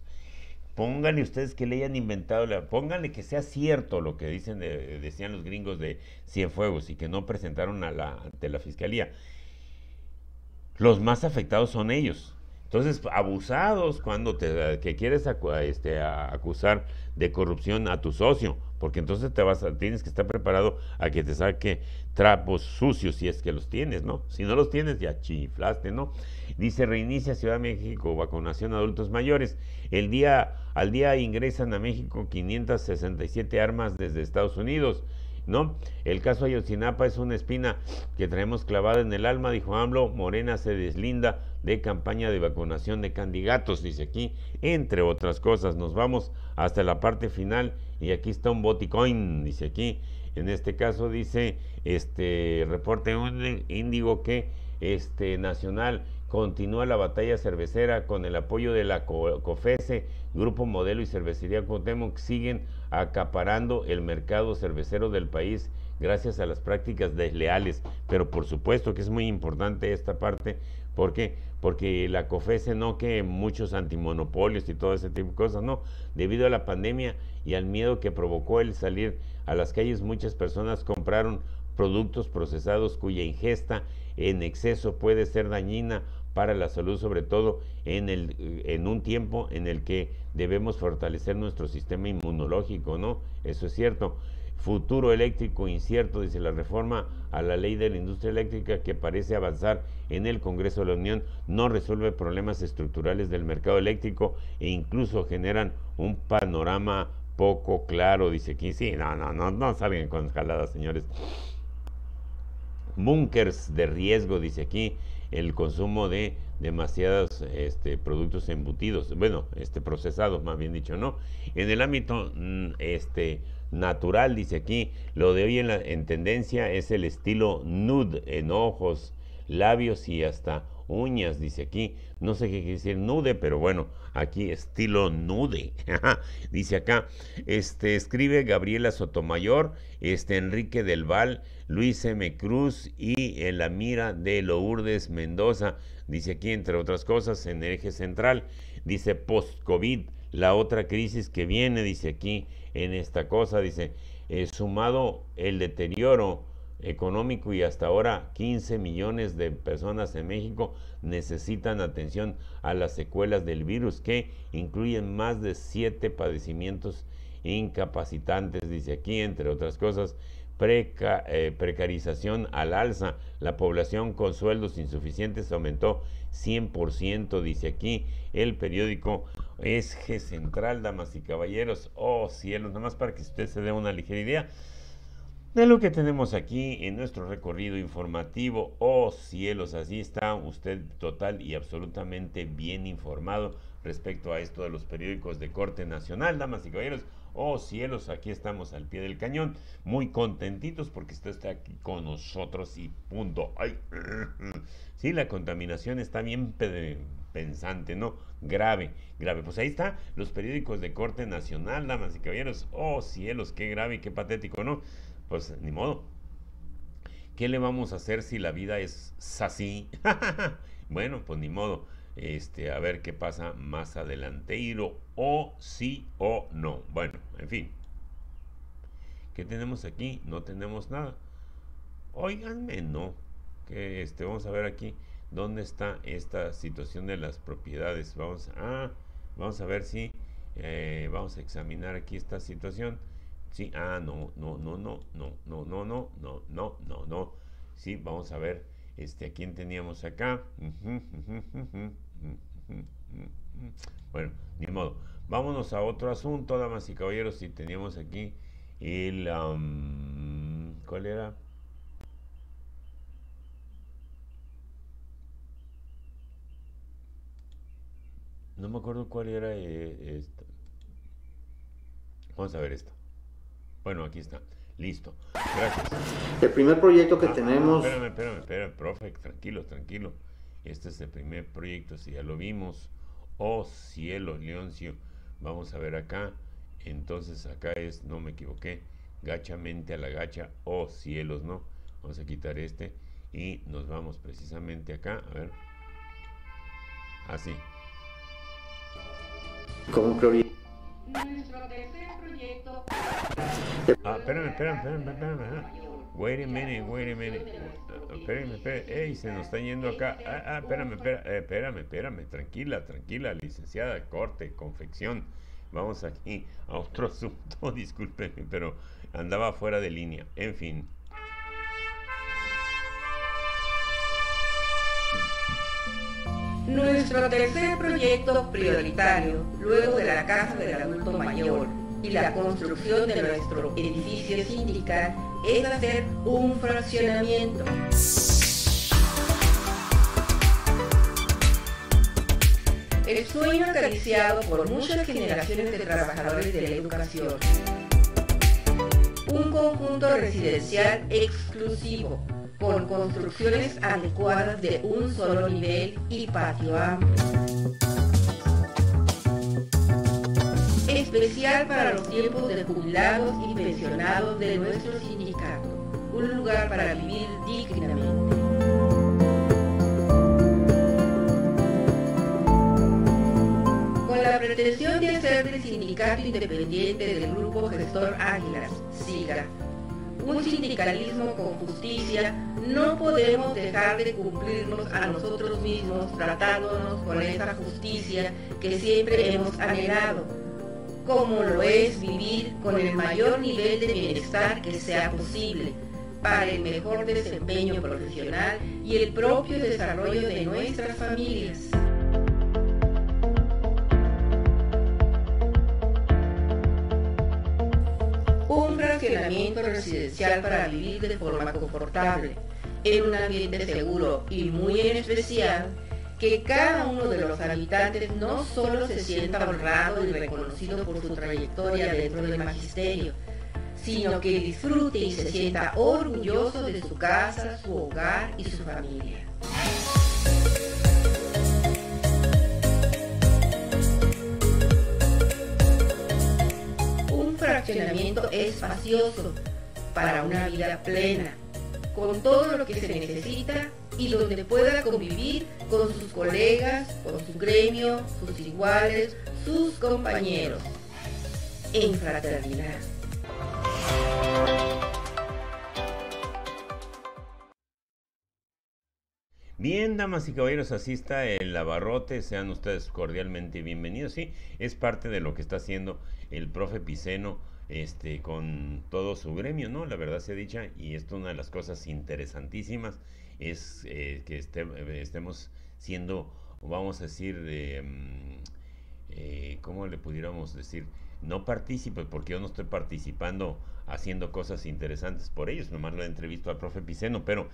Pónganle ustedes que le hayan inventado, pónganle que sea cierto lo que dicen eh, decían los gringos de Cienfuegos y que no presentaron ante la fiscalía. Los más afectados son ellos, entonces, abusados cuando te eh, que quieres este, acusar de corrupción a tu socio, porque entonces te vas tienes que estar preparado a que te saque trapos sucios si es que los tienes, ¿no? Si no los tienes, ya chiflaste, ¿no? Dice, reinicia Ciudad de México, vacunación a adultos mayores. El día, al día ingresan a México 567 armas desde Estados Unidos. ¿no? El caso Ayotzinapa es una espina que traemos clavada en el alma, dijo AMLO, Morena se deslinda de campaña de vacunación de candidatos, dice aquí, entre otras cosas. Nos vamos hasta la parte final y aquí está un boticoin, dice aquí. En este caso dice este reporte índigo que este nacional continúa la batalla cervecera con el apoyo de la COFESE, Grupo Modelo y Cervecería Cuauhtémoc siguen acaparando el mercado cervecero del país gracias a las prácticas desleales. Pero por supuesto que es muy importante esta parte. porque Porque la COFESE no que muchos antimonopolios y todo ese tipo de cosas, no. Debido a la pandemia y al miedo que provocó el salir a las calles, muchas personas compraron productos procesados cuya ingesta en exceso puede ser dañina para la salud, sobre todo en, el, en un tiempo en el que debemos fortalecer nuestro sistema inmunológico, ¿no? Eso es cierto. Futuro eléctrico incierto, dice la reforma a la ley de la industria eléctrica que parece avanzar en el Congreso de la Unión, no resuelve problemas estructurales del mercado eléctrico e incluso generan un panorama poco claro, dice aquí. Sí, no, no, no, no salgan con escaladas señores. Bunkers de riesgo, dice aquí el consumo de demasiados este, productos embutidos, bueno, este, procesados más bien dicho, ¿no? En el ámbito mm, este, natural, dice aquí, lo de hoy en, la, en tendencia es el estilo nude en ojos, labios y hasta uñas, dice aquí. No sé qué quiere decir nude, pero bueno, aquí estilo nude. dice acá, este, escribe Gabriela Sotomayor, este, Enrique del Val, Luis M. Cruz y en la mira de Lourdes Mendoza. Dice aquí, entre otras cosas, en el eje central. Dice post-COVID, la otra crisis que viene, dice aquí, en esta cosa, dice, eh, sumado el deterioro económico y hasta ahora 15 millones de personas en México necesitan atención a las secuelas del virus que incluyen más de 7 padecimientos incapacitantes, dice aquí, entre otras cosas, eh, precarización al alza, la población con sueldos insuficientes aumentó 100%, dice aquí el periódico Esge Central, damas y caballeros, oh cielos, nomás para que usted se dé una ligera idea de lo que tenemos aquí en nuestro recorrido informativo. Oh cielos, así está usted total y absolutamente bien informado respecto a esto de los periódicos de corte nacional, damas y caballeros. Oh cielos, aquí estamos al pie del cañón, muy contentitos porque usted está aquí con nosotros y punto. Ay, sí, la contaminación está bien pensante, ¿no? Grave, grave. Pues ahí está, los periódicos de corte nacional, damas y caballeros. Oh cielos, qué grave, qué patético, ¿no? pues ni modo. ¿Qué le vamos a hacer si la vida es así? bueno, pues ni modo. Este, a ver qué pasa más adelante. O sí o no. Bueno, en fin. ¿Qué tenemos aquí? No tenemos nada. Óiganme, no. Que este, vamos a ver aquí dónde está esta situación de las propiedades. Vamos a, ah, vamos a ver si eh, vamos a examinar aquí esta situación. Sí, ah, no, no, no, no, no, no, no, no, no, no, no, Sí, vamos a ver, este, ¿a quién teníamos acá? Bueno, ni modo. Vámonos a otro asunto, damas y caballeros, si teníamos aquí el... ¿Cuál era? No me acuerdo cuál era esto. Vamos a ver esto. Bueno, aquí está. Listo. Gracias. El primer proyecto que ah, tenemos. Espérame, espérame, espérame, profe, tranquilo, tranquilo. Este es el primer proyecto, si ya lo vimos. Oh cielo, Leoncio. Vamos a ver acá. Entonces acá es, no me equivoqué, gachamente a la gacha. Oh cielos, no. Vamos a quitar este y nos vamos precisamente acá. A ver. Así. Como prioridad nuestro tercer proyecto. Ah, espérame, espérame, espérame, ¿eh? Wait a minute, wait a minute. Espérame, espérame. Ey, se nos está yendo acá. Ah, ah espérame, eh, espérame, espérame, Tranquila, tranquila, licenciada. Corte, confección. Vamos aquí a otro asunto. Discúlpeme, pero andaba fuera de línea. En fin. Nuestro tercer proyecto prioritario, luego de la Casa del Adulto Mayor y la construcción de nuestro edificio sindical, es hacer un fraccionamiento. El sueño acariciado por muchas generaciones de trabajadores de la educación. Un conjunto residencial exclusivo con construcciones adecuadas de un solo nivel y patio amplio. Especial para los tiempos de jubilados y pensionados de nuestro sindicato. Un lugar para vivir dignamente. Con la pretensión de ser del sindicato independiente del grupo gestor Águilas, SIGA, un sindicalismo con justicia, no podemos dejar de cumplirnos a nosotros mismos tratándonos con esa justicia que siempre hemos anhelado, como lo es vivir con el mayor nivel de bienestar que sea posible para el mejor desempeño profesional y el propio desarrollo de nuestras familias. un racionamiento residencial para vivir de forma confortable, en un ambiente seguro y muy en especial que cada uno de los habitantes no solo se sienta honrado y reconocido por su trayectoria dentro del magisterio, sino que disfrute y se sienta orgulloso de su casa, su hogar y su familia. es espacioso para una vida plena, con todo lo que se necesita y donde pueda convivir con sus colegas, con su gremio, sus iguales, sus compañeros, en fraternidad. Bien, damas y caballeros, asista el abarrote, sean ustedes cordialmente bienvenidos. Sí, es parte de lo que está haciendo el profe Piceno este, con todo su gremio, ¿no? La verdad sea dicha, y esto es una de las cosas interesantísimas, es eh, que eh, estemos siendo, vamos a decir, eh, mm, ¿cómo le pudiéramos decir? No participes porque yo no estoy participando haciendo cosas interesantes por ellos, nomás la entrevisto al profe Piceno, pero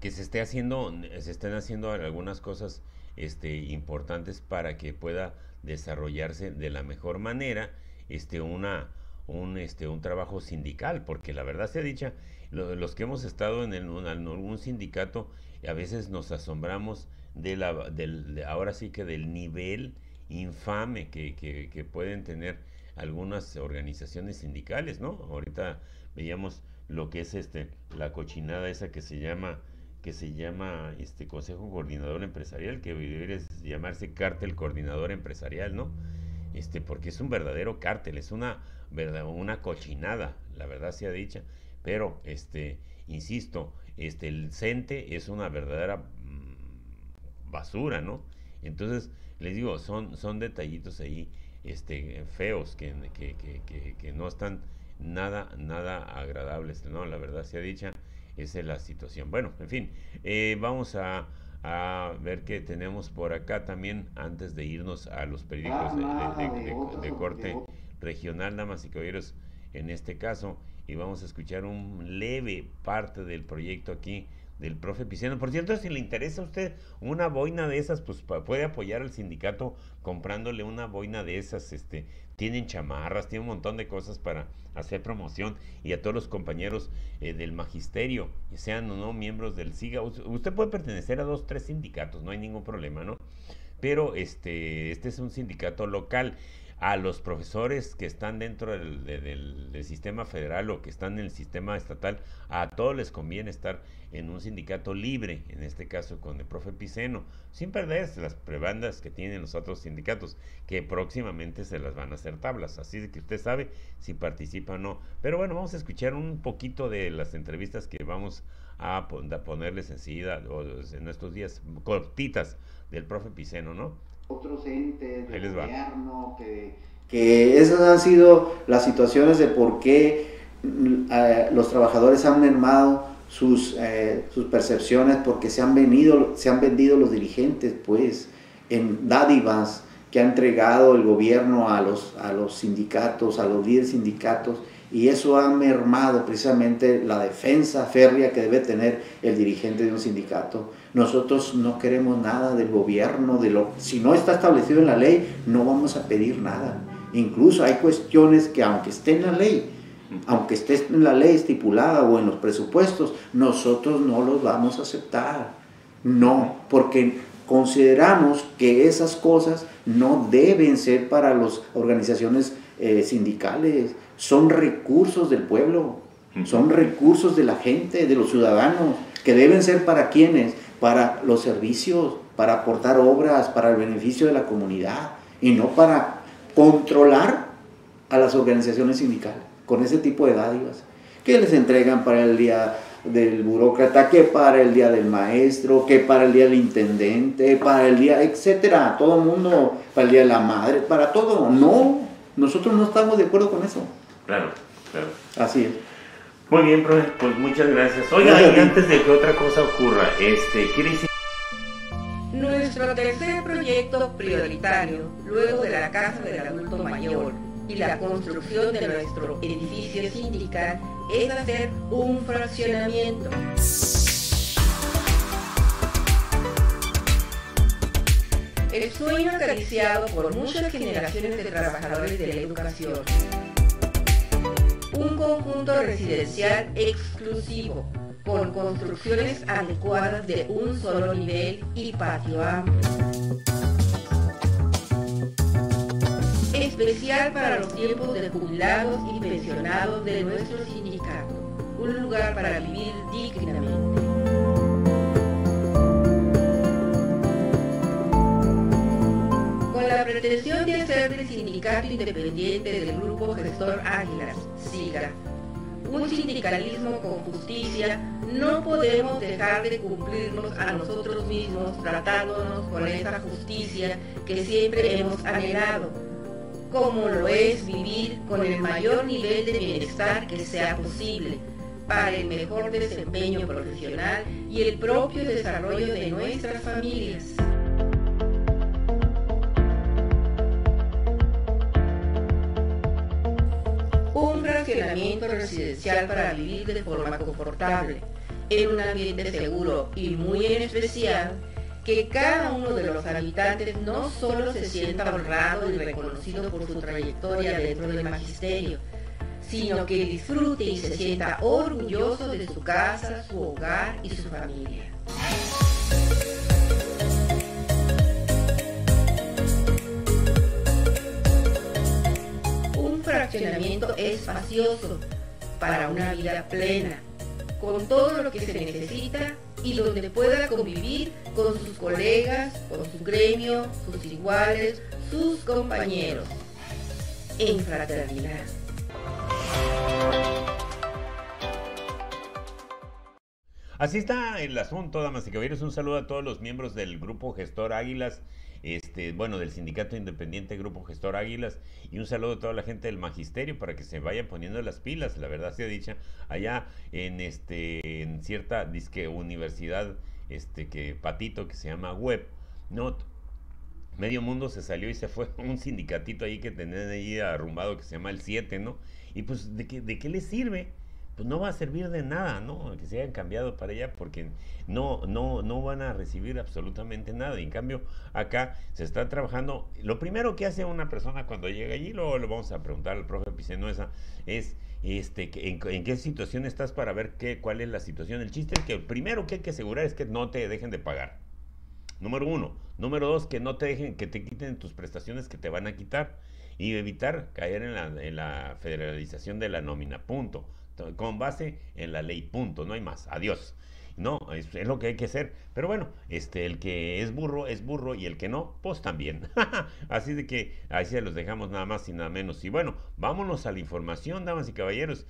que se esté haciendo, se estén haciendo algunas cosas este, importantes para que pueda desarrollarse de la mejor manera este, una, un, este, un trabajo sindical, porque la verdad sea dicha, los que hemos estado en, algún sindicato, a veces nos asombramos de la, del, ahora sí que del nivel infame que, pueden tener algunas organizaciones sindicales, ¿no? Ahorita veíamos lo que es este la cochinada esa que se llama que se llama este Consejo Coordinador Empresarial, que debería llamarse Cártel Coordinador Empresarial, ¿no? este, porque es un verdadero cártel, es una, una cochinada, la verdad se ha dicha, pero, este, insisto, este, el CENTE es una verdadera mm, basura, ¿no? Entonces, les digo, son, son detallitos ahí este, feos que, que, que, no están nada, nada agradables, ¿no? La verdad sea dicha, esa es la situación. Bueno, en fin, eh, vamos a a ver qué tenemos por acá también antes de irnos a los periódicos de, corte regional, damas y caballeros, en este caso. Y vamos a escuchar un leve parte del proyecto aquí del profe Piceno. Por cierto, si le interesa a usted una boina de esas, pues puede apoyar al sindicato comprándole una boina de esas, este, tienen chamarras, tienen un montón de cosas para hacer promoción y a todos los compañeros eh, del magisterio, sean o no miembros del SIGA, usted puede pertenecer a dos, tres sindicatos, no hay ningún problema, ¿no? Pero este, este es un sindicato local a los profesores que están dentro del, del, sistema federal o que están en el sistema estatal, a todos les conviene estar en un sindicato libre, en este caso con el profe Piceno, sin perderse las prebandas que tienen los otros sindicatos, que próximamente se las van a hacer tablas, así de que usted sabe si participa o no. Pero bueno, vamos a escuchar un poquito de las entrevistas que vamos a ponerles enseguida en estos días cortitas del profe Piceno, ¿no? otros entes del gobierno, que, esas han sido las situaciones de por qué mm, eh, los trabajadores han mermado sus, eh, sus percepciones, porque se han, venido, se han vendido los dirigentes, pues, en dádivas que ha entregado el gobierno a los, a los sindicatos, a los líderes sindicatos y eso ha mermado precisamente la defensa férrea que debe tener el dirigente de un sindicato. Nosotros no queremos nada del gobierno, de lo si no está establecido en la ley, no vamos a pedir nada. Incluso hay cuestiones que aunque esté en la ley, aunque esté en la ley estipulada o en los presupuestos, nosotros no los vamos a aceptar. No, porque consideramos que esas cosas no deben ser para las organizaciones eh, sindicales, son recursos del pueblo, son recursos de la gente, de los ciudadanos, que deben ser para quienes, para los servicios, para aportar obras, para el beneficio de la comunidad y no para controlar a las organizaciones sindicales con ese tipo de dádivas que les entregan para el día del burócrata, que para el día del maestro, que para el día del intendente, para el día, etcétera, todo el mundo, para el día de la madre, para todo. No, nosotros no estamos de acuerdo con eso. Claro, claro. Así es. Muy bien, profe, pues muchas gracias. Oiga, y antes de que otra cosa ocurra, este, ¿qué dice? Nuestro tercer proyecto prioritario, luego de la Casa del Adulto Mayor y la construcción de nuestro edificio sindical, es hacer un fraccionamiento. El sueño acariciado por muchas generaciones de trabajadores de la educación un conjunto residencial exclusivo, con construcciones adecuadas de un solo nivel y patio amplio. Especial para los tiempos de jubilados y pensionados de nuestro sindicato, un lugar para vivir dignamente. Con la pretensión de ser del independiente del Grupo Gestor Águilas, SIGA. Un sindicalismo con justicia, no podemos dejar de cumplirnos a nosotros mismos tratándonos con esa justicia que siempre hemos anhelado, como lo es vivir con el mayor nivel de bienestar que sea posible para el mejor desempeño profesional y el propio desarrollo de nuestras familias. un alquilamiento residencial para vivir de forma confortable, en un ambiente seguro y muy en especial que cada uno de los habitantes no solo se sienta honrado y reconocido por su trayectoria dentro del magisterio, sino que disfrute y se sienta orgulloso de su casa, su hogar y su familia. fraccionamiento espacioso para una vida plena, con todo lo que se necesita y donde pueda convivir con sus colegas, con su gremio, sus iguales, sus compañeros. En fraternidad. Así está el asunto, damas y caballeros. Un saludo a todos los miembros del grupo Gestor Águilas este, bueno, del Sindicato Independiente Grupo Gestor Águilas, y un saludo a toda la gente del Magisterio para que se vayan poniendo las pilas, la verdad sea dicha, allá en, este, en cierta disque universidad, este, que patito, que se llama Web, ¿no? Medio mundo se salió y se fue un sindicatito ahí que tenían ahí arrumbado que se llama el 7, ¿no? Y pues, ¿de qué, de qué les sirve? Pues, no va a servir de nada, ¿no? Que se hayan cambiado para allá porque no, no, van a recibir absolutamente nada. en cambio, acá se está trabajando. Lo primero que hace una persona cuando llega allí, luego lo vamos a preguntar al profe Picenuesa, es este, en, qué situación estás para ver qué, cuál es la situación. El chiste es que primero que hay que asegurar es que no te dejen de pagar. Número uno. Número dos, que no te dejen, que te quiten tus prestaciones que te van a quitar y evitar caer en la, en la federalización de la nómina. Punto con base en la ley, punto, no hay más, adiós. No, es, lo que hay que hacer. Pero bueno, este, el que es burro es burro y el que no, pues también. así de que así se los dejamos nada más y nada menos. Y bueno, vámonos a la información, damas y caballeros.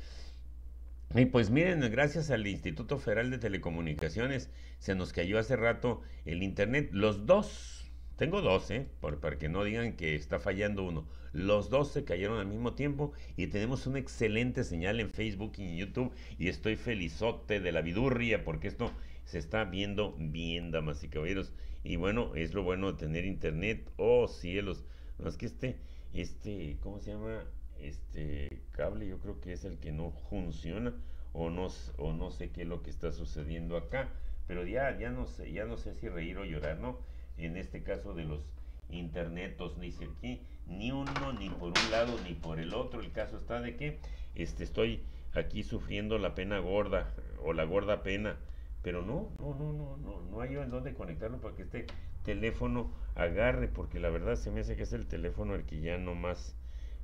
Y pues miren, gracias al Instituto Federal de Telecomunicaciones se nos cayó hace rato el Internet. Los dos tengo 12, ¿eh? por, para que no digan que está fallando uno. Los 12 cayeron al mismo tiempo y tenemos una excelente señal en Facebook y en YouTube. Y estoy felizote de la vidurria porque esto se está viendo bien, damas y caballeros. Y bueno, es lo bueno de tener internet. Oh cielos, no es que este, este, ¿cómo se llama? Este cable, yo creo que es el que no funciona o no, o no sé qué es lo que está sucediendo acá. Pero ya, ya no sé, ya no sé si reír o llorar, ¿no? en este caso de los internetos, ni aquí, ni uno, ni por un lado, ni por el otro. El caso está de que este, estoy aquí sufriendo la pena gorda o la gorda pena. Pero no, no, no, no, no, no hay en dónde conectarlo para que este teléfono agarre, porque la verdad se me hace que es el teléfono el que ya no más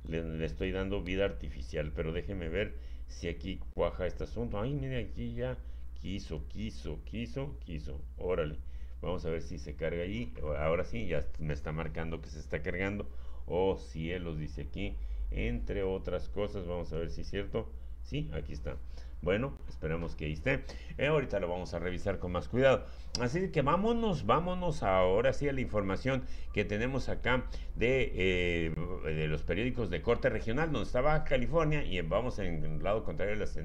le, le estoy dando vida artificial. Pero déjeme ver si aquí cuaja este asunto. Ay, mire, aquí ya quiso, quiso, quiso, quiso. Órale. Vamos a ver si se carga allí. Ahora sí, ya me está marcando que se está cargando. Oh, cielos, dice aquí. Entre otras cosas, vamos a ver si es cierto. Sí, aquí está. Bueno, esperamos que ahí esté. Eh, ahorita lo vamos a revisar con más cuidado. Así que vámonos, vámonos ahora sí a la información que tenemos acá de, eh, de los periódicos de corte regional, donde está Baja California, y vamos en el lado contrario de las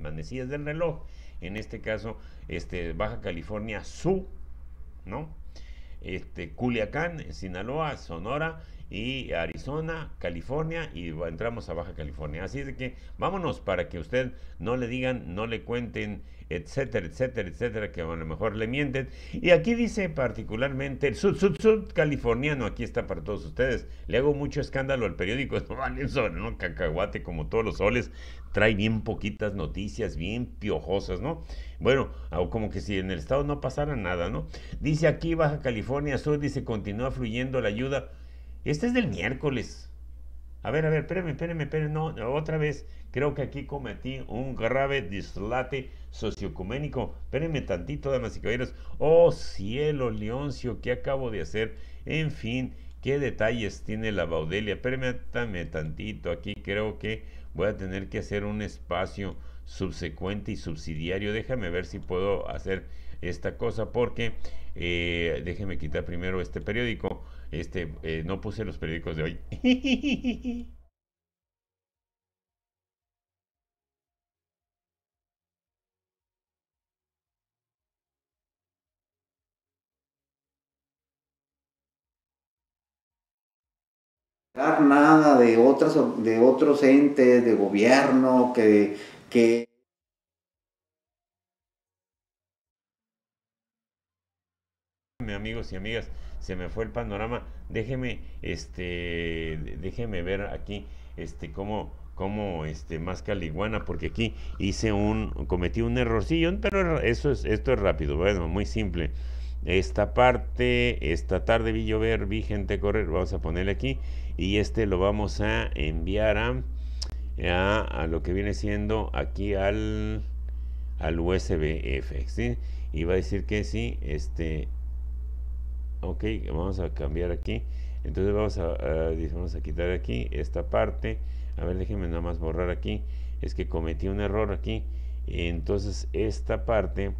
manecillas del reloj. En este caso, este, Baja California su ¿no? Este, Culiacán, Sinaloa, Sonora y Arizona, California y entramos a Baja California. Así de que vámonos para que usted no le digan, no le cuenten etcétera, etcétera, etcétera, que a lo mejor le mienten. Y aquí dice particularmente el sud, sud, sud californiano, aquí está para todos ustedes. Le hago mucho escándalo al periódico, no vale eso, ¿no? Cacahuate, como todos los soles, trae bien poquitas noticias, bien piojosas, ¿no? Bueno, como que si en el estado no pasara nada, ¿no? Dice aquí Baja California Sur, dice continúa fluyendo la ayuda. Este es del miércoles. A ver, a ver, espérame, espérame, espérame. No, otra vez, creo que aquí cometí un grave dislate sociocuménico. Espérenme tantito, damas y caballeros. Oh, cielo, Leoncio, ¿qué acabo de hacer? En fin, ¿qué detalles tiene la baudelia? Espérenme tantito, aquí creo que voy a tener que hacer un espacio subsecuente y subsidiario. Déjame ver si puedo hacer esta cosa porque eh, déjeme quitar primero este periódico. Este, eh, no puse los periódicos de hoy. nada de otras de otros entes de gobierno que, que amigos y amigas se me fue el panorama. Déjeme, este, déjeme ver aquí, este, cómo, cómo, este, más caliguana, porque aquí hice un, cometí un errorcillo, pero eso es, esto es rápido, bueno, muy simple. Esta parte, esta tarde vi llover, vi gente correr, vamos a ponerle aquí, y este lo vamos a enviar a, a, lo que viene siendo aquí al, al USB Y va a decir que sí, este, ok vamos a cambiar aquí entonces vamos a, a quitar aquí esta parte a ver déjenme nada más borrar aquí es que cometí un error aquí entonces esta parte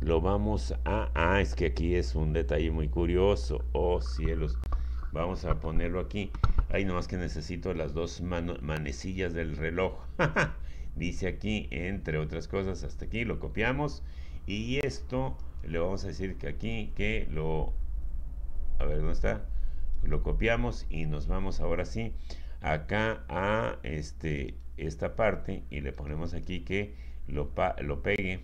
lo vamos a ah es que aquí es un detalle muy curioso oh cielos vamos a ponerlo aquí ay nomás que necesito las dos manecillas del reloj dice aquí entre otras cosas hasta aquí lo copiamos y esto le vamos a decir que aquí que lo a ver, ¿dónde está? Lo copiamos y nos vamos ahora sí acá a este, esta parte y le ponemos aquí que lo, lo pegue.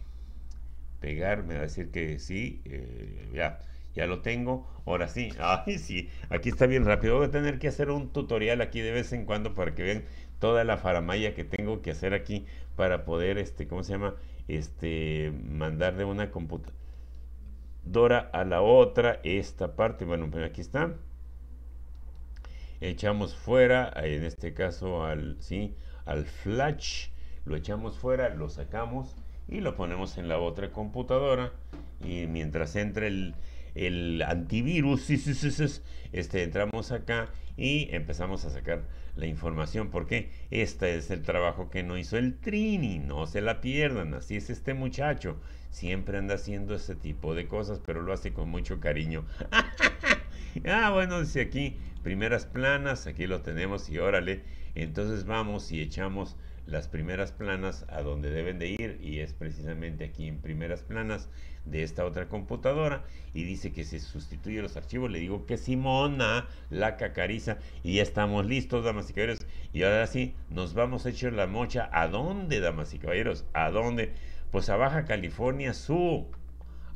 Pegar, me va a decir que sí, eh, ya, ya lo tengo. Ahora sí, ay sí, aquí está bien rápido. Voy a tener que hacer un tutorial aquí de vez en cuando para que vean toda la faramaya que tengo que hacer aquí para poder, este, ¿cómo se llama? Este, mandar de una computadora Dora a la otra, esta parte, bueno, pues aquí está. Echamos fuera, eh, en este caso al, ¿sí? al flash, lo echamos fuera, lo sacamos y lo ponemos en la otra computadora. Y mientras entra el, el antivirus, este, entramos acá y empezamos a sacar la información, porque este es el trabajo que no hizo el Trini, no se la pierdan, así es este muchacho, siempre anda haciendo ese tipo de cosas, pero lo hace con mucho cariño. ah, bueno, dice aquí, primeras planas, aquí lo tenemos y órale, entonces vamos y echamos las primeras planas a donde deben de ir y es precisamente aquí en primeras planas de esta otra computadora y dice que se sustituyen los archivos. Le digo que Simona la cacariza y ya estamos listos, damas y caballeros. Y ahora sí, nos vamos a echar la mocha. ¿A dónde, damas y caballeros? ¿A dónde? Pues a Baja California Sur.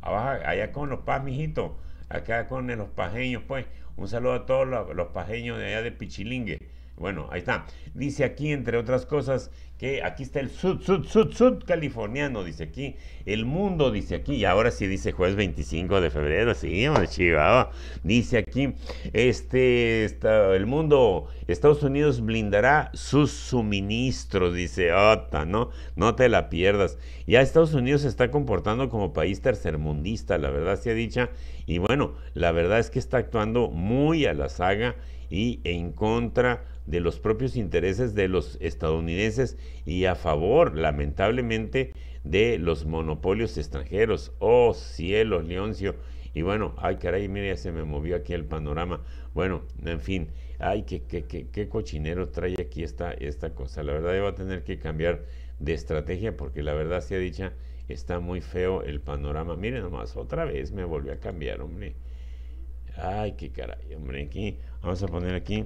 A Baja, allá con los paz, mijito. Acá con los pajeños, pues. Un saludo a todos los pajeños de allá de Pichilingue bueno, ahí está. Dice aquí, entre otras cosas, que aquí está el sud, sud, sud, sud californiano, dice aquí. El mundo, dice aquí. Y ahora sí dice jueves 25 de febrero, sí, Chihuahua. Dice aquí, este, está, el mundo, Estados Unidos blindará sus suministros, dice Ota, ¿no? No te la pierdas. Ya Estados Unidos se está comportando como país tercermundista, la verdad se ha dicho, Y bueno, la verdad es que está actuando muy a la saga y en contra de los propios intereses de los estadounidenses y a favor, lamentablemente, de los monopolios extranjeros. Oh, cielo Leoncio. Y bueno, ay caray, mire, ya se me movió aquí el panorama. Bueno, en fin, ay, qué, qué, qué cochinero trae aquí esta, esta cosa. La verdad, yo voy a tener que cambiar de estrategia porque la verdad, sea dicha, está muy feo el panorama. mire nomás, otra vez me volvió a cambiar, hombre. Ay, qué caray, hombre. Aquí, vamos a poner aquí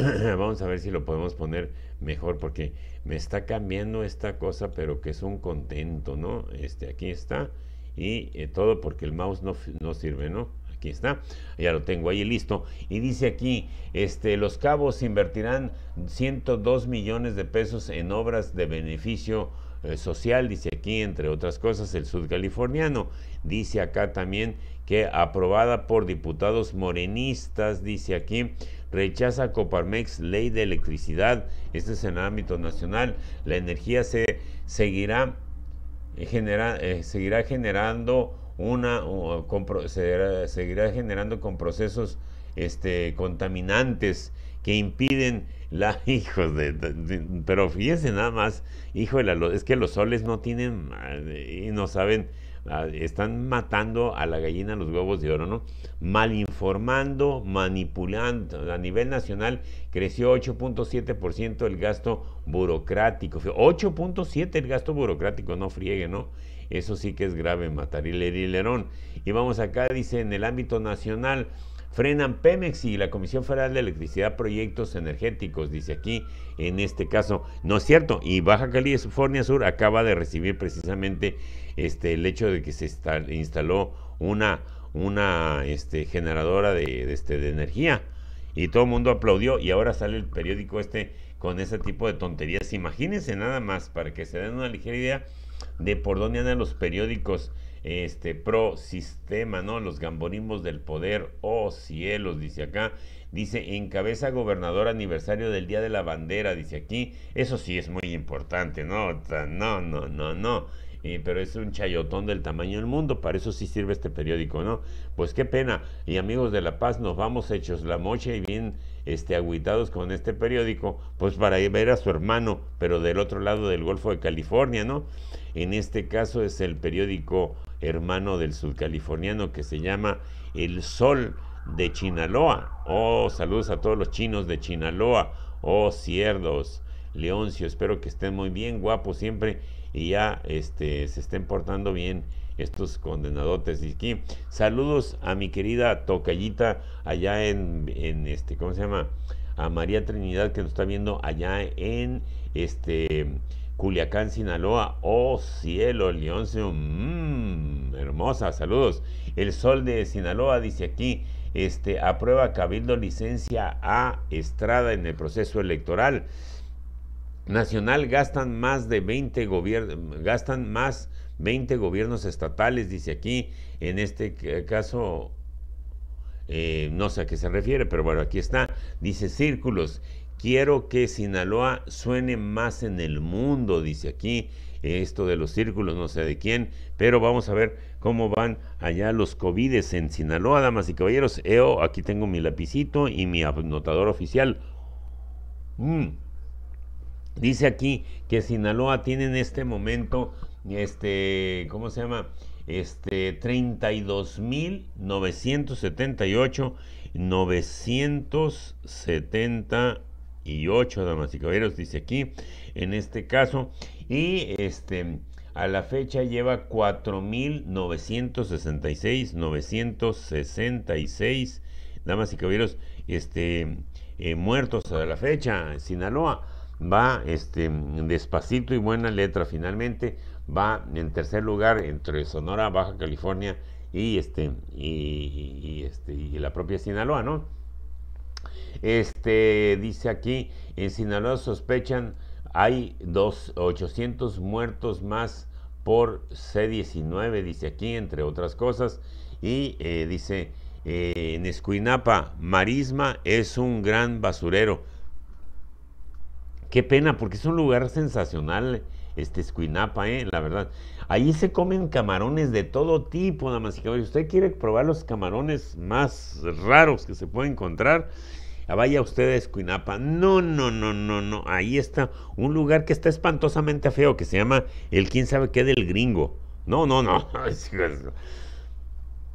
Vamos a ver si lo podemos poner mejor porque me está cambiando esta cosa, pero que es un contento, ¿no? Este, aquí está. Y eh, todo porque el mouse no, no sirve, ¿no? aquí está, ya lo tengo ahí listo. Y dice aquí, este, los cabos invertirán 102 millones de pesos en obras de beneficio eh, social, dice aquí, entre otras cosas, el sudcaliforniano. Dice acá también que aprobada por diputados morenistas, dice aquí, rechaza Coparmex ley de electricidad. este es el ámbito nacional. La energía se seguirá, eh, genera, eh, seguirá generando una seguirá generando con procesos este, contaminantes que impiden la hijos pero fíjense nada más hijo de la, es que los soles no tienen y no saben Ah, están matando a la gallina los huevos de oro, ¿no? Mal informando, manipulando. A nivel nacional creció 8.7% el gasto burocrático. 8.7% el gasto burocrático, no friegue, ¿no? Eso sí que es grave, matar y lerón. Y vamos acá, dice, en el ámbito nacional, frenan Pemex y la Comisión Federal de Electricidad proyectos energéticos, dice aquí, en este caso, no es cierto, y Baja California Sur acaba de recibir precisamente este, el hecho de que se instaló una, una este, generadora de, este, de energía. Y todo el mundo aplaudió y ahora sale el periódico este con ese tipo de tonterías. Imagínense nada más para que se den una ligera idea de por dónde andan los periódicos este pro sistema, ¿no? Los gambonismos del poder, oh cielos, dice acá. Dice, encabeza gobernador aniversario del Día de la Bandera, dice aquí. Eso sí es muy importante, ¿no? No, no, no, no pero es un chayotón del tamaño del mundo, para eso sí sirve este periódico, ¿no? Pues qué pena, y amigos de La Paz, nos vamos hechos la mocha y bien este, aguitados con este periódico, pues para ir ver a su hermano, pero del otro lado del Golfo de California, ¿no? En este caso es el periódico hermano del sudcaliforniano que se llama El Sol de Chinaloa. Oh, saludos a todos los chinos de Chinaloa. Oh, ciervos Leoncio, espero que estén muy bien, guapo siempre y ya este, se estén portando bien estos condenadotes. Y aquí, saludos a mi querida Tocayita allá en, este, ¿cómo se llama? A María Trinidad que nos está viendo allá en este Culiacán, Sinaloa. Oh cielo, León, mmm, hermosa, saludos. El sol de Sinaloa dice aquí, este, aprueba Cabildo licencia a Estrada en el proceso electoral. Nacional gastan más de 20 gobiernos, gastan más 20 gobiernos estatales, dice aquí, en este caso, eh, no sé a qué se refiere, pero bueno, aquí está, dice círculos, quiero que Sinaloa suene más en el mundo, dice aquí, esto de los círculos, no sé de quién, pero vamos a ver cómo van allá los COVIDes en Sinaloa, damas y caballeros, EO, aquí tengo mi lapicito y mi anotador oficial. Mm. Dice aquí que Sinaloa tiene en este momento, este, ¿cómo se llama? Este, y 978, damas y caballeros, dice aquí, en este caso, y este, a la fecha lleva 4.966, 966, damas y caballeros, este, eh, muertos a la fecha, Sinaloa va este, despacito y buena letra finalmente, va en tercer lugar entre Sonora, Baja California y, este, y, este, y la propia Sinaloa, ¿no? Este, dice aquí, en Sinaloa sospechan hay dos, 800 muertos más por C-19, dice aquí, entre otras cosas. Y eh, dice, eh, en Escuinapa, Marisma es un gran basurero. Qué pena, porque es un lugar sensacional, este Escuinapa, ¿eh? la verdad. Ahí se comen camarones de todo tipo, más y Si Usted quiere probar los camarones más raros que se puede encontrar, ah, vaya usted a Escuinapa. No, no, no, no, no. Ahí está un lugar que está espantosamente feo, que se llama el quién sabe qué del gringo. No, no, no.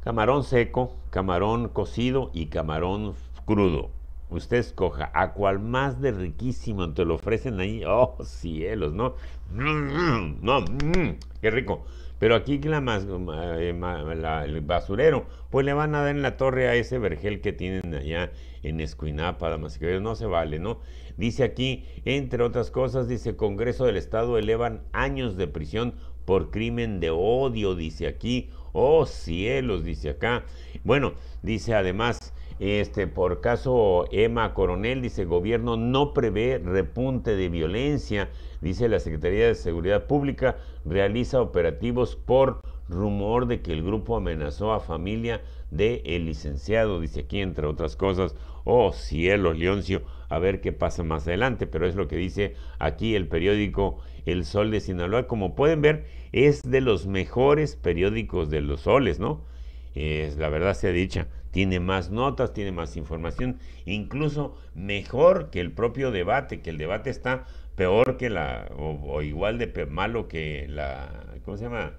Camarón seco, camarón cocido y camarón crudo usted escoja a cual más de riquísimo te lo ofrecen ahí, oh cielos, ¿no? No, mm, qué rico. Pero aquí la más, eh, el basurero, pues le van a dar en la torre a ese vergel que tienen allá en Escuinapa, damas y no se vale, ¿no? Dice aquí, entre otras cosas, dice, Congreso del Estado elevan años de prisión por crimen de odio, dice aquí, oh cielos, dice acá. Bueno, dice además, este, por caso, Emma Coronel dice, gobierno no prevé repunte de violencia, dice la Secretaría de Seguridad Pública, realiza operativos por rumor de que el grupo amenazó a familia de el licenciado, dice aquí, entre otras cosas. Oh, cielo, Leoncio, a ver qué pasa más adelante, pero es lo que dice aquí el periódico El Sol de Sinaloa. Como pueden ver, es de los mejores periódicos de los soles, ¿no? Es, la verdad sea dicha, tiene más notas, tiene más información, incluso mejor que el propio debate, que el debate está peor que la, o, igual de malo que la, ¿cómo se llama?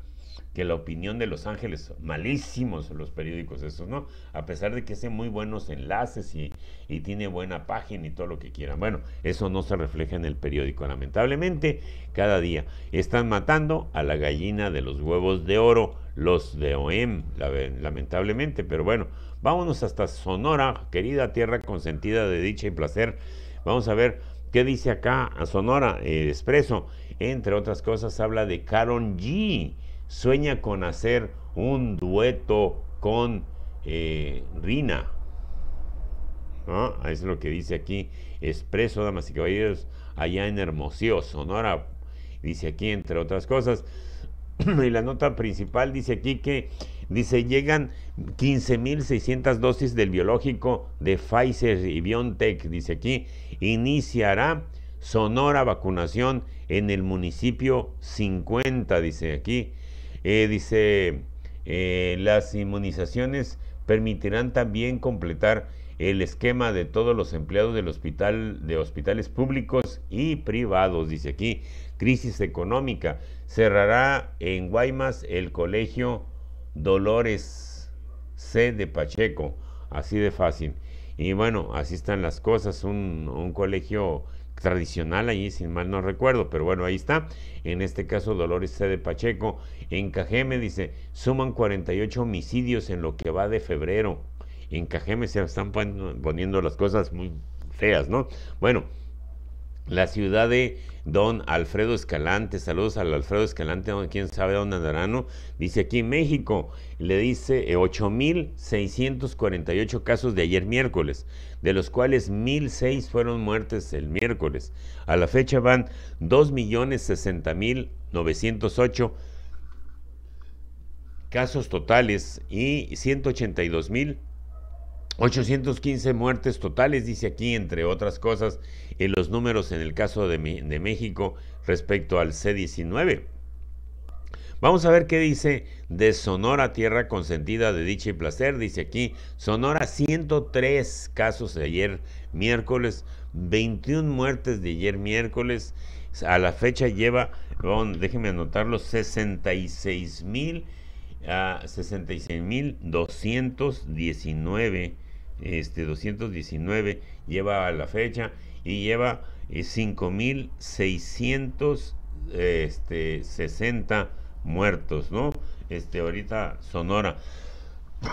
que la opinión de Los Ángeles, malísimos los periódicos esos, ¿no? A pesar de que hacen muy buenos enlaces y, y, tiene buena página y todo lo que quieran. Bueno, eso no se refleja en el periódico, lamentablemente, cada día. Están matando a la gallina de los huevos de oro, los de OEM, lamentablemente, pero bueno, Vámonos hasta Sonora, querida tierra consentida de dicha y placer. Vamos a ver qué dice acá a Sonora Expreso. Entre otras cosas, habla de Caron G. Sueña con hacer un dueto con eh, Rina. Ah, es lo que dice aquí Expreso, damas y caballeros, allá en Hermosillo, Sonora. Dice aquí, entre otras cosas. y la nota principal dice aquí que Dice, llegan 15.600 dosis del biológico de Pfizer y BioNTech, dice aquí, iniciará sonora vacunación en el municipio 50, dice aquí. Eh, dice, eh, las inmunizaciones permitirán también completar el esquema de todos los empleados del hospital, de hospitales públicos y privados, dice aquí. Crisis económica. Cerrará en Guaymas el colegio Dolores C. de Pacheco, así de fácil. Y bueno, así están las cosas, un, colegio tradicional allí, sin mal no recuerdo, pero bueno, ahí está. En este caso, Dolores C. de Pacheco, en Cajeme, dice, suman 48 homicidios en lo que va de febrero. En Cajeme se están poniendo las cosas muy feas, ¿no? Bueno, la ciudad de Don Alfredo Escalante, saludos al Alfredo Escalante, quién sabe dónde andarán, dice aquí en México, le dice 8.648 eh, casos de ayer miércoles, de los cuales 1.006 fueron muertes el miércoles. A la fecha van 2.060.908 casos totales y 182.000 815 muertes totales, dice aquí, entre otras cosas, en los números en el caso de, de México respecto al C-19. Vamos a ver qué dice de Sonora, tierra consentida de dicha y placer. Dice aquí, Sonora 103 casos de ayer miércoles, 21 muertes de ayer miércoles. A la fecha lleva, déjenme anotarlo, 66 ah, mil. doscientos 66.219 este, 219 lleva a la fecha y lleva eh, 5.660 este, muertos, ¿no? Este, ahorita Sonora.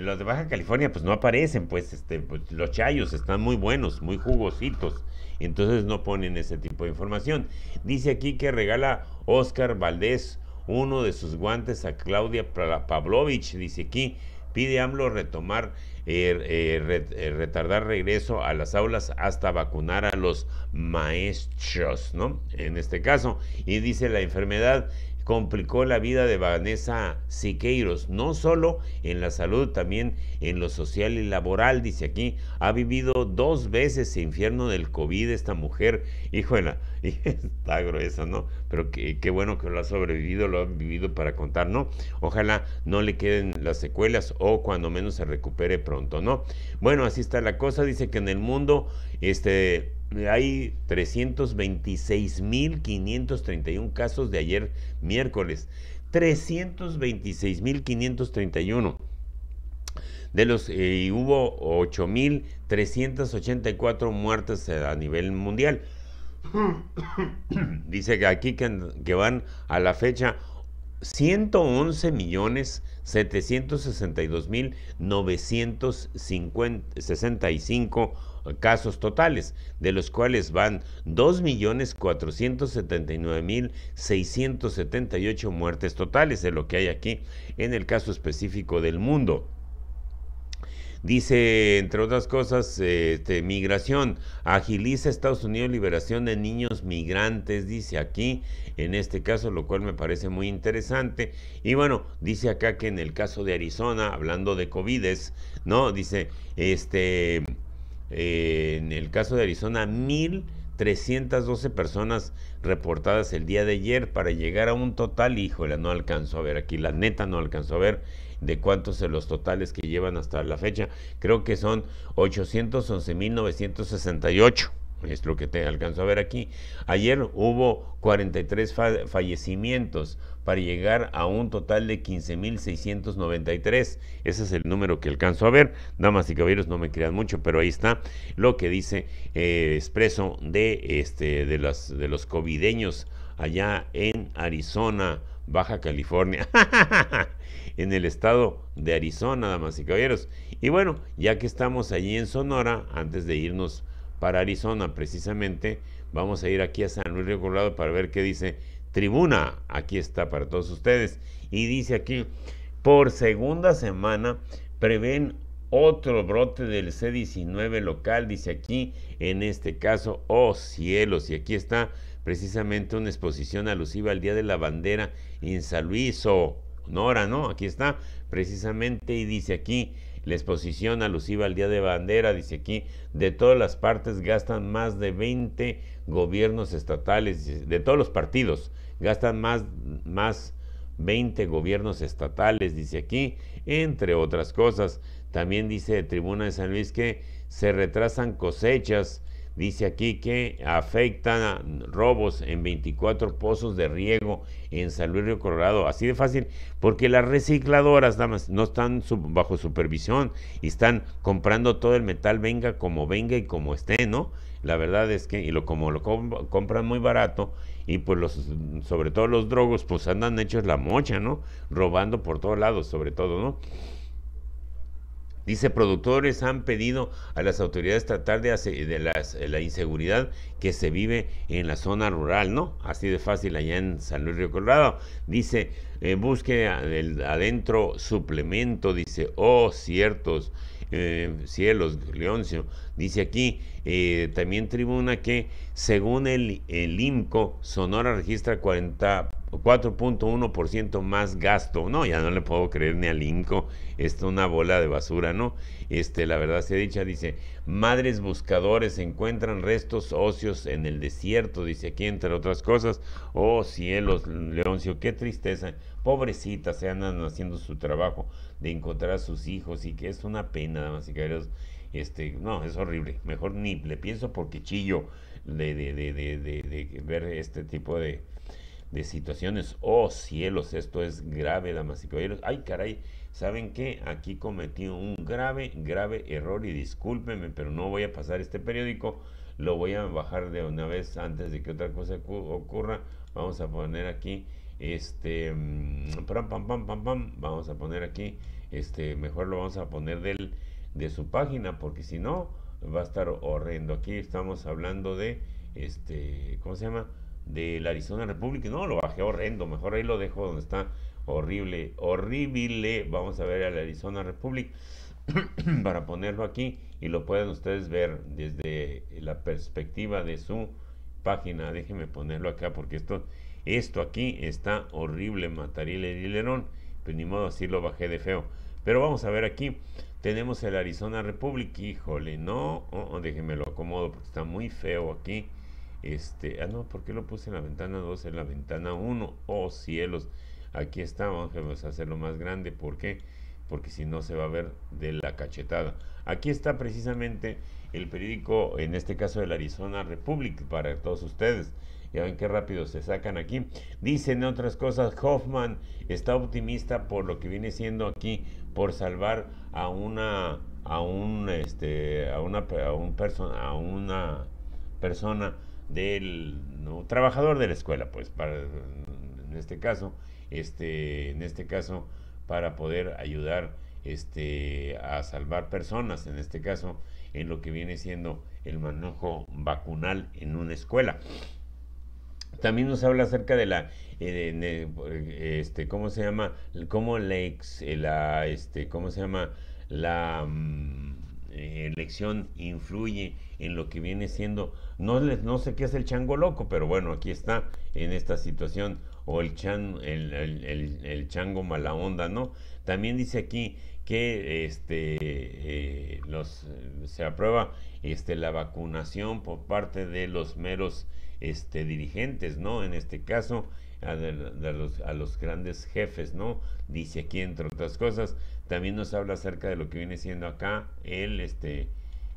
los de Baja California pues no aparecen, pues, este, pues, los chayos están muy buenos, muy jugositos. Entonces no ponen ese tipo de información. Dice aquí que regala Oscar Valdés uno de sus guantes a Claudia Pavlovich. Dice aquí, pide AMLO retomar Er, eh, eh, retardar regreso a las aulas hasta vacunar a los maestros, ¿no? En este caso, y dice la enfermedad complicó la vida de Vanessa Siqueiros, no solo en la salud, también en lo social y laboral, dice aquí, ha vivido dos veces el infierno del COVID esta mujer, hijuela. está gruesa ¿no? Pero qué, qué, bueno que lo ha sobrevivido, lo ha vivido para contar, ¿no? Ojalá no le queden las secuelas o cuando menos se recupere pronto, ¿no? Bueno, así está la cosa. Dice que en el mundo este, hay 326.531 casos de ayer miércoles. 326.531 de los eh, y hubo 8.384 muertes eh, a nivel mundial. Dice que aquí que, que van a la fecha 111 millones 762 mil cinco casos totales, de los cuales van 2 millones 479 mil 678 muertes totales, de lo que hay aquí en el caso específico del mundo. Dice, entre otras cosas, este migración, agiliza Estados Unidos liberación de niños migrantes, dice aquí, en este caso, lo cual me parece muy interesante. Y bueno, dice acá que en el caso de Arizona, hablando de COVID, ¿no? Dice, este, eh, en el caso de Arizona, mil... personas reportadas el día de ayer para llegar a un total, híjole, no alcanzó a ver aquí, la neta no alcanzó a ver, de cuántos de los totales que llevan hasta la fecha. Creo que son 811.968 es lo que te alcanzo a ver aquí. Ayer hubo 43 fallecimientos para llegar a un total de 15.693. Ese es el número que alcanzo a ver. Damas y caballeros, no me crean mucho, pero ahí está lo que dice eh, expreso de, este, de, los, de los covideños allá en Arizona, Baja California. en el estado de Arizona, damas y caballeros. Y bueno, ya que estamos allí en Sonora, antes de irnos para Arizona precisamente, vamos a ir aquí a San Luis Río para ver qué dice Tribuna. Aquí está para todos ustedes. Y dice aquí, por segunda semana prevén otro brote del C19 local, dice aquí, en este caso, oh cielos, y aquí está precisamente una exposición alusiva al Día de la Bandera en San Luis, o Nora, ¿no? Aquí está, precisamente, y dice aquí, la exposición alusiva al Día de Bandera, dice aquí, de todas las partes gastan más de 20 gobiernos estatales, de todos los partidos, gastan más, más 20 gobiernos estatales, dice aquí, entre otras cosas. También dice Tribuna de San Luis que se retrasan cosechas Dice aquí que afectan robos en 24 pozos de riego en San Luis Río Colorado. Así de fácil, porque las recicladoras nada más no están bajo supervisión y están comprando todo el metal, venga como venga y como esté, ¿no? La verdad es que, y lo, como lo compran muy barato, y pues los, sobre todo los drogos, pues andan hechos la mocha, ¿no? Robando por todos lados, sobre todo, ¿no? Dice, productores han pedido a las autoridades tratar de, de, eh, la inseguridad que se vive en la zona rural, ¿no? Así de fácil allá en San Luis Río Colorado. Dice, eh, busque adentro suplemento, dice, oh, ciertos eh, cielos, Leoncio. Dice aquí, también tribuna que según el, el IMCO, Sonora registra 40 4.1% más gasto. No, ya no le puedo creer ni al Inco. Esto es una bola de basura, ¿no? Este, la verdad se dicha, dice, madres buscadores encuentran restos óseos en el desierto, dice aquí, entre otras cosas. Oh, cielos, Leoncio, qué tristeza. Pobrecitas, se andan haciendo su trabajo de encontrar a sus hijos y que es una pena, damas y caballeros. Este, no, es horrible. Mejor ni le pienso porque chillo de, de ver este tipo de de situaciones. Oh cielos, esto es grave, damas y caballeros. Ay, caray, ¿saben qué? Aquí cometí un grave, grave error y discúlpenme, pero no voy a pasar este periódico. Lo voy a bajar de una vez antes de que otra cosa ocurra. Vamos a poner aquí este mm, pam pam pam pam pam vamos a poner aquí este mejor lo vamos a poner del de su página porque si no va a estar horrendo aquí estamos hablando de este cómo se llama la Arizona Republic. No, lo bajé horrendo. Mejor ahí lo dejo donde está. Horrible, horrible. Vamos a ver al Arizona Republic para ponerlo aquí y lo pueden ustedes ver desde la perspectiva de su página. Déjenme ponerlo acá porque esto, esto aquí está horrible. Mataría el hilerón. Pues ni modo, así lo bajé de feo. Pero vamos a ver aquí. Tenemos el Arizona Republic. Híjole, no. Oh, oh, déjenme lo acomodo porque está muy feo aquí. Este, ah, no, ¿por qué lo puse en la ventana 2? En la ventana 1. Oh, cielos. Aquí está, vamos a hacerlo más grande. ¿Por qué? Porque si no se va a ver de la cachetada. Aquí está precisamente el periódico, en este caso del Arizona Republic, para todos ustedes. Ya ven qué rápido se sacan aquí. Dicen otras cosas, Hoffman está optimista por lo que viene siendo aquí, por salvar a una, a un, este, a una, un persona, a una persona del trabajador de la escuela, pues, para, en este caso, este, en este caso, para poder ayudar este, a salvar personas, en este caso, en lo que viene siendo el manejo vacunal en una escuela. También nos habla acerca de la, eh, este, ¿cómo se llama? ¿Cómo la, eh, la este, cómo se llama? La... Mm, eh, elección influye en lo que viene siendo, no, les, no sé qué es el chango loco, pero bueno, aquí está en esta situación, o el, el, chango mala onda, ¿no? También dice aquí que este, eh, los, se aprueba este, la vacunación por parte de los meros este, dirigentes, ¿no? En este caso, a, los, a los grandes jefes, ¿no? Dice aquí, entre otras cosas, también nos habla acerca de lo que viene siendo acá el este,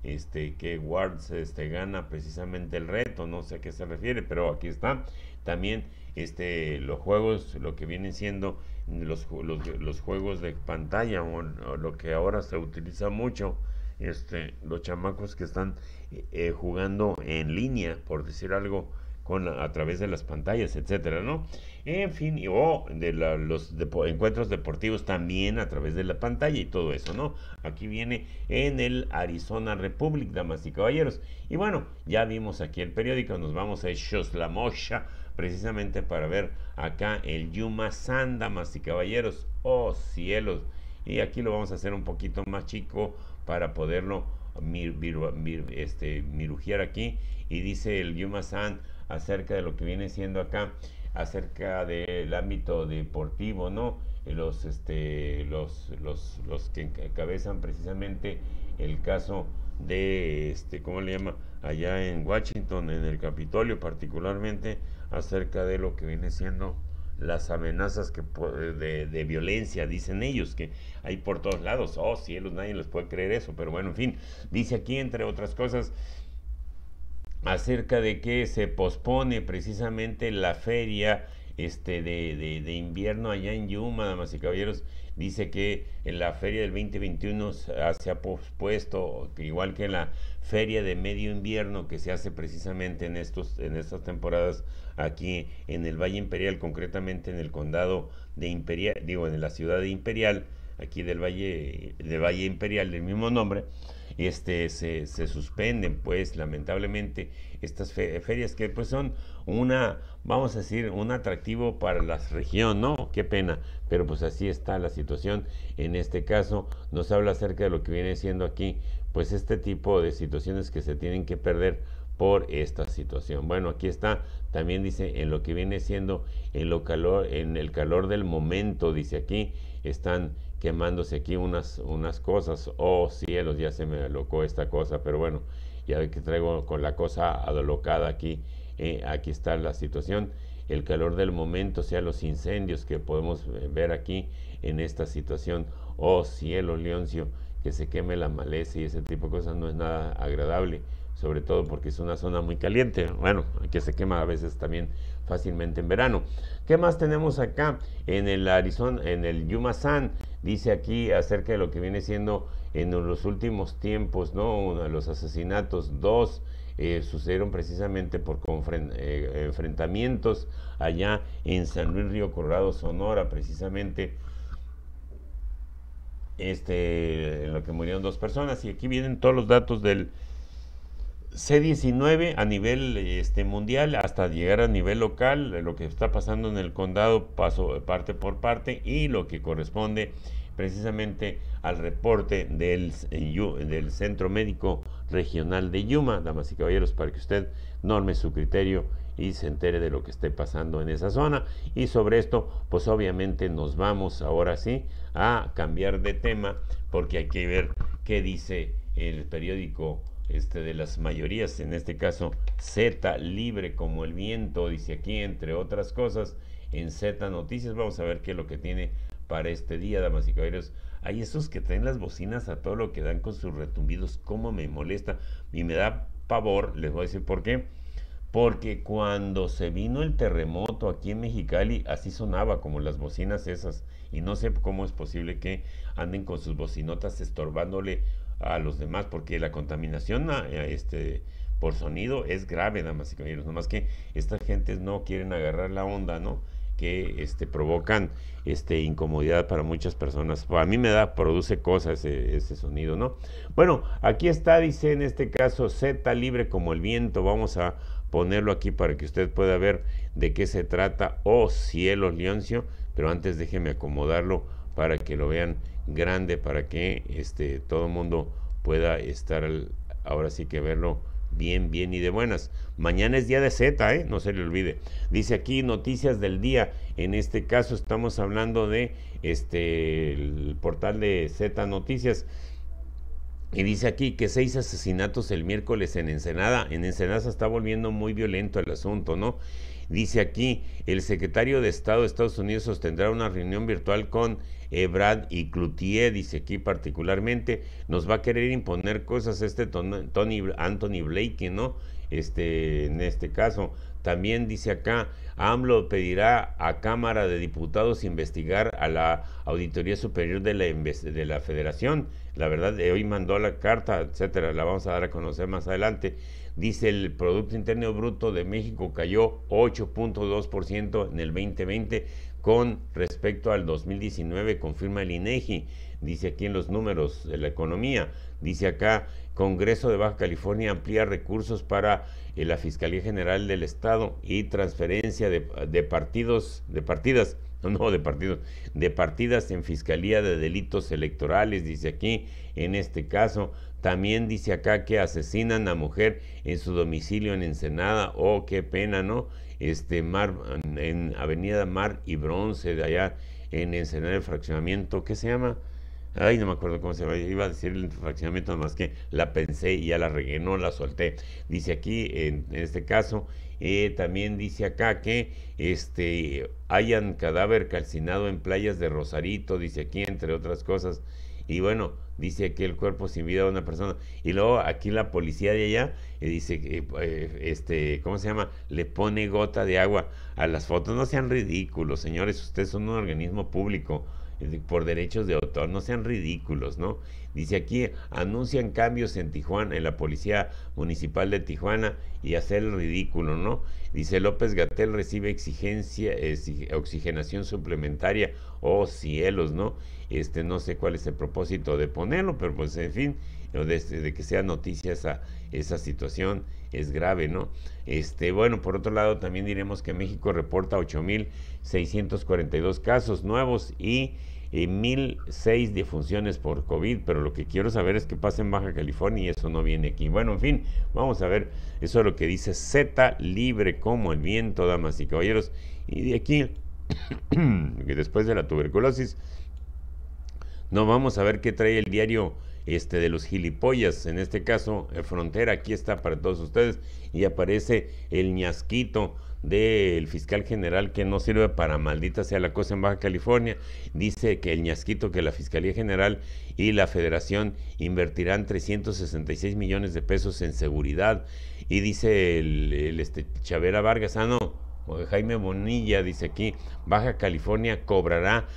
este, que Wards este, gana precisamente el reto, no sé a qué se refiere, pero aquí está. También este, los juegos, lo que vienen siendo los, los, juegos de pantalla, o, lo que ahora se utiliza mucho, este, los chamacos que están eh, jugando en línea, por decir algo, a través de las pantallas, etcétera, ¿no? En fin, o de los encuentros deportivos también a través de la pantalla y todo eso, ¿no? Aquí viene en el Arizona Republic, damas y caballeros. Y bueno, ya vimos aquí el periódico, nos vamos a la mosha. precisamente para ver acá el Yuma San, damas y caballeros. ¡Oh cielos! Y aquí lo vamos a hacer un poquito más chico para poderlo mir, este, mirugiar aquí. Y dice el Yuma San acerca de lo que viene siendo acá, acerca del ámbito deportivo, ¿no? Los, este, los, los, los que encabezan precisamente el caso de, este, ¿cómo le llama? Allá en Washington, en el Capitolio particularmente, acerca de lo que viene siendo las amenazas que de, de, violencia, dicen ellos, que hay por todos lados. Oh, cielos, nadie les puede creer eso, pero bueno, en fin, dice aquí, entre otras cosas, acerca de que se pospone precisamente la feria este, de, invierno allá en Yuma, damas y caballeros. Dice que en la feria del 2021 se ha pospuesto, igual que la feria de medio invierno que se hace precisamente en, estos, en estas temporadas aquí en el Valle Imperial, concretamente en el condado de Imperial, digo, en la ciudad de Imperial, aquí del Valle, del Valle Imperial del mismo nombre y este, se, suspenden, pues, lamentablemente, estas ferias que pues son una, vamos a decir, un atractivo para la región, ¿no? Qué pena, pero pues así está la situación. En este caso nos habla acerca de lo que viene siendo aquí, pues este tipo de situaciones que se tienen que perder por esta situación. Bueno, aquí está, también dice, en lo que viene siendo en, lo calor, en el calor del momento, dice aquí, están quemándose aquí unas, unas cosas. Oh cielos, ya se me alocó esta cosa, pero bueno, ya que traigo con la cosa alocada aquí. Eh, aquí está la situación. El calor del momento, o sea, los incendios que podemos eh, ver aquí en esta situación. Oh cielo Leoncio, que se queme la maleza y ese tipo de cosas no es nada agradable, sobre todo porque es una zona muy caliente. Bueno, que se quema a veces también fácilmente en verano. ¿Qué más tenemos acá en el Arizona, en el Yuma San? Dice aquí acerca de lo que viene siendo en los últimos tiempos, ¿no? Uno de los asesinatos, dos eh, sucedieron precisamente por eh, enfrentamientos allá en San Luis Río Colorado, Sonora, precisamente este, en lo que murieron dos personas. Y aquí vienen todos los datos del, C19 a nivel este, mundial hasta llegar a nivel local, lo que está pasando en el condado paso parte por parte y lo que corresponde precisamente al reporte del, del Centro Médico Regional de Yuma, damas y caballeros, para que usted norme su criterio y se entere de lo que esté pasando en esa zona. Y sobre esto, pues obviamente nos vamos ahora sí a cambiar de tema porque hay que ver qué dice el periódico este, de las mayorías, en este caso Z, libre como el viento, dice aquí, entre otras cosas, en Z Noticias. Vamos a ver qué es lo que tiene para este día, damas y caballeros. Hay esos que traen las bocinas a todo lo que dan con sus retumbidos, cómo me molesta y me da pavor, les voy a decir por qué. Porque cuando se vino el terremoto aquí en Mexicali, así sonaba como las bocinas esas. Y no sé cómo es posible que anden con sus bocinotas estorbándole a los demás, porque la contaminación ah, eh, este, por sonido es grave, damas y caballeros. Nomás que estas gentes no quieren agarrar la onda, ¿no? Que este, provocan este, incomodidad para muchas personas. a mí me da, produce cosas ese, ese, sonido, ¿no? Bueno, aquí está, dice en este caso, Z libre como el viento. Vamos a ponerlo aquí para que usted pueda ver de qué se trata. Oh cielo Leoncio. Pero antes déjeme acomodarlo para que lo vean grande para que este, todo el mundo pueda estar ahora sí que verlo bien, bien y de buenas. Mañana es día de Z, ¿eh? no se le olvide. Dice aquí noticias del día. En este caso estamos hablando de este el portal de Z Noticias. Y dice aquí que seis asesinatos el miércoles en Ensenada. En Ensenada está volviendo muy violento el asunto, ¿no? Dice aquí, el secretario de Estado de Estados Unidos sostendrá una reunión virtual con Ebrad y Cloutier, dice aquí particularmente, nos va a querer imponer cosas este Tony, Anthony Blake, ¿no? Este, en este caso, también dice acá, AMLO pedirá a Cámara de Diputados investigar a la Auditoría Superior de la, de la Federación. La verdad, hoy mandó la carta, etcétera, la vamos a dar a conocer más adelante. Dice el Producto Interno Bruto de México cayó 8.2% en el 2020 con respecto al 2019, confirma el INEGI. E Dice aquí en los números de la economía. Dice acá, Congreso de Baja California amplía recursos para eh, la Fiscalía General del Estado y transferencia de, de partidos, de partidas no, de partidos, de partidas en Fiscalía de Delitos Electorales, dice aquí, en este caso. También dice acá que asesinan a mujer en su domicilio en Ensenada. Oh, qué pena, ¿no? Este, Mar, en Avenida Mar y Bronce, de allá en Ensenada, el fraccionamiento, ¿qué se llama? Ay, no me acuerdo cómo se llama. Iba a decir el fraccionamiento, más que la pensé y ya la regué, no la solté. Dice aquí, en este caso, eh, también dice acá que este, hayan cadáver calcinado en playas de Rosarito, dice aquí, entre otras cosas. Y bueno, dice que el cuerpo sin vida de una persona. Y luego aquí la policía de allá eh, dice, que eh, este, ¿cómo se llama? Le pone gota de agua a las fotos. No sean ridículos, señores, ustedes son un organismo público por derechos de autor, no sean ridículos, ¿no? Dice aquí, anuncian cambios en Tijuana, en la Policía Municipal de Tijuana y hacer el ridículo, ¿no? Dice López Gatel recibe exigencia, oxigenación suplementaria, oh cielos, ¿no? Este, no sé cuál es el propósito de ponerlo, pero pues en fin, de, este, de que sea noticias a esa situación es grave, ¿no? Este, bueno, por otro lado, también diremos que México reporta 8.642 casos nuevos y 1.006 eh, defunciones por COVID, pero lo que quiero saber es qué pasa en Baja California y eso no viene aquí. Bueno, en fin, vamos a ver, eso es lo que dice Z libre como el viento, damas y caballeros. Y de aquí, después de la tuberculosis, no vamos a ver qué trae el diario este, de los gilipollas, en este caso eh, Frontera, aquí está para todos ustedes, y aparece el ñasquito del fiscal general que no sirve para maldita sea la cosa en Baja California, dice que el ñasquito que la Fiscalía General y la Federación invertirán 366 millones de pesos en seguridad y dice el, el este, Chavera Vargas, ah no, Jaime Bonilla dice aquí, Baja California cobrará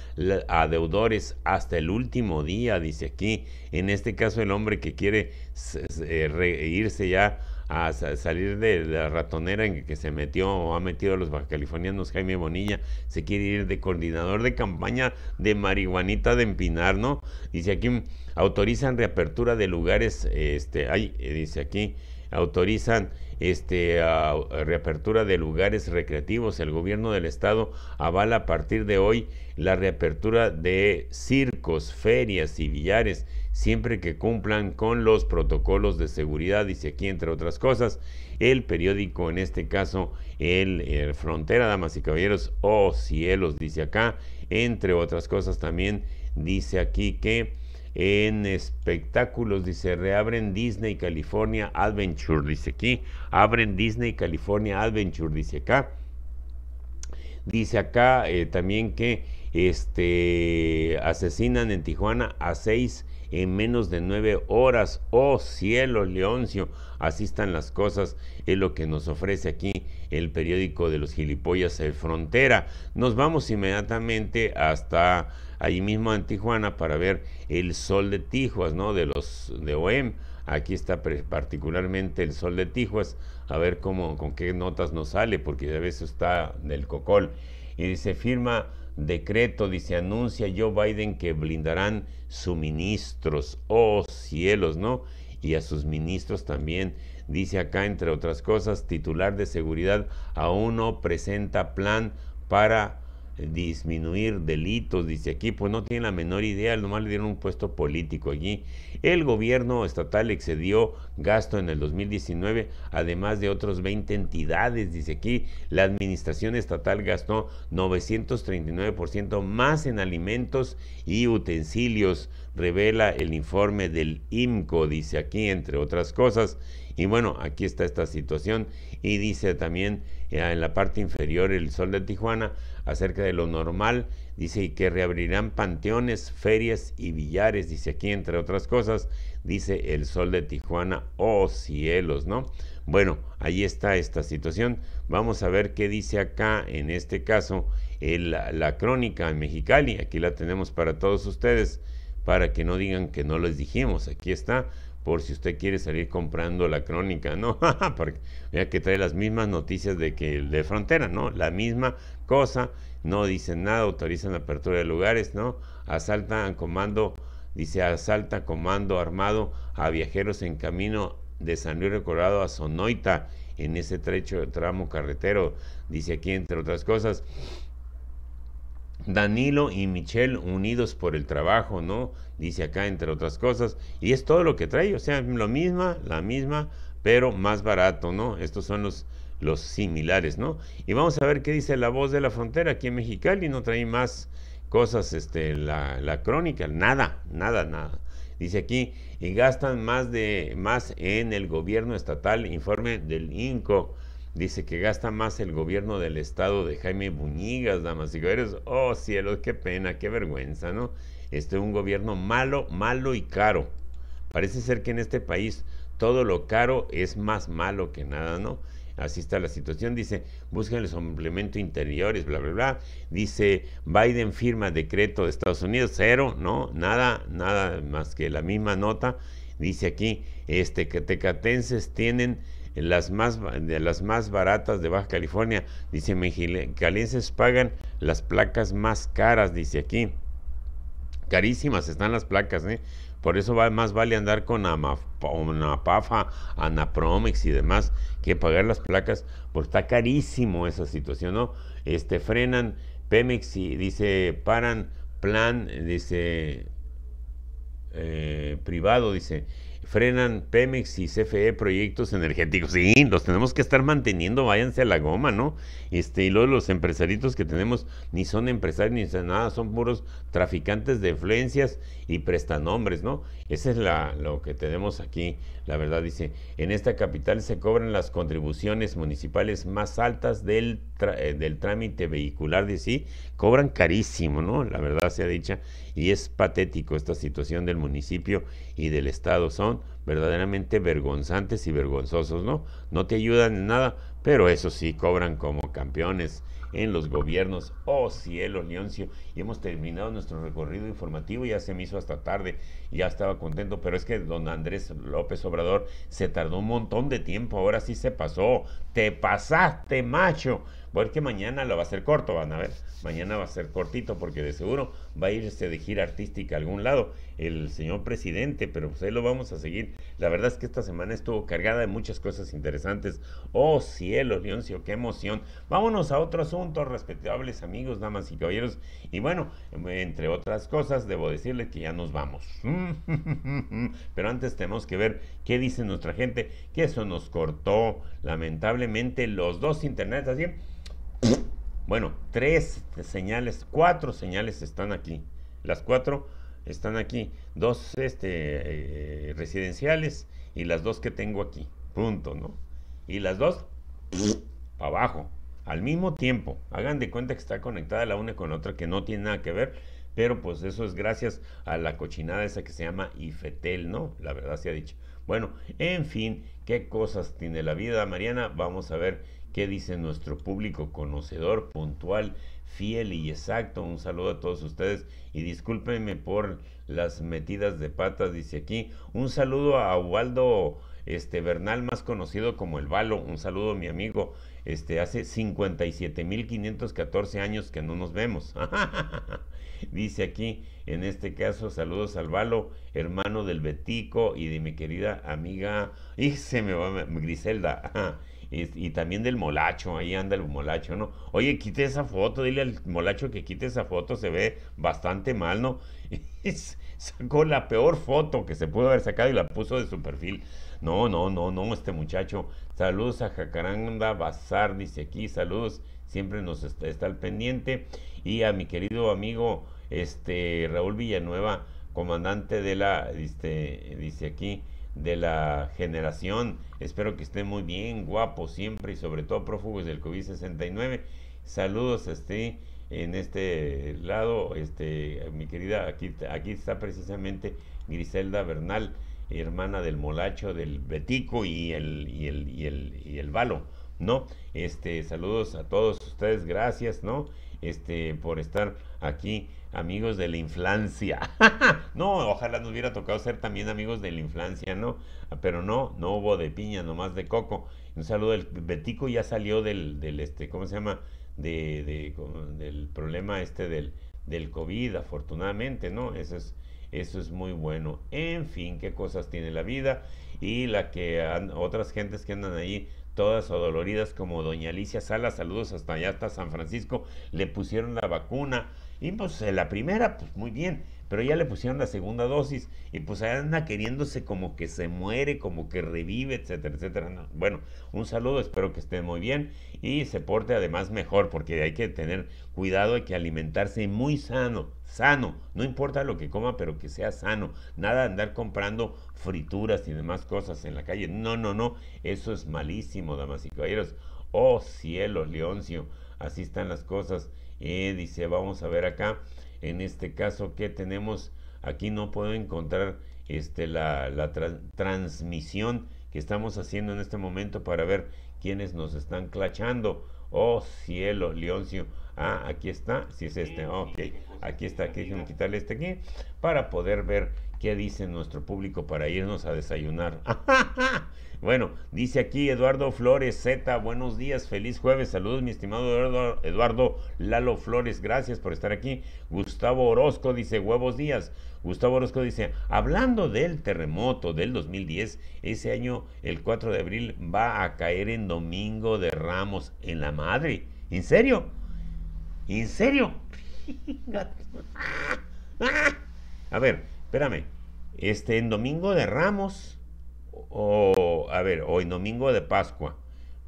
a deudores hasta el último día, dice aquí. En este caso el hombre que quiere eh, irse ya a salir de la ratonera en que se metió o ha metido a los Californianos, Jaime Bonilla, se quiere ir de coordinador de campaña de marihuanita de Empinar, ¿no? Dice aquí, autorizan reapertura de lugares, este, ay, eh, dice aquí, autorizan este, ah, reapertura de lugares recreativos. El gobierno del estado avala a partir de hoy la reapertura de circos, ferias y billares, siempre que cumplan con los protocolos de seguridad, dice aquí entre otras cosas. El periódico, en este caso, el, el Frontera, damas y caballeros, oh cielos, dice acá, entre otras cosas también dice aquí que en espectáculos, dice, reabren Disney California Adventure, dice aquí. Abren Disney California Adventure, dice acá. Dice acá eh, también que este, asesinan en Tijuana a seis en menos de nueve horas. Oh cielo, Leoncio, así están las cosas. Es lo que nos ofrece aquí el periódico de los gilipollas de Frontera. Nos vamos inmediatamente hasta allí mismo en Tijuana para ver el sol de Tijuas, ¿no? De los de OEM. Aquí está particularmente el sol de Tijuas, a ver cómo, con qué notas nos sale, porque a veces está del cocol. Y dice, firma decreto, dice, anuncia Joe Biden que blindarán suministros, oh cielos, ¿no? Y a sus ministros también. Dice acá, entre otras cosas, titular de seguridad aún no presenta plan para disminuir delitos, dice aquí, pues no tiene la menor idea, nomás le dieron un puesto político allí. El gobierno estatal excedió gasto en el 2019, además de otros 20 entidades, dice aquí, la administración estatal gastó 939% más en alimentos y utensilios revela el informe del IMCO, dice aquí, entre otras cosas. Y bueno, aquí está esta situación. Y dice también eh, en la parte inferior el Sol de Tijuana acerca de lo normal. Dice y que reabrirán panteones, ferias y billares. Dice aquí, entre otras cosas, dice el Sol de Tijuana. Oh cielos, ¿no? Bueno, ahí está esta situación. Vamos a ver qué dice acá, en este caso, la crónica en Mexicali. Aquí la tenemos para todos ustedes para que no digan que no les dijimos. Aquí está, por si usted quiere salir comprando la crónica, ¿no? Porque que trae las mismas noticias de que de frontera, ¿no? La misma cosa, no dicen nada, autorizan la apertura de lugares, ¿no? Asaltan comando, dice asalta comando armado a viajeros en camino de San Luis de a Sonoita en ese trecho tramo carretero, dice aquí entre otras cosas. Danilo y Michelle unidos por el trabajo, ¿no? Dice acá, entre otras cosas. Y es todo lo que trae, o sea, lo misma, la misma, pero más barato, ¿no? Estos son los, los similares, ¿no? Y vamos a ver qué dice la voz de la frontera aquí en Mexicali, no trae más cosas, este, la, la crónica, nada, nada, nada. Dice aquí, y gastan más de más en el gobierno estatal, informe del INCO. Dice que gasta más el gobierno del estado de Jaime Buñigas, damas y caballeros. Oh cielos, qué pena, qué vergüenza, ¿no? Este es un gobierno malo, malo y caro. Parece ser que en este país todo lo caro es más malo que nada, ¿no? Así está la situación. Dice, busquen el suplemento interiores, bla, bla, bla. Dice, Biden firma decreto de Estados Unidos, cero, ¿no? Nada, nada más que la misma nota. Dice aquí, este, que tecatenses tienen las más, de las más baratas de Baja California. Dice, mexicalienses pagan las placas más caras, dice aquí. Carísimas están las placas, ¿eh? Por eso más vale andar con Anapafa, Anapromex y demás que pagar las placas, porque está carísimo esa situación, ¿no? Este, frenan Pemex y dice, paran plan, dice, eh, privado, dice, frenan Pemex y CFE proyectos energéticos. Sí, los tenemos que estar manteniendo, váyanse a la goma, ¿no? Este, y luego los empresaritos que tenemos ni son empresarios ni son nada, son puros traficantes de influencias y prestanombres, ¿no? Esa es la, lo que tenemos aquí, la verdad, dice, en esta capital se cobran las contribuciones municipales más altas del, eh, del trámite vehicular, de sí, cobran carísimo, ¿no? La verdad ha dicha y es patético esta situación del municipio y del Estado. Son verdaderamente vergonzantes y vergonzosos, ¿no? No te ayudan en nada, pero eso sí, cobran como campeones en los gobiernos. Oh cielo, Leoncio. Y hemos terminado nuestro recorrido informativo. Ya se me hizo hasta tarde. Ya estaba contento. Pero es que don Andrés López Obrador se tardó un montón de tiempo. Ahora sí se pasó. Te pasaste, macho. Porque mañana lo va a ser corto, van a ver. Mañana va a ser cortito porque de seguro va a irse de gira artística a algún lado el señor presidente, pero pues ahí lo vamos a seguir. La verdad es que esta semana estuvo cargada de muchas cosas interesantes. Oh cielo, Leoncio, qué emoción. Vámonos a otro asunto, respetables amigos, damas y caballeros. Y bueno, entre otras cosas, debo decirles que ya nos vamos. Pero antes tenemos que ver qué dice nuestra gente, que eso nos cortó lamentablemente los dos internets, así bueno, tres señales, cuatro señales están aquí. Las cuatro están aquí. Dos este, eh, residenciales y las dos que tengo aquí. Punto, ¿no? Y las dos abajo. Al mismo tiempo. Hagan de cuenta que está conectada la una con la otra, que no tiene nada que ver. Pero pues eso es gracias a la cochinada esa que se llama IFETEL, ¿no? La verdad se ha dicho. Bueno, en fin, qué cosas tiene la vida, Mariana. Vamos a ver qué dice nuestro público conocedor, puntual, fiel y exacto. Un saludo a todos ustedes y discúlpenme por las metidas de patas, dice aquí. Un saludo a Waldo este, Bernal, más conocido como el Balo. Un saludo, mi amigo. Este, hace 57.514 años que no nos vemos. dice aquí, en este caso, saludos al Balo, hermano del Betico y de mi querida amiga, y se me va Griselda. y, también del molacho, ahí anda el molacho, ¿no? Oye, quite esa foto, dile al molacho que quite esa foto, se ve bastante mal, ¿no? sacó la peor foto que se pudo haber sacado y la puso de su perfil. No, no, no, no, este muchacho. Saludos a Jacaranda Bazar, dice aquí, saludos, siempre nos está, al pendiente. Y a mi querido amigo este Raúl Villanueva, comandante de la, este, dice aquí, de la generación. Espero que estén muy bien, guapo siempre y sobre todo prófugos del COVID-69. Saludos, este, en este lado, este, mi querida, aquí, aquí está precisamente Griselda Bernal, hermana del Molacho, del Betico y el, y el, y el, y el Valo, ¿no? Este, saludos a todos ustedes, gracias, ¿no? Este, por estar aquí amigos de la infancia. no, ojalá nos hubiera tocado ser también amigos de la infancia, ¿no? Pero no, no hubo de piña, nomás de coco. Un saludo, el Betico ya salió del, del este, ¿cómo se llama? De, del problema este del, del COVID, afortunadamente, ¿no? Eso es, eso es muy bueno. En fin, qué cosas tiene la vida y la que otras gentes que andan ahí todas adoloridas como doña Alicia Sala, saludos hasta allá, hasta San Francisco, le pusieron la vacuna y pues la primera, pues muy bien, pero ya le pusieron la segunda dosis y pues anda queriéndose como que se muere, como que revive, etcétera, etcétera. bueno, un saludo, espero que esté muy bien y se porte además mejor, porque hay que tener cuidado, hay que alimentarse muy sano, sano, no importa lo que coma, pero que sea sano. Nada andar comprando frituras y demás cosas en la calle. No, no, no, eso es malísimo, damas y caballeros. Oh cielo, Leoncio, así están las cosas. Eh, dice, vamos a ver acá, en este caso que tenemos, aquí no puedo encontrar este, la, transmisión que estamos haciendo en este momento para ver quiénes nos están clachando. Oh cielo, Leoncio. Ah, aquí está. Si es este. Ok. Aquí está. Aquí déjenme quitarle este aquí para poder ver ¿Qué dice nuestro público para irnos a desayunar? bueno, dice aquí Eduardo Flores Z, buenos días, feliz jueves, saludos mi estimado Eduardo, Eduardo Lalo Flores, gracias por estar aquí. Gustavo Orozco dice, huevos días. Gustavo Orozco dice, hablando del terremoto del 2010, ese año el 4 de abril va a caer en Domingo de Ramos en la madre. ¿En serio? ¿En serio? a ver, espérame, este, en domingo de Ramos o, a ver, hoy en domingo de Pascua,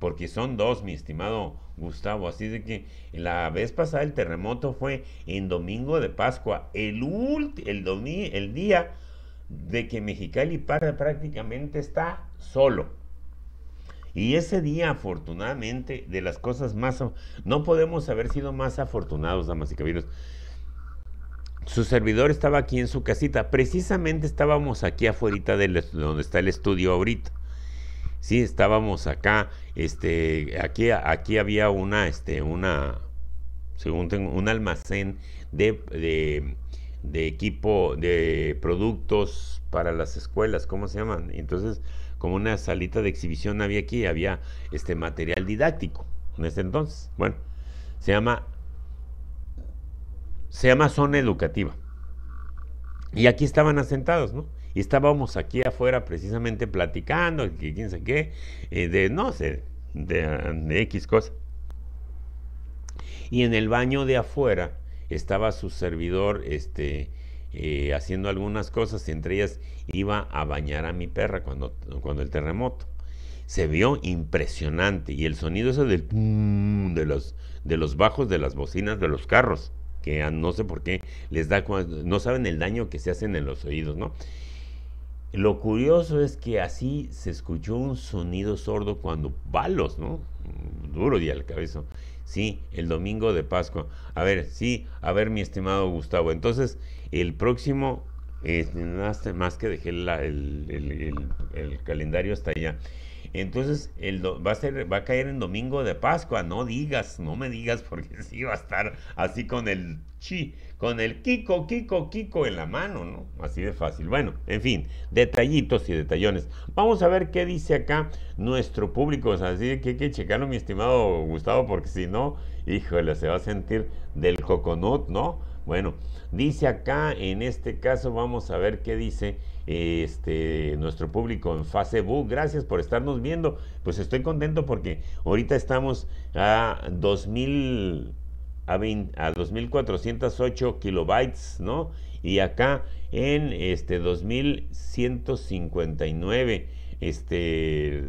porque son dos, mi estimado Gustavo. Así de que la vez pasada el terremoto fue en domingo de Pascua, el, el, el día de que Mexicali prácticamente está solo. Y ese día, afortunadamente, de las cosas más... No podemos haber sido más afortunados, damas y caballeros. Su servidor estaba aquí en su casita. Precisamente estábamos aquí afuera de donde está el estudio ahorita. Sí, estábamos acá. Este, aquí, aquí había una, este, una, según tengo, un almacén de, de, de equipo, de productos para las escuelas. ¿Cómo se llaman? Entonces, como una salita de exhibición había aquí, había este material didáctico en ese entonces. Bueno, se llama se llama zona educativa. Y aquí estaban asentados, ¿no? Y estábamos aquí afuera precisamente platicando, quién sabe qué, eh, de no sé, de, X cosa. Y en el baño de afuera estaba su servidor, este, eh, haciendo algunas cosas, entre ellas iba a bañar a mi perra cuando, cuando el terremoto. Se vio impresionante y el sonido ese del mm, de los, de los bajos de las bocinas de los carros que no sé por qué les da, no saben el daño que se hacen en los oídos, ¿no? Lo curioso es que así se escuchó un sonido sordo cuando balos, ¿no? Duro y al cabeza, Sí, el domingo de Pascua. A ver, sí, a ver, mi estimado Gustavo. Entonces, el próximo, eh, más, que dejé el, el calendario hasta allá. Entonces el, va, a caer en domingo de Pascua, no digas, no me digas, porque sí va a estar así con el chi, con el Kiko, Kiko, Kiko en la mano, ¿no? Así de fácil. Bueno, en fin, detallitos y detallones. Vamos a ver qué dice acá nuestro público. O sea, así que hay que checarlo, mi estimado Gustavo, porque si no, híjole, se va a sentir del coconut, ¿no? Bueno, dice acá, en este caso, vamos a ver qué dice este, nuestro público en Facebook. Gracias por estarnos viendo. Pues estoy contento porque ahorita estamos a 2000 2408 kilobytes, ¿no? Y acá en este 2159 este,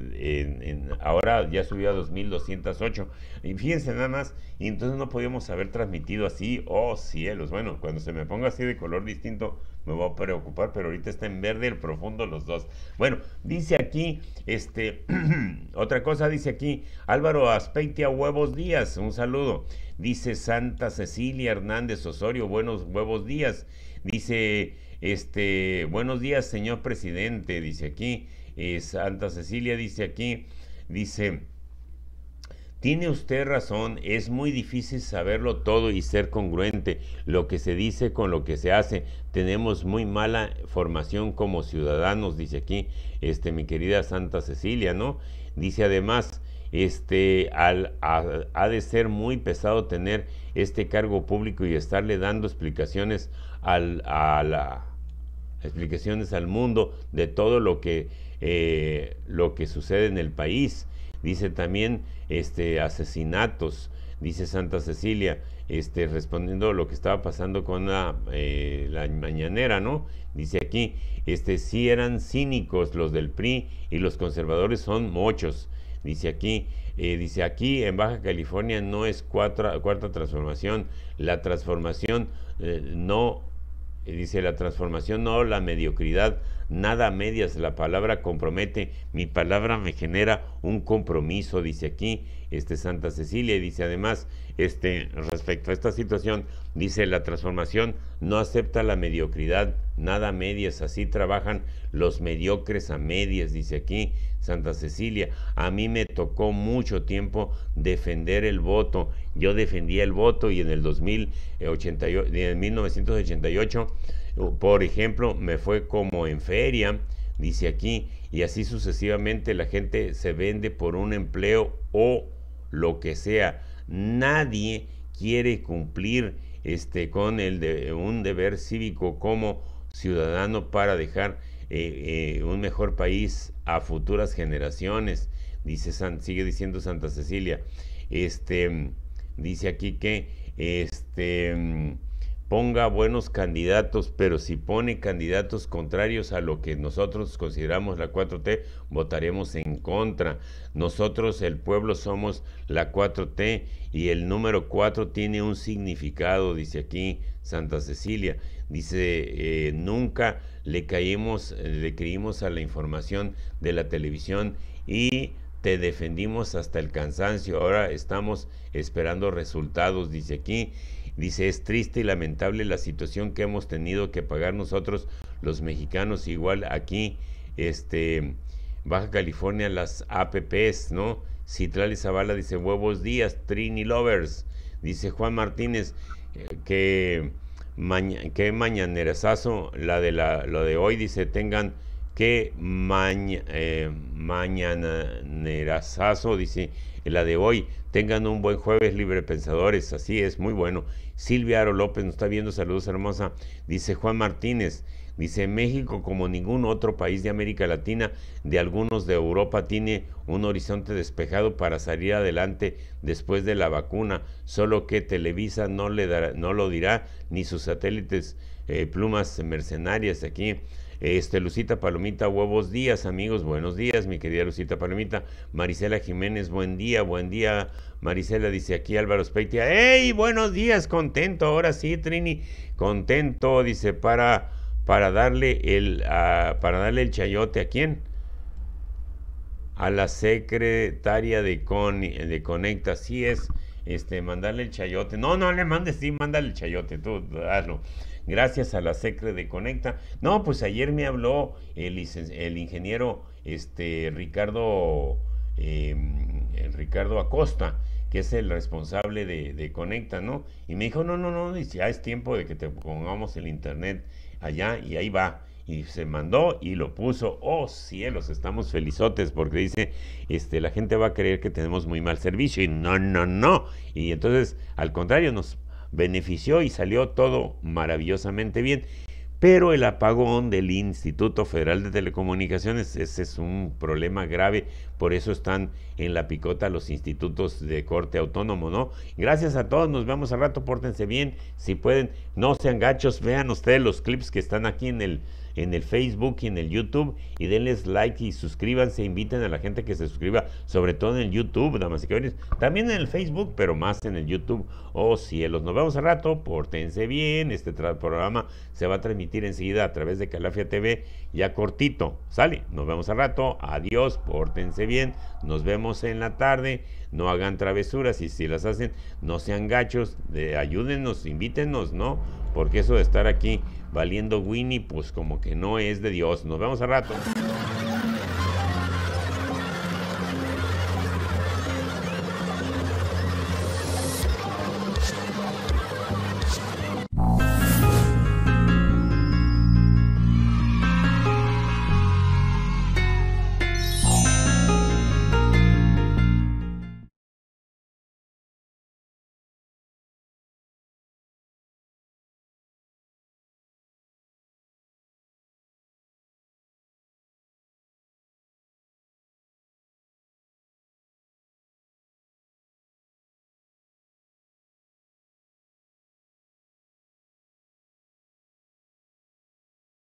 ahora ya subió a 2.208. Y fíjense nada más, y entonces no podíamos haber transmitido así, oh cielos, bueno, cuando se me ponga así de color distinto me voy a preocupar, pero ahorita está en verde el profundo los dos. Bueno, dice aquí, este, otra cosa dice aquí, Álvaro Aspeitia Huevos días un saludo. Dice Santa Cecilia Hernández Osorio, buenos huevos días. Dice, este, buenos días, señor presidente, dice aquí. Eh, Santa Cecilia dice aquí, dice, tiene usted razón, es muy difícil saberlo todo y ser congruente, lo que se dice con lo que se hace. Tenemos muy mala formación como ciudadanos, dice aquí este, mi querida Santa Cecilia, ¿no? Dice además, este, al, ha de ser muy pesado tener este cargo público y estarle dando explicaciones al, a la, explicaciones al mundo de todo lo que eh, lo que sucede en el país, dice también este, asesinatos, dice Santa Cecilia, este, respondiendo lo que estaba pasando con la, eh, la, mañanera, ¿no? Dice aquí, este, sí eran cínicos los del PRI y los conservadores son muchos. Dice aquí, eh, dice aquí en Baja California no es cuatro, cuarta transformación, la transformación no, dice la transformación no la mediocridad nada medias, la palabra compromete, mi palabra me genera un compromiso, dice aquí este Santa Cecilia, dice además, este, respecto a esta situación, dice la transformación no acepta la mediocridad, nada medias, así trabajan los mediocres a medias, dice aquí Santa Cecilia. A mí me tocó mucho tiempo defender el voto, yo defendía el voto y en el 2088, en 1988 por ejemplo, me fue como en feria, dice aquí, y así sucesivamente la gente se vende por un empleo o lo que sea. Nadie quiere cumplir este, con el de, un deber cívico como ciudadano para dejar eh, eh, un mejor país a futuras generaciones, dice San, sigue diciendo Santa Cecilia. Este, dice aquí que este, ponga buenos candidatos, pero si pone candidatos contrarios a lo que nosotros consideramos la 4T, votaremos en contra. Nosotros, el pueblo, somos la 4T y el número 4 tiene un significado, dice aquí Santa Cecilia. Dice, eh, nunca le caímos, eh, le creímos a la información de la televisión y te defendimos hasta el cansancio. Ahora estamos esperando resultados, dice aquí. Dice, es triste y lamentable la situación que hemos tenido que pagar nosotros los mexicanos, igual aquí, este, Baja California, las APPs, ¿no? Citral Zavala dice, huevos días, Trini Lovers. Dice Juan Martínez, eh, que, que mañanerazazo la de, la, lo de hoy, dice, tengan que maña, eh, mañanerazazo, dice, la de hoy. Tengan un buen jueves, libre pensadores. Así es, muy bueno. Silvia Aro López nos está viendo. Saludos, hermosa. Dice Juan Martínez. Dice, México, como ningún otro país de América Latina, de algunos de Europa, tiene un horizonte despejado para salir adelante después de la vacuna, solo que Televisa no, le dará, no lo dirá, ni sus satélites eh, plumas mercenarias aquí este, Lucita Palomita, huevos días, amigos, buenos días, mi querida Lucita Palomita. Marisela Jiménez, buen día, buen día. Marisela dice aquí Álvaro Speitia, ¡Hey! Buenos días, contento, ahora sí, Trini, contento, dice, para, para darle el para darle el chayote a quién? A la secretaria de, Con, de Conecta, así es, este, mandarle el chayote. No, no le mandes, sí, mándale el chayote, tú hazlo gracias a la Secre de Conecta. No, pues ayer me habló el, el ingeniero este, Ricardo, em, el Ricardo Acosta, que es el responsable de, Conecta, ¿no? Y me dijo, no, no, no, ya es tiempo de que te pongamos el internet allá y ahí va. Y se mandó y lo puso. Oh cielos, estamos felizotes porque dice, este, la gente va a creer que tenemos muy mal servicio. Y no, no, no. Y entonces, al contrario, nos benefició y salió todo maravillosamente bien. Pero el apagón del Instituto Federal de Telecomunicaciones, ese es un problema grave, por eso están en la picota los institutos de corte autónomo, ¿no? Gracias a todos, nos vemos al rato, pórtense bien, si pueden, no sean gachos, vean ustedes los clips que están aquí en el en el Facebook y en el YouTube y denles like y suscríbanse, inviten a la gente que se suscriba, sobre todo en el YouTube, damas y caballeros, también en el Facebook, pero más en el YouTube. Oh cielos, nos vemos al rato, portense bien, este programa se va a transmitir enseguida a través de Calafia TV, ya cortito, sale, nos vemos al rato, adiós, portense bien, nos vemos en la tarde, no hagan travesuras y si las hacen, no sean gachos, de, ayúdennos, invítenos, ¿no? Porque eso de estar aquí valiendo Winnie, pues como que no es de Dios. Nos vemos al rato.